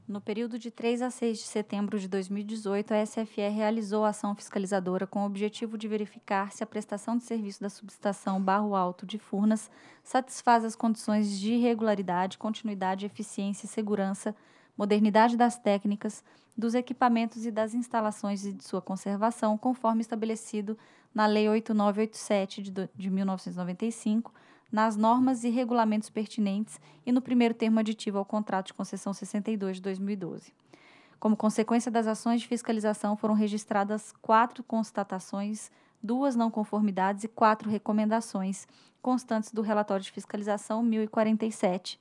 No período de 3 a 6 de setembro de 2018, a SFR realizou a ação fiscalizadora com o objetivo de verificar se a prestação de serviço da subestação Barro Alto de Furnas satisfaz as condições de regularidade, continuidade, eficiência e segurança modernidade das técnicas, dos equipamentos e das instalações e de sua conservação, conforme estabelecido na Lei 8987 de, de 1995, nas normas e regulamentos pertinentes e no primeiro termo aditivo ao contrato de concessão 62 de 2012. Como consequência das ações de fiscalização, foram registradas quatro constatações, duas não conformidades e quatro recomendações constantes do relatório de fiscalização 1047,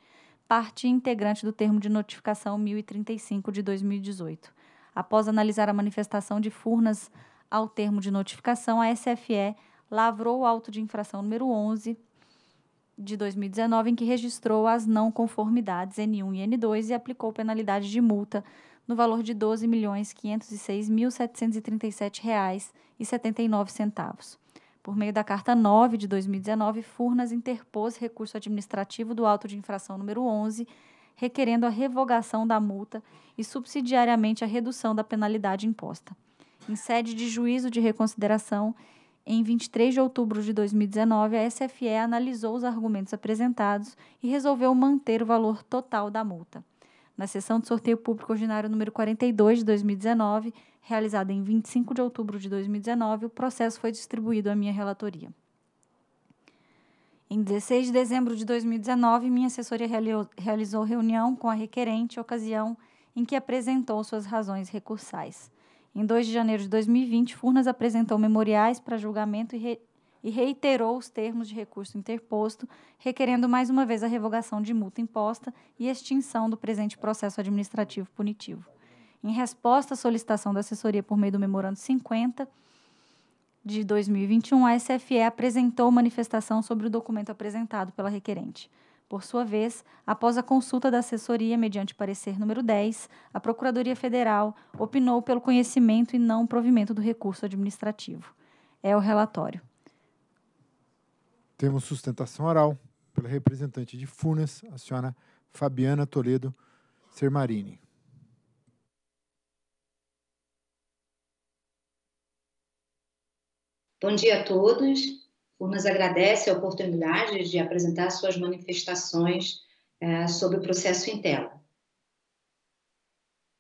parte integrante do termo de notificação 1035 de 2018. Após analisar a manifestação de Furnas ao termo de notificação, a SFE lavrou o auto de infração número 11 de 2019, em que registrou as não conformidades N1 e N2 e aplicou penalidade de multa no valor de R$ 12.506.737,79. Por meio da Carta 9 de 2019, Furnas interpôs recurso administrativo do auto de infração número 11, requerendo a revogação da multa e subsidiariamente a redução da penalidade imposta. Em sede de juízo de reconsideração, em 23 de outubro de 2019, a SFE analisou os argumentos apresentados e resolveu manter o valor total da multa. Na sessão de sorteio público ordinário número 42 de 2019, realizada em 25 de outubro de 2019, o processo foi distribuído à minha relatoria. Em 16 de dezembro de 2019, minha assessoria realizou reunião com a requerente, ocasião em que apresentou suas razões recursais. Em 2 de janeiro de 2020, Furnas apresentou memoriais para julgamento e, re e reiterou os termos de recurso interposto, requerendo mais uma vez a revogação de multa imposta e extinção do presente processo administrativo punitivo em resposta à solicitação da assessoria por meio do Memorando 50 de 2021, a SFE apresentou manifestação sobre o documento apresentado pela requerente. Por sua vez, após a consulta da assessoria mediante parecer número 10, a Procuradoria Federal opinou pelo conhecimento e não provimento do recurso administrativo. É o relatório. Temos sustentação oral pela representante de Funas, a senhora Fabiana Toledo Sermarini. Bom dia a todos. Furnas agradece a oportunidade de apresentar suas manifestações é, sobre o processo Intela.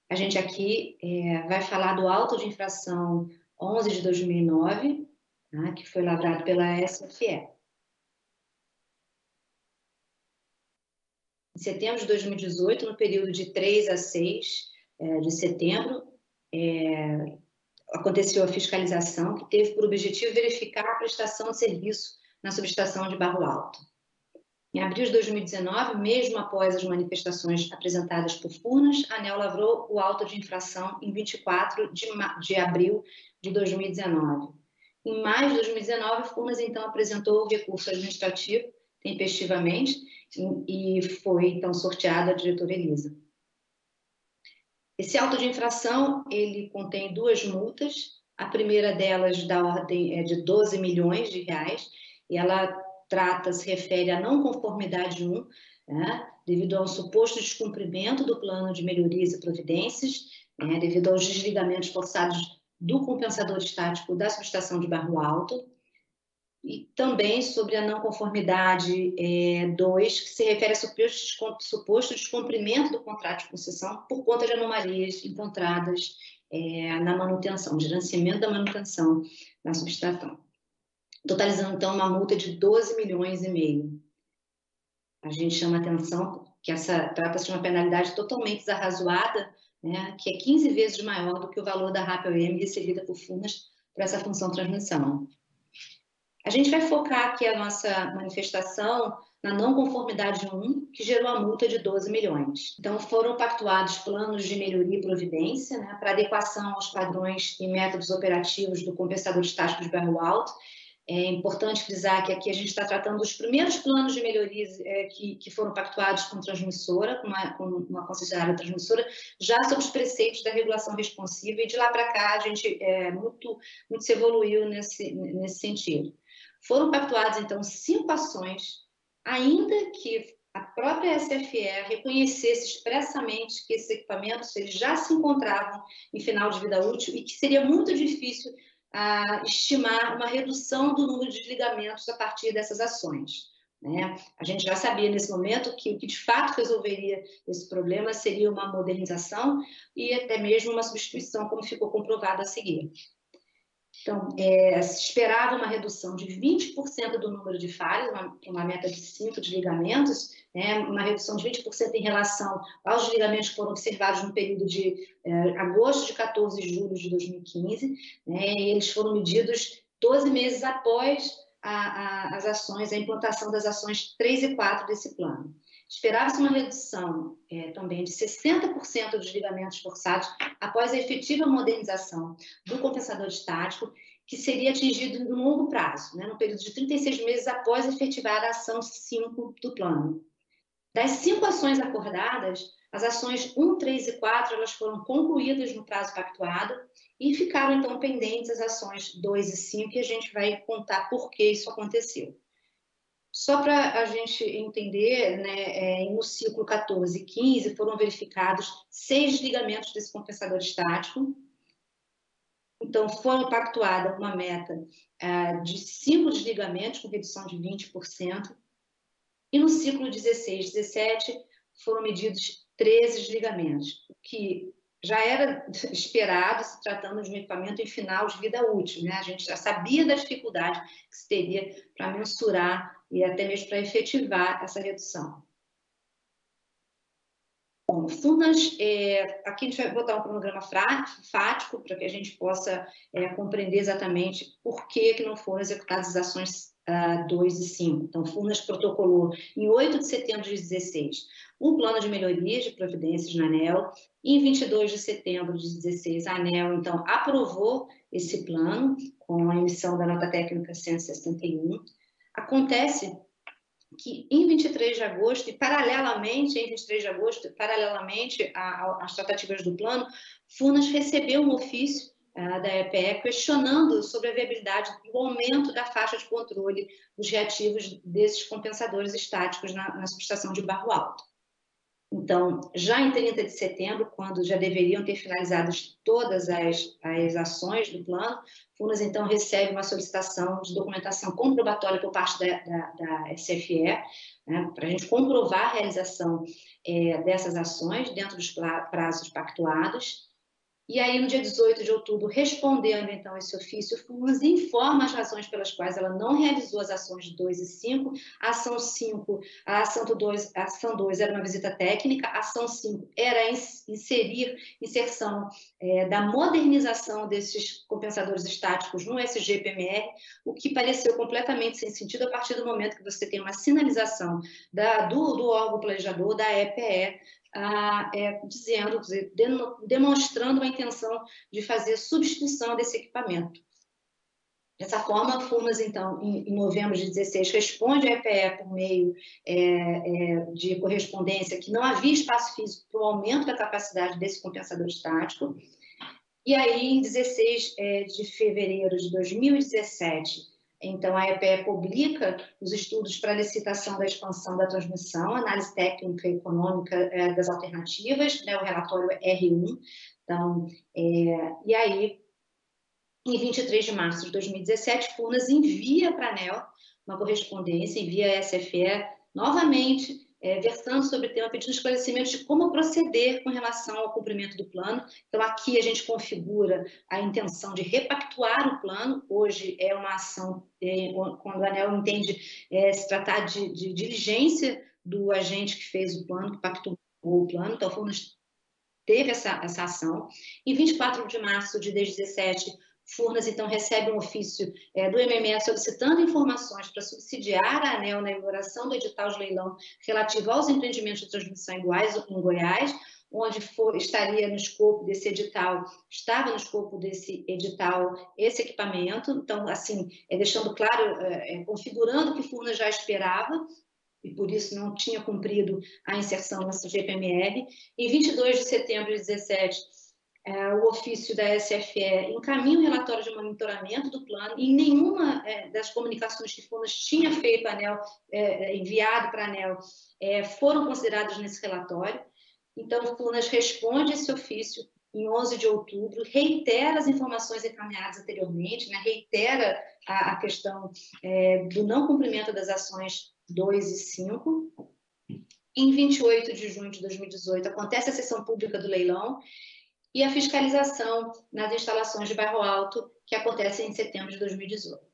A gente aqui é, vai falar do auto de infração 11 de 2009, né, que foi lavrado pela SFE. Em setembro de 2018, no período de 3 a 6 é, eh, de setembro, é, aconteceu a fiscalização, que teve por objetivo verificar a prestação de serviço na subestação de Barro Alto. Em abril de 2019, mesmo após as manifestações apresentadas por Furnas, a ANEL lavrou o auto de infração em 24 de, de abril de 2019. Em maio de 2019, Furnas então apresentou o recurso administrativo tempestivamente e foi então sorteado a diretora Elisa. Esse auto de infração, ele contém duas multas, a primeira delas da ordem é de 12 milhões de reais, e ela trata, se refere à não conformidade 1, né, devido ao suposto descumprimento do plano de melhorias e providências, né, devido aos desligamentos forçados do compensador estático da subestação de Barro Alto, e também sobre a não conformidade 2, eh, é, que se refere a suposto, descumprimento do contrato de concessão por conta de anomalias encontradas é, na manutenção, gerenciamento da manutenção na substratão. totalizando então uma multa de 12 milhões e meio. A gente chama atenção que essa trata-se de uma penalidade totalmente desarrazoada, né, que é 15 vezes maior do que o valor da RAP-OM recebida por Funas para essa função transmissão. A gente vai focar aqui a nossa manifestação na não conformidade 1, que gerou a multa de 12 milhões. Então, foram pactuados planos de melhoria e providência né, para adequação aos padrões e métodos operativos do compensador estático de barro alto. É importante frisar que aqui a gente está tratando dos primeiros planos de melhorias é, que, que, foram pactuados com transmissora, com uma, com uma concessionária transmissora, já sob os preceitos da regulação responsiva, e de lá para cá a gente é, muito, muito se evoluiu nesse, nesse sentido. Foram pactuadas, então, cinco ações, ainda que a própria SFE reconhecesse expressamente que esses equipamentos eles já se encontravam em final de vida útil e que seria muito difícil ah, estimar uma redução do número de desligamentos a partir dessas ações. Né? A gente já sabia nesse momento que o que de fato resolveria esse problema seria uma modernização e até mesmo uma substituição, como ficou comprovado a seguir. Então, é, se esperava uma redução de 20% do número de falhas, uma, uma meta de cinco desligamentos, né, uma redução de 20% em relação aos desligamentos que foram observados no período de é, agosto de 14 de julho de 2015, né, e eles foram medidos 12 meses após a, a, as ações, a implantação das ações 3 e 4 desse plano. Esperava-se uma redução é, também de 60% dos ligamentos forçados após a efetiva modernização do compensador estático, que seria atingido no longo prazo, né, no período de 36 meses após efetivar a ação 5 do plano. Das cinco ações acordadas, as ações 1, 3 e 4 elas foram concluídas no prazo pactuado e ficaram então pendentes as ações 2 e 5 e a gente vai contar por que isso aconteceu. Só para a gente entender, né, é, no ciclo 14 e 15 foram verificados seis ligamentos desse compensador estático. Então, foi pactuada uma meta é, de cinco desligamentos, com redução de 20%. E no ciclo 16 17 foram medidos 13 desligamentos, o que já era esperado se tratando de um equipamento em final de vida útil, né? A gente já sabia da dificuldade que se teria para mensurar e até mesmo para efetivar essa redução. Bom, Funas, é, aqui a gente vai botar um cronograma fático para que a gente possa é, compreender exatamente por que, que não foram executadas as ações uh, ah, 2 e 5. Então, Funas protocolou em 8 de setembro de 16 um plano de melhorias de providências na ANEL e em 22 de setembro de 16 a ANEL, então, aprovou esse plano com a emissão da nota técnica 161 Acontece que em 23 de agosto, e paralelamente, em 23 de agosto, paralelamente às tratativas do plano, Funas recebeu um ofício eh, da EPE questionando sobre a viabilidade do aumento da faixa de controle dos reativos desses compensadores estáticos na, na subestação de Barro Alto. Então, já em 30 de setembro, quando já deveriam ter finalizado todas as, as ações do plano, Funas então recebe uma solicitação de documentação comprobatória por parte da, da, da SFE, né, para a gente comprovar a realização é, dessas ações dentro dos prazos pactuados. E aí, no dia 18 de outubro, respondendo então esse ofício, FUNS informa as razões pelas quais ela não realizou as ações 2 e 5. A ação 5, a ação 2, a ação 2 era uma visita técnica, a ação 5 era inserir, inserção é, da modernização desses compensadores estáticos no SGPMR, o que pareceu completamente sem sentido a partir do momento que você tem uma sinalização da, do, do órgão planejador, da EPE, ah, é, dizendo, demonstrando a intenção de fazer substituição desse equipamento. Dessa forma, a FUMAS, então, em, novembro de 16, responde à EPE por meio é, é, de correspondência que não havia espaço físico para o aumento da capacidade desse compensador estático. E aí, em 16 é, de fevereiro de 2017, então, a EPE publica os estudos para licitação da expansão da transmissão, análise técnica e econômica é, das alternativas, né, o relatório R1. Então, é, e aí, em 23 de março de 2017, Furnas envia para a ANEL uma correspondência, envia a SFE novamente é, versando sobre o tema, pedindo esclarecimentos de como proceder com relação ao cumprimento do plano. Então, aqui a gente configura a intenção de repactuar o plano. Hoje é uma ação, é, quando a ANEL entende é, se tratar de, de, diligência do agente que fez o plano, que pactuou o plano. Então, fomos teve essa, essa ação. Em 24 de março de 2017, Furnas, então, recebe um ofício é, do MMS solicitando informações para subsidiar a ANEL na elaboração do edital de leilão relativo aos empreendimentos de transmissão iguais em Goiás, onde for, estaria no escopo desse edital, estava no escopo desse edital esse equipamento. Então, assim, é, deixando claro, é, é configurando o que Furnas já esperava, e por isso não tinha cumprido a inserção na CGPMR. Em 22 de setembro de 17, é, o ofício da SFE encaminha o um relatório de monitoramento do plano e nenhuma é, das comunicações que Furnas tinha feito a ANEL, é, é enviado para a ANEL, é, foram consideradas nesse relatório. Então, Furnas responde esse ofício em 11 de outubro, reitera as informações encaminhadas anteriormente, né, reitera a, a questão é, do não cumprimento das ações 2 e 5. Em 28 de junho de 2018, acontece a sessão pública do leilão e a fiscalização nas instalações de Barro Alto, que acontece em setembro de 2018.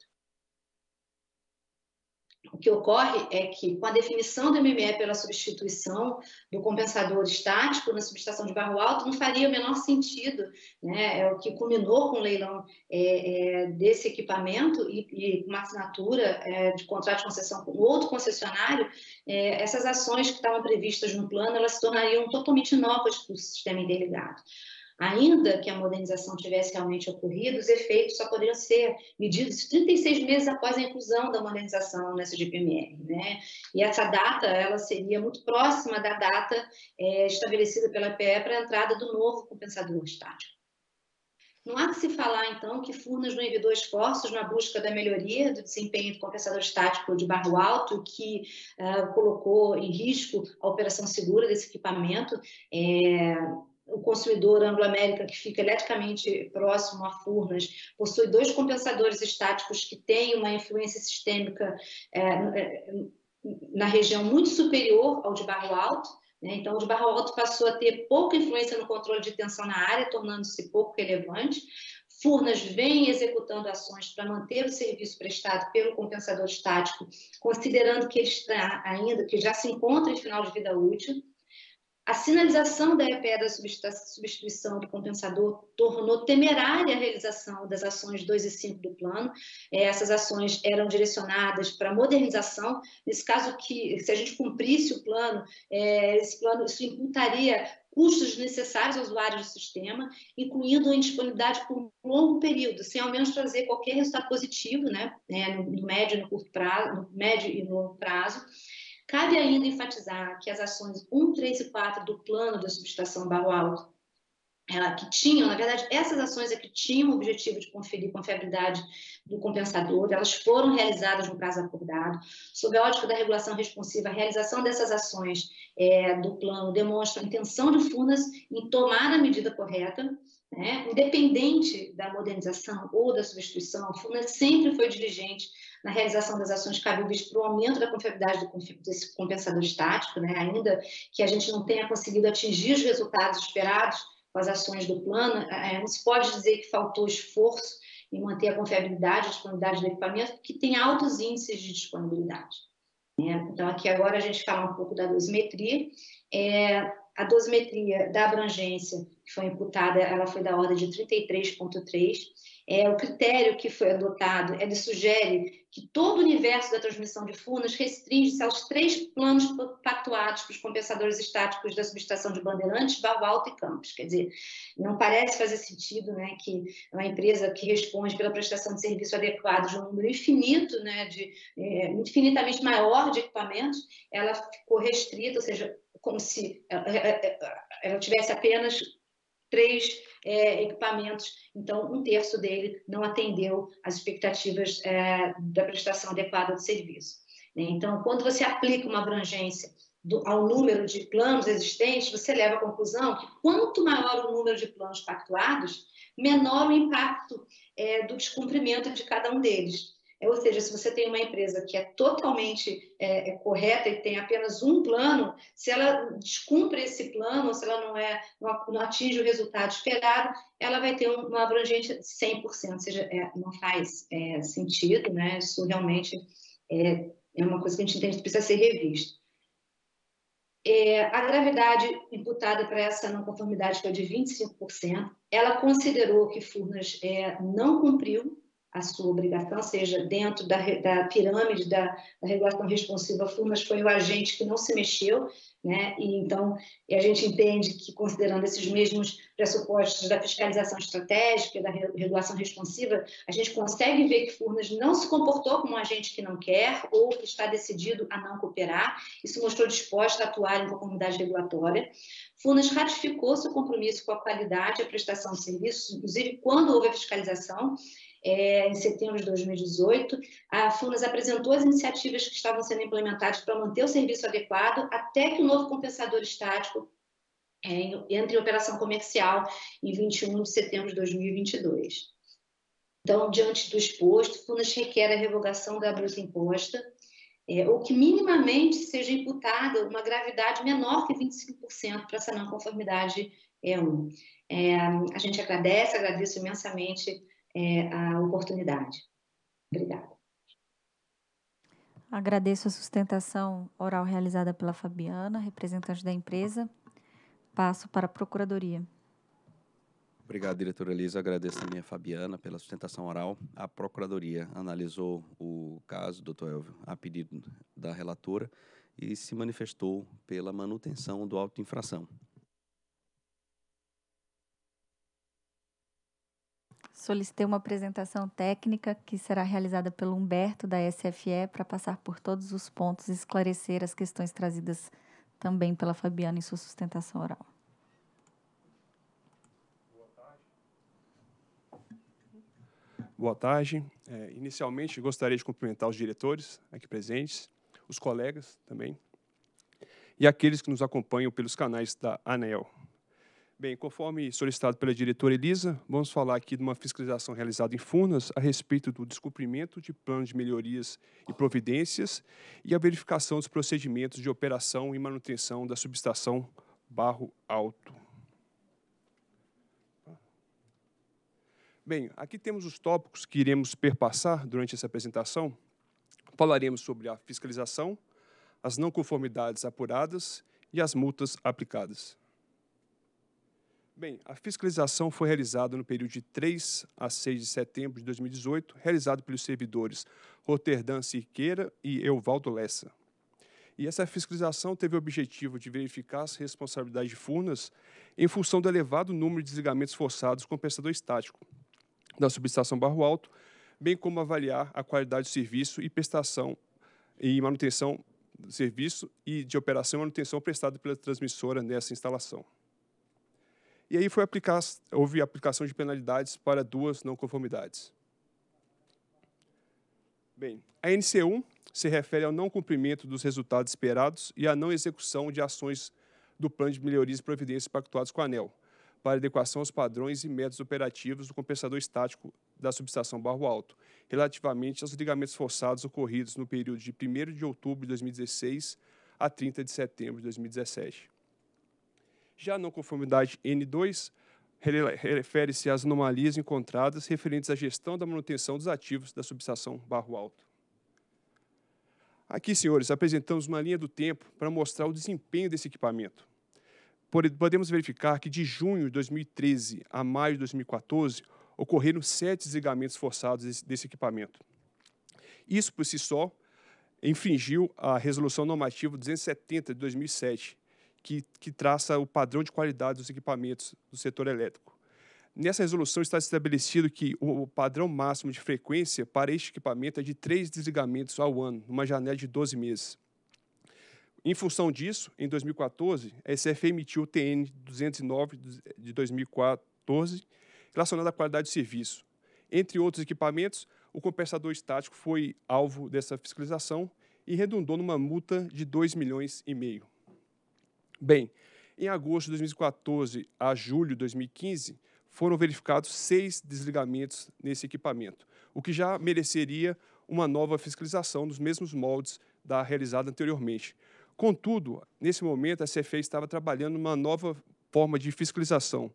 O que ocorre é que, com a definição do MME pela substituição do compensador estático na subestação de Barro Alto, não faria o menor sentido, né? É o que culminou com o leilão é, é, desse equipamento e, e uma assinatura é, de contrato de concessão com outro concessionário, é, essas ações que estavam previstas no plano, elas se tornariam totalmente novas para o sistema interligado. Ainda que a modernização tivesse realmente ocorrido, os efeitos só poderiam ser medidos 36 meses após a inclusão da modernização nessa GPMR. Né? E essa data ela seria muito próxima da data é, estabelecida pela PE para a entrada do novo compensador estático. Não há que se falar, então, que Furnas não enviou esforços na busca da melhoria do desempenho do compensador estático de barro alto, que uh, colocou em risco a operação segura desse equipamento. É o consumidor anglo-américa que fica eletricamente próximo a Furnas possui dois compensadores estáticos que têm uma influência sistêmica é, é, na região muito superior ao de Barro Alto. Né? Então, o de Barro Alto passou a ter pouca influência no controle de tensão na área, tornando-se pouco relevante. Furnas vem executando ações para manter o serviço prestado pelo compensador estático, considerando que ele está ainda, que já se encontra em final de vida útil. A sinalização da EPE da substituição do compensador tornou temerária a realização das ações 2 e 5 do plano. É, essas ações eram direcionadas para modernização. Nesse caso, que se a gente cumprisse o plano, é, esse plano isso imputaria custos necessários aos usuários do sistema, incluindo a indisponibilidade por um longo período, sem ao menos trazer qualquer resultado positivo, né, né no médio e no curto prazo, no médio e no longo prazo. Cabe ainda enfatizar que as ações 1, 3 e 4 do plano da subestação Barro Alto, ela, que tinham, na verdade, essas ações é que tinham o objetivo de conferir confiabilidade do compensador, elas foram realizadas no prazo acordado. Sob a ótica da regulação responsiva, a realização dessas ações é, do plano demonstra a intenção de Funas em tomar a medida correta, né? independente da modernização ou da substituição, a Funas sempre foi diligente na realização das ações cabíveis para o aumento da confiabilidade do, desse compensador estático, né? ainda que a gente não tenha conseguido atingir os resultados esperados com as ações do plano, é, é, não se pode dizer que faltou esforço em manter a confiabilidade, a disponibilidade do equipamento, que tem altos índices de disponibilidade. Né? Então, aqui agora a gente fala um pouco da dosimetria. É, a dosimetria da abrangência que foi imputada, ela foi da ordem de 33,3. É, o critério que foi adotado, ele sugere que todo o universo da transmissão de funas restringe-se aos três planos pactuados para os compensadores estáticos da subestação de Bandeirantes, Valvalta e Campos. Quer dizer, não parece fazer sentido né, que uma empresa que responde pela prestação de serviço adequado de um número infinito, né, de, é, infinitamente maior de equipamentos, ela ficou restrita, ou seja, como se é, é, é, ela tivesse apenas três é, equipamentos, então um terço dele não atendeu às expectativas é, da prestação adequada do serviço. Né? Então, quando você aplica uma abrangência do, ao número de planos existentes, você leva à conclusão que quanto maior o número de planos pactuados, menor o impacto é, do descumprimento de cada um deles. É, ou seja, se você tem uma empresa que é totalmente é, é correta e tem apenas um plano, se ela descumpre esse plano, se ela não, é, não atinge o resultado esperado, ela vai ter uma abrangência de 100%, ou seja, é, não faz é, sentido, né? Isso realmente é, é, uma coisa que a gente entende que precisa ser revisto. a gravidade imputada para essa não conformidade foi de 25%. Ela considerou que Furnas não cumpriu a sua obrigação, seja, dentro da, da pirâmide da, da, regulação responsiva Furnas foi o agente que não se mexeu, né? e então e a gente entende que, considerando esses mesmos pressupostos da fiscalização estratégica, da regulação responsiva, a gente consegue ver que Furnas não se comportou como um agente que não quer ou que está decidido a não cooperar, e se mostrou disposta a atuar em conformidade regulatória. Furnas ratificou seu compromisso com a qualidade e a prestação de serviços, inclusive quando houve a fiscalização, é, em setembro de 2018, a FUNAS apresentou as iniciativas que estavam sendo implementadas para manter o serviço adequado até que o novo compensador estático é, entre em operação comercial em 21 de setembro de 2022. Então, diante do exposto, FUNAS requer a revogação da bruta imposta, é, ou que minimamente seja imputada uma gravidade menor que 25% para essa não conformidade e é, 1. É, a gente agradece, agradeço imensamente é, a oportunidade. Obrigada. Agradeço a sustentação oral realizada pela Fabiana, representante da empresa. Passo para a Procuradoria. Obrigado, diretora Elisa. Agradeço também a Fabiana pela sustentação oral. A Procuradoria analisou o caso, doutor Elvio, a pedido da relatora e se manifestou pela manutenção do auto infração. Solicitei uma apresentação técnica que será realizada pelo Humberto, da SFE, para passar por todos os pontos e esclarecer as questões trazidas também pela Fabiana em sua sustentação oral. Boa tarde. É, inicialmente, gostaria de cumprimentar os diretores aqui presentes, os colegas também, e aqueles que nos acompanham pelos canais da ANEL, Bem, conforme solicitado pela diretora Elisa, vamos falar aqui de uma fiscalização realizada em Furnas a respeito do descumprimento de planos de melhorias e providências e a verificação dos procedimentos de operação e manutenção da subestação Barro Alto. Bem, aqui temos os tópicos que iremos perpassar durante essa apresentação. Falaremos sobre a fiscalização, as não conformidades apuradas e as multas aplicadas. Bem, a fiscalização foi realizada no período de 3 a 6 de setembro de 2018, realizada pelos servidores Roterdã Siqueira e Euvaldo Lessa. E essa fiscalização teve o objetivo de verificar as responsabilidades de Furnas em função do elevado número de desligamentos forçados com prestador estático da subestação Barro Alto, bem como avaliar a qualidade do serviço e prestação e manutenção do serviço e de operação e manutenção prestada pela transmissora nessa instalação. E aí foi aplicar, houve aplicação de penalidades para duas não conformidades. Bem, a NC1 se refere ao não cumprimento dos resultados esperados e à não execução de ações do plano de melhorias e providências pactuados com a ANEL, para adequação aos padrões e métodos operativos do compensador estático da subestação Barro Alto, relativamente aos ligamentos forçados ocorridos no período de 1 de outubro de 2016 a 30 de setembro de 2017. Já a não conformidade N2 refere-se às anomalias encontradas referentes à gestão da manutenção dos ativos da subestação Barro Alto. Aqui, senhores, apresentamos uma linha do tempo para mostrar o desempenho desse equipamento. Podemos verificar que de junho de 2013 a maio de 2014 ocorreram sete desligamentos forçados desse equipamento. Isso, por si só, infringiu a Resolução Normativa 270 de 2007, que, que traça o padrão de qualidade dos equipamentos do setor elétrico. Nessa resolução está estabelecido que o padrão máximo de frequência para este equipamento é de três desligamentos ao ano, numa janela de 12 meses. Em função disso, em 2014, a SF emitiu o TN 209 de 2014, relacionado à qualidade de serviço. Entre outros equipamentos, o compensador estático foi alvo dessa fiscalização e redundou numa multa de 2 milhões e meio. Bem, em agosto de 2014 a julho de 2015, foram verificados seis desligamentos nesse equipamento, o que já mereceria uma nova fiscalização dos mesmos moldes da realizada anteriormente. Contudo, nesse momento, a CFE estava trabalhando uma nova forma de fiscalização,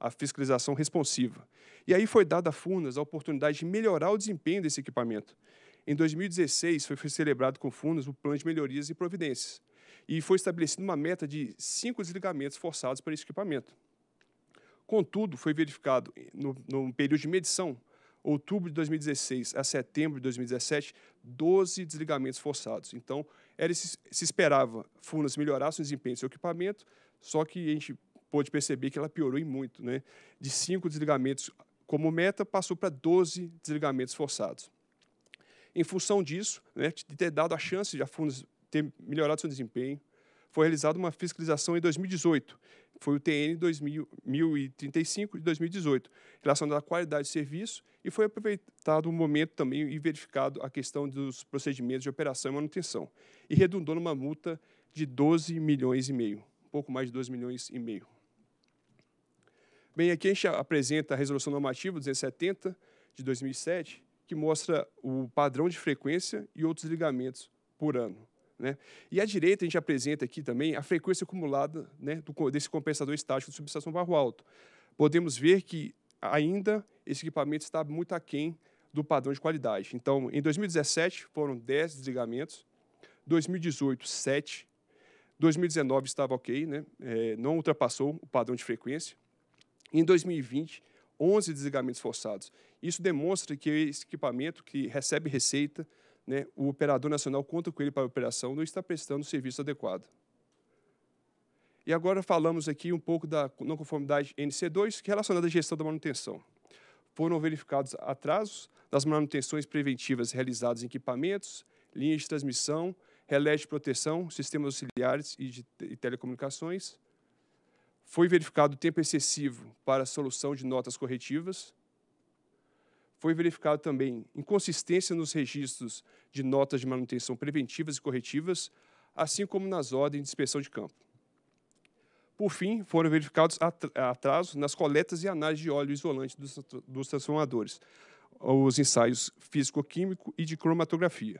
a fiscalização responsiva. E aí foi dada a Furnas a oportunidade de melhorar o desempenho desse equipamento. Em 2016, foi celebrado com Furnas o Plano de Melhorias e Providências, e foi estabelecida uma meta de cinco desligamentos forçados para esse equipamento. Contudo, foi verificado no, no período de medição, outubro de 2016 a setembro de 2017, 12 desligamentos forçados. Então, era, se, se esperava Funas melhorasse o desempenho do seu equipamento, só que a gente pôde perceber que ela piorou em muito. Né? De cinco desligamentos como meta, passou para 12 desligamentos forçados. Em função disso, né, de ter dado a chance de a Funas ter melhorado seu desempenho. Foi realizada uma fiscalização em 2018, foi o TN 1.035 de 2018, relacionada à qualidade de serviço, e foi aproveitado o momento também e verificado a questão dos procedimentos de operação e manutenção, e redundou numa multa de 12 milhões e meio, um pouco mais de 12 milhões e meio. Bem, aqui a gente apresenta a Resolução Normativa 270 de 2007, que mostra o padrão de frequência e outros ligamentos por ano. Né? E à direita, a gente apresenta aqui também a frequência acumulada né, do, desse compensador estático de subestação barro alto. Podemos ver que ainda esse equipamento está muito aquém do padrão de qualidade. Então, em 2017, foram 10 desligamentos, 2018, 7, 2019 estava ok, né? É, não ultrapassou o padrão de frequência. Em 2020, 11 desligamentos forçados. Isso demonstra que esse equipamento que recebe receita, né, o operador nacional conta com ele para a operação, não está prestando o serviço adequado. E agora falamos aqui um pouco da não conformidade NC2 relacionada à gestão da manutenção. Foram verificados atrasos nas manutenções preventivas realizadas em equipamentos, linhas de transmissão, relés de proteção, sistemas auxiliares e de e telecomunicações. Foi verificado tempo excessivo para a solução de notas corretivas, foi verificado também inconsistência nos registros de notas de manutenção preventivas e corretivas, assim como nas ordens de inspeção de campo. Por fim, foram verificados atrasos nas coletas e análises de óleo isolante dos transformadores, os ensaios físico-químico e de cromatografia.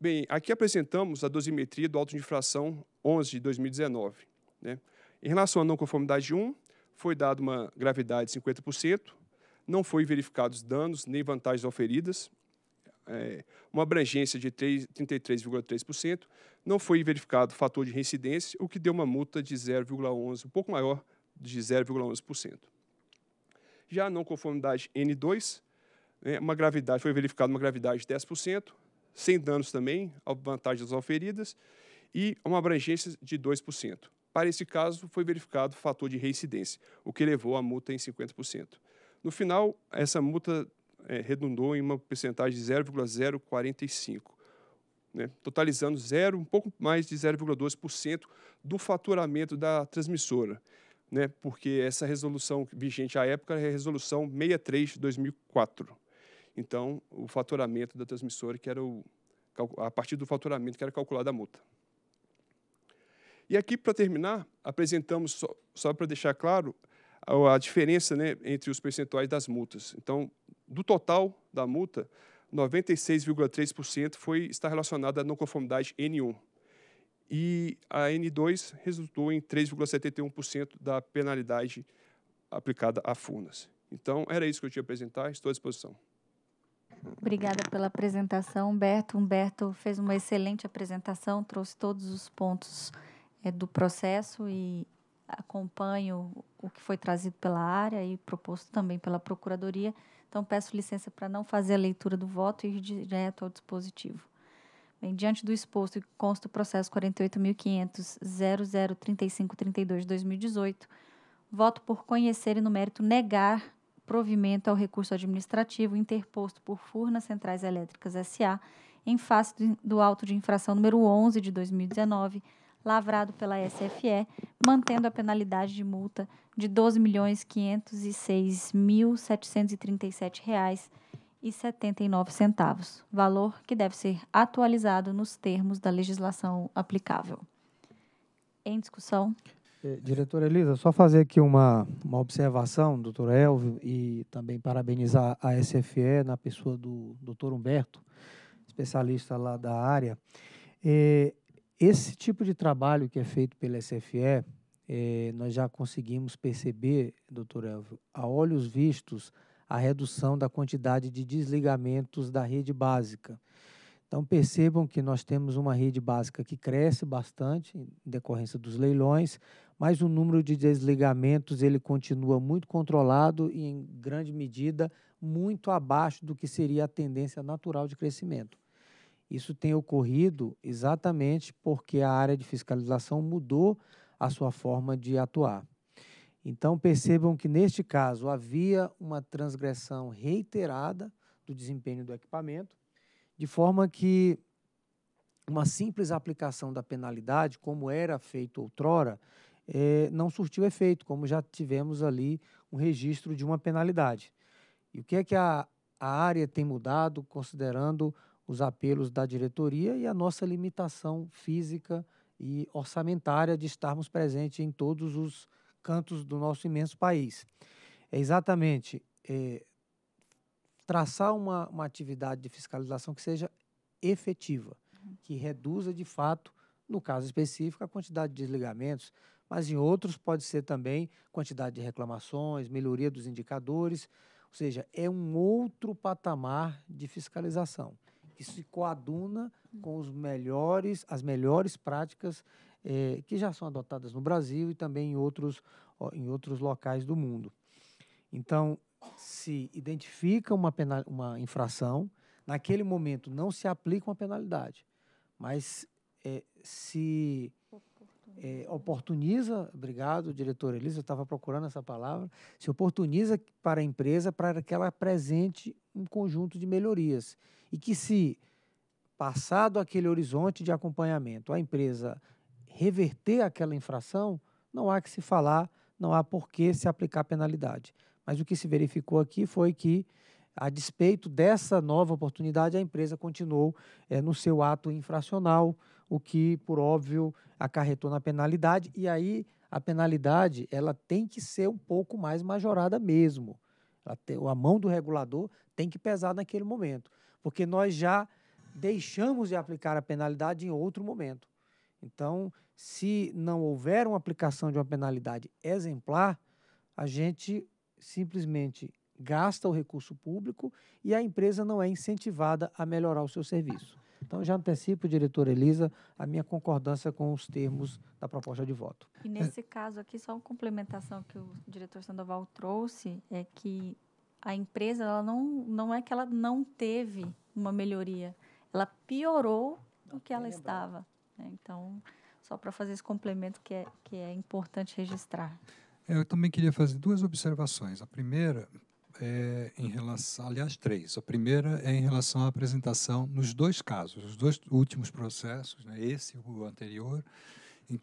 Bem, aqui apresentamos a dosimetria do auto de infração 11 de 2019. Né? Em relação à não conformidade 1, foi dada uma gravidade de 50%, não foi verificados danos nem vantagens oferidas, é, uma abrangência de 33,3%, não foi verificado fator de reincidência, o que deu uma multa de 0,11, um pouco maior, de 0,11%. Já a não conformidade N2, né, uma gravidade, foi verificada uma gravidade de 10%, sem danos também, vantagens oferidas, e uma abrangência de 2%. Para esse caso, foi verificado fator de reincidência, o que levou a multa em 50%. No final, essa multa é, redundou em uma percentagem de 0,045, né, totalizando zero, um pouco mais de 0,2% do faturamento da transmissora, né, porque essa resolução vigente à época é a resolução 63 de 2004. Então, o faturamento da transmissora, que era o, a partir do faturamento que era calculada a multa. E aqui, para terminar, apresentamos, só, só para deixar claro, a diferença né, entre os percentuais das multas. Então, do total da multa, 96,3% foi está relacionada à não conformidade N1. E a N2 resultou em 3,71% da penalidade aplicada a Furnas. Então, era isso que eu tinha a apresentar, estou à disposição. Obrigada pela apresentação, Humberto. Humberto fez uma excelente apresentação, trouxe todos os pontos é, do processo e, acompanho o que foi trazido pela área e proposto também pela Procuradoria. Então, peço licença para não fazer a leitura do voto e ir direto ao dispositivo. Bem, diante do exposto que consta o processo 48.500.003532-2018, voto por conhecer e no mérito negar provimento ao recurso administrativo interposto por Furnas Centrais Elétricas S.A. em face do, do auto de infração número 11 de 2019, lavrado pela SFE, mantendo a penalidade de multa de R$ 12.506.737,79, valor que deve ser atualizado nos termos da legislação aplicável. Em discussão. Eh, diretora Elisa, só fazer aqui uma, uma observação, doutor Elvio, e também parabenizar a SFE na pessoa do doutor Humberto, especialista lá da área. É, esse tipo de trabalho que é feito pela SFE, eh, nós já conseguimos perceber, doutor Elvio, a olhos vistos, a redução da quantidade de desligamentos da rede básica. Então, percebam que nós temos uma rede básica que cresce bastante em decorrência dos leilões, mas o número de desligamentos ele continua muito controlado e, em grande medida, muito abaixo do que seria a tendência natural de crescimento. Isso tem ocorrido exatamente porque a área de fiscalização mudou a sua forma de atuar. Então, percebam que neste caso havia uma transgressão reiterada do desempenho do equipamento, de forma que uma simples aplicação da penalidade, como era feito outrora, é, não surtiu efeito, como já tivemos ali um registro de uma penalidade. E o que é que a, a área tem mudado, considerando os apelos da diretoria e a nossa limitação física e orçamentária de estarmos presentes em todos os cantos do nosso imenso país. É exatamente é, traçar uma, uma atividade de fiscalização que seja efetiva, que reduza de fato, no caso específico, a quantidade de desligamentos, mas em outros pode ser também quantidade de reclamações, melhoria dos indicadores, ou seja, é um outro patamar de fiscalização que se coaduna com os melhores, as melhores práticas eh, que já são adotadas no Brasil e também em outros, ó, em outros locais do mundo. Então, se identifica uma, penal, uma infração, naquele momento não se aplica uma penalidade, mas eh, se eh, oportuniza, obrigado, diretor Elisa, eu estava procurando essa palavra, se oportuniza para a empresa para que ela apresente um conjunto de melhorias e que se passado aquele horizonte de acompanhamento, a empresa reverter aquela infração, não há que se falar, não há por que se aplicar penalidade. Mas o que se verificou aqui foi que, a despeito dessa nova oportunidade, a empresa continuou é, no seu ato infracional, o que, por óbvio, acarretou na penalidade. E aí a penalidade ela tem que ser um pouco mais majorada mesmo. a mão do regulador tem que pesar naquele momento porque nós já deixamos de aplicar a penalidade em outro momento. Então, se não houver uma aplicação de uma penalidade exemplar, a gente simplesmente gasta o recurso público e a empresa não é incentivada a melhorar o seu serviço. Então, já antecipo, diretora Elisa, a minha concordância com os termos da proposta de voto. E nesse caso aqui, só uma complementação que o diretor Sandoval trouxe, é que a empresa ela não, não é que ela não teve uma melhoria, ela piorou do que ela lembrava. estava. Né? Então, só para fazer esse complemento que é, que é importante registrar. Eu também queria fazer duas observações. A primeira é em relação, aliás, três. A primeira é em relação à apresentação nos dois casos, os dois últimos processos, né, esse e o anterior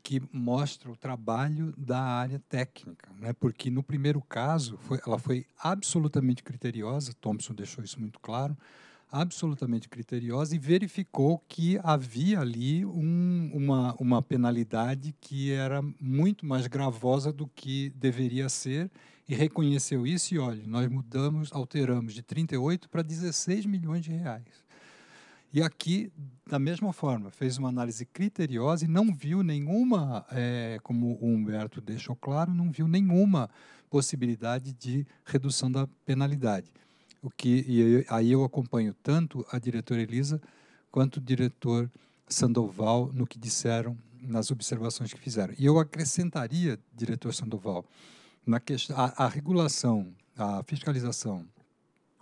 que mostra o trabalho da área técnica, né? porque no primeiro caso foi, ela foi absolutamente criteriosa, Thompson deixou isso muito claro, absolutamente criteriosa e verificou que havia ali um, uma, uma penalidade que era muito mais gravosa do que deveria ser e reconheceu isso e olha, nós mudamos, alteramos de 38 para 16 milhões de reais. E aqui, da mesma forma, fez uma análise criteriosa e não viu nenhuma, é, como o Humberto deixou claro, não viu nenhuma possibilidade de redução da penalidade. O que e aí eu acompanho tanto a diretora Elisa quanto o diretor Sandoval no que disseram nas observações que fizeram. E eu acrescentaria, diretor Sandoval, na questão a, a regulação, a fiscalização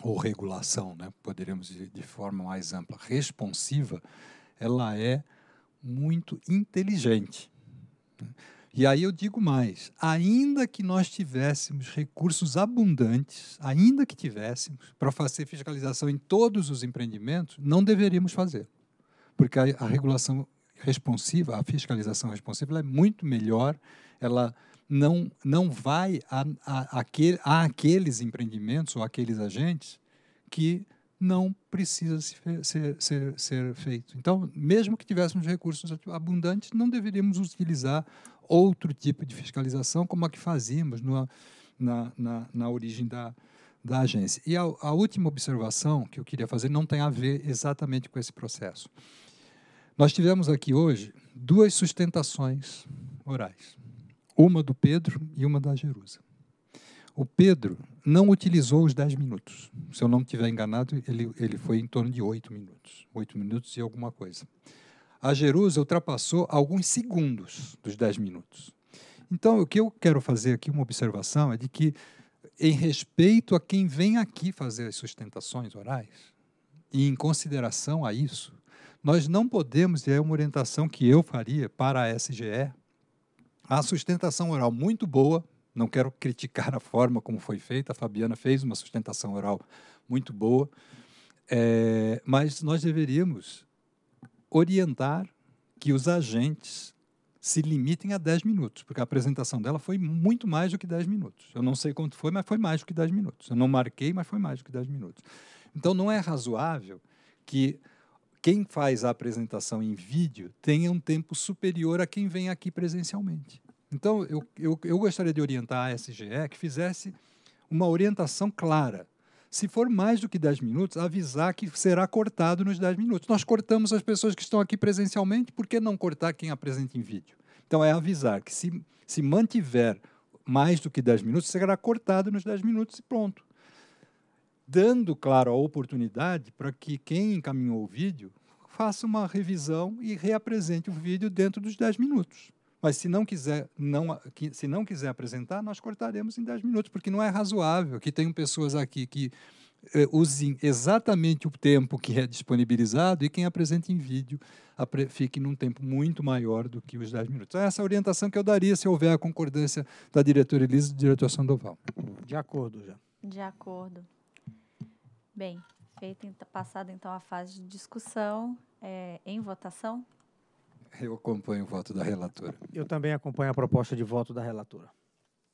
ou regulação, né, poderíamos dizer de forma mais ampla, responsiva, ela é muito inteligente. E aí eu digo mais: ainda que nós tivéssemos recursos abundantes, ainda que tivéssemos, para fazer fiscalização em todos os empreendimentos, não deveríamos fazer. Porque a, a regulação responsiva, a fiscalização responsiva, é muito melhor, ela não, não vai a, a, aquele, a aqueles empreendimentos ou aqueles agentes que não precisa se, ser, ser, ser feito. Então, mesmo que tivéssemos recursos abundantes, não deveríamos utilizar outro tipo de fiscalização como a que fazíamos no, na, na, na origem da, da agência. E a, a última observação que eu queria fazer não tem a ver exatamente com esse processo. Nós tivemos aqui hoje duas sustentações orais uma do Pedro e uma da Jerusa. O Pedro não utilizou os 10 minutos. Se eu não estiver enganado, ele, ele foi em torno de 8 minutos. 8 minutos e alguma coisa. A Jerusa ultrapassou alguns segundos dos 10 minutos. Então, o que eu quero fazer aqui, uma observação, é de que, em respeito a quem vem aqui fazer as sustentações orais, e em consideração a isso, nós não podemos, e é uma orientação que eu faria para a SGE, a sustentação oral muito boa, não quero criticar a forma como foi feita, a Fabiana fez uma sustentação oral muito boa, é, mas nós deveríamos orientar que os agentes se limitem a 10 minutos, porque a apresentação dela foi muito mais do que 10 minutos. Eu não sei quanto foi, mas foi mais do que 10 minutos. Eu não marquei, mas foi mais do que 10 minutos. Então não é razoável que quem faz a apresentação em vídeo tenha um tempo superior a quem vem aqui presencialmente. Então, eu, eu, eu gostaria de orientar a SGE que fizesse uma orientação clara. Se for mais do que 10 minutos, avisar que será cortado nos 10 minutos. Nós cortamos as pessoas que estão aqui presencialmente, por que não cortar quem apresenta em vídeo? Então, é avisar que se, se mantiver mais do que 10 minutos, será cortado nos 10 minutos e pronto dando, claro, a oportunidade para que quem encaminhou o vídeo faça uma revisão e reapresente o vídeo dentro dos 10 minutos. Mas se não quiser, não, se não quiser apresentar, nós cortaremos em 10 minutos, porque não é razoável que tenham pessoas aqui que eh, usem exatamente o tempo que é disponibilizado e quem apresenta em vídeo fique num tempo muito maior do que os 10 minutos. Essa é a orientação que eu daria se houver a concordância da diretora Elisa e do diretor Sandoval. De acordo, já. De acordo. Bem, feita, então, passada então a fase de discussão, é, em votação? Eu acompanho o voto da relatora. Eu também acompanho a proposta de voto da relatora.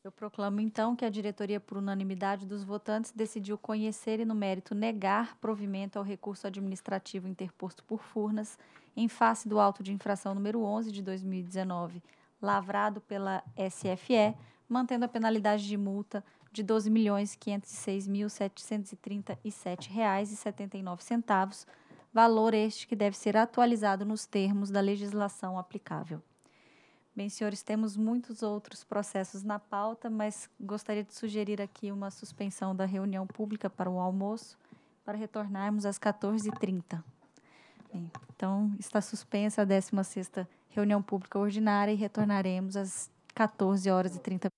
Eu proclamo então que a diretoria, por unanimidade dos votantes, decidiu conhecer e, no mérito, negar provimento ao recurso administrativo interposto por Furnas em face do auto de infração número 11 de 2019, lavrado pela SFE, mantendo a penalidade de multa de R$ 12.506.737,79, valor este que deve ser atualizado nos termos da legislação aplicável. Bem, senhores, temos muitos outros processos na pauta, mas gostaria de sugerir aqui uma suspensão da reunião pública para o almoço, para retornarmos às 14h30. então, está suspensa a 16ª reunião pública ordinária e retornaremos às 14 horas e 30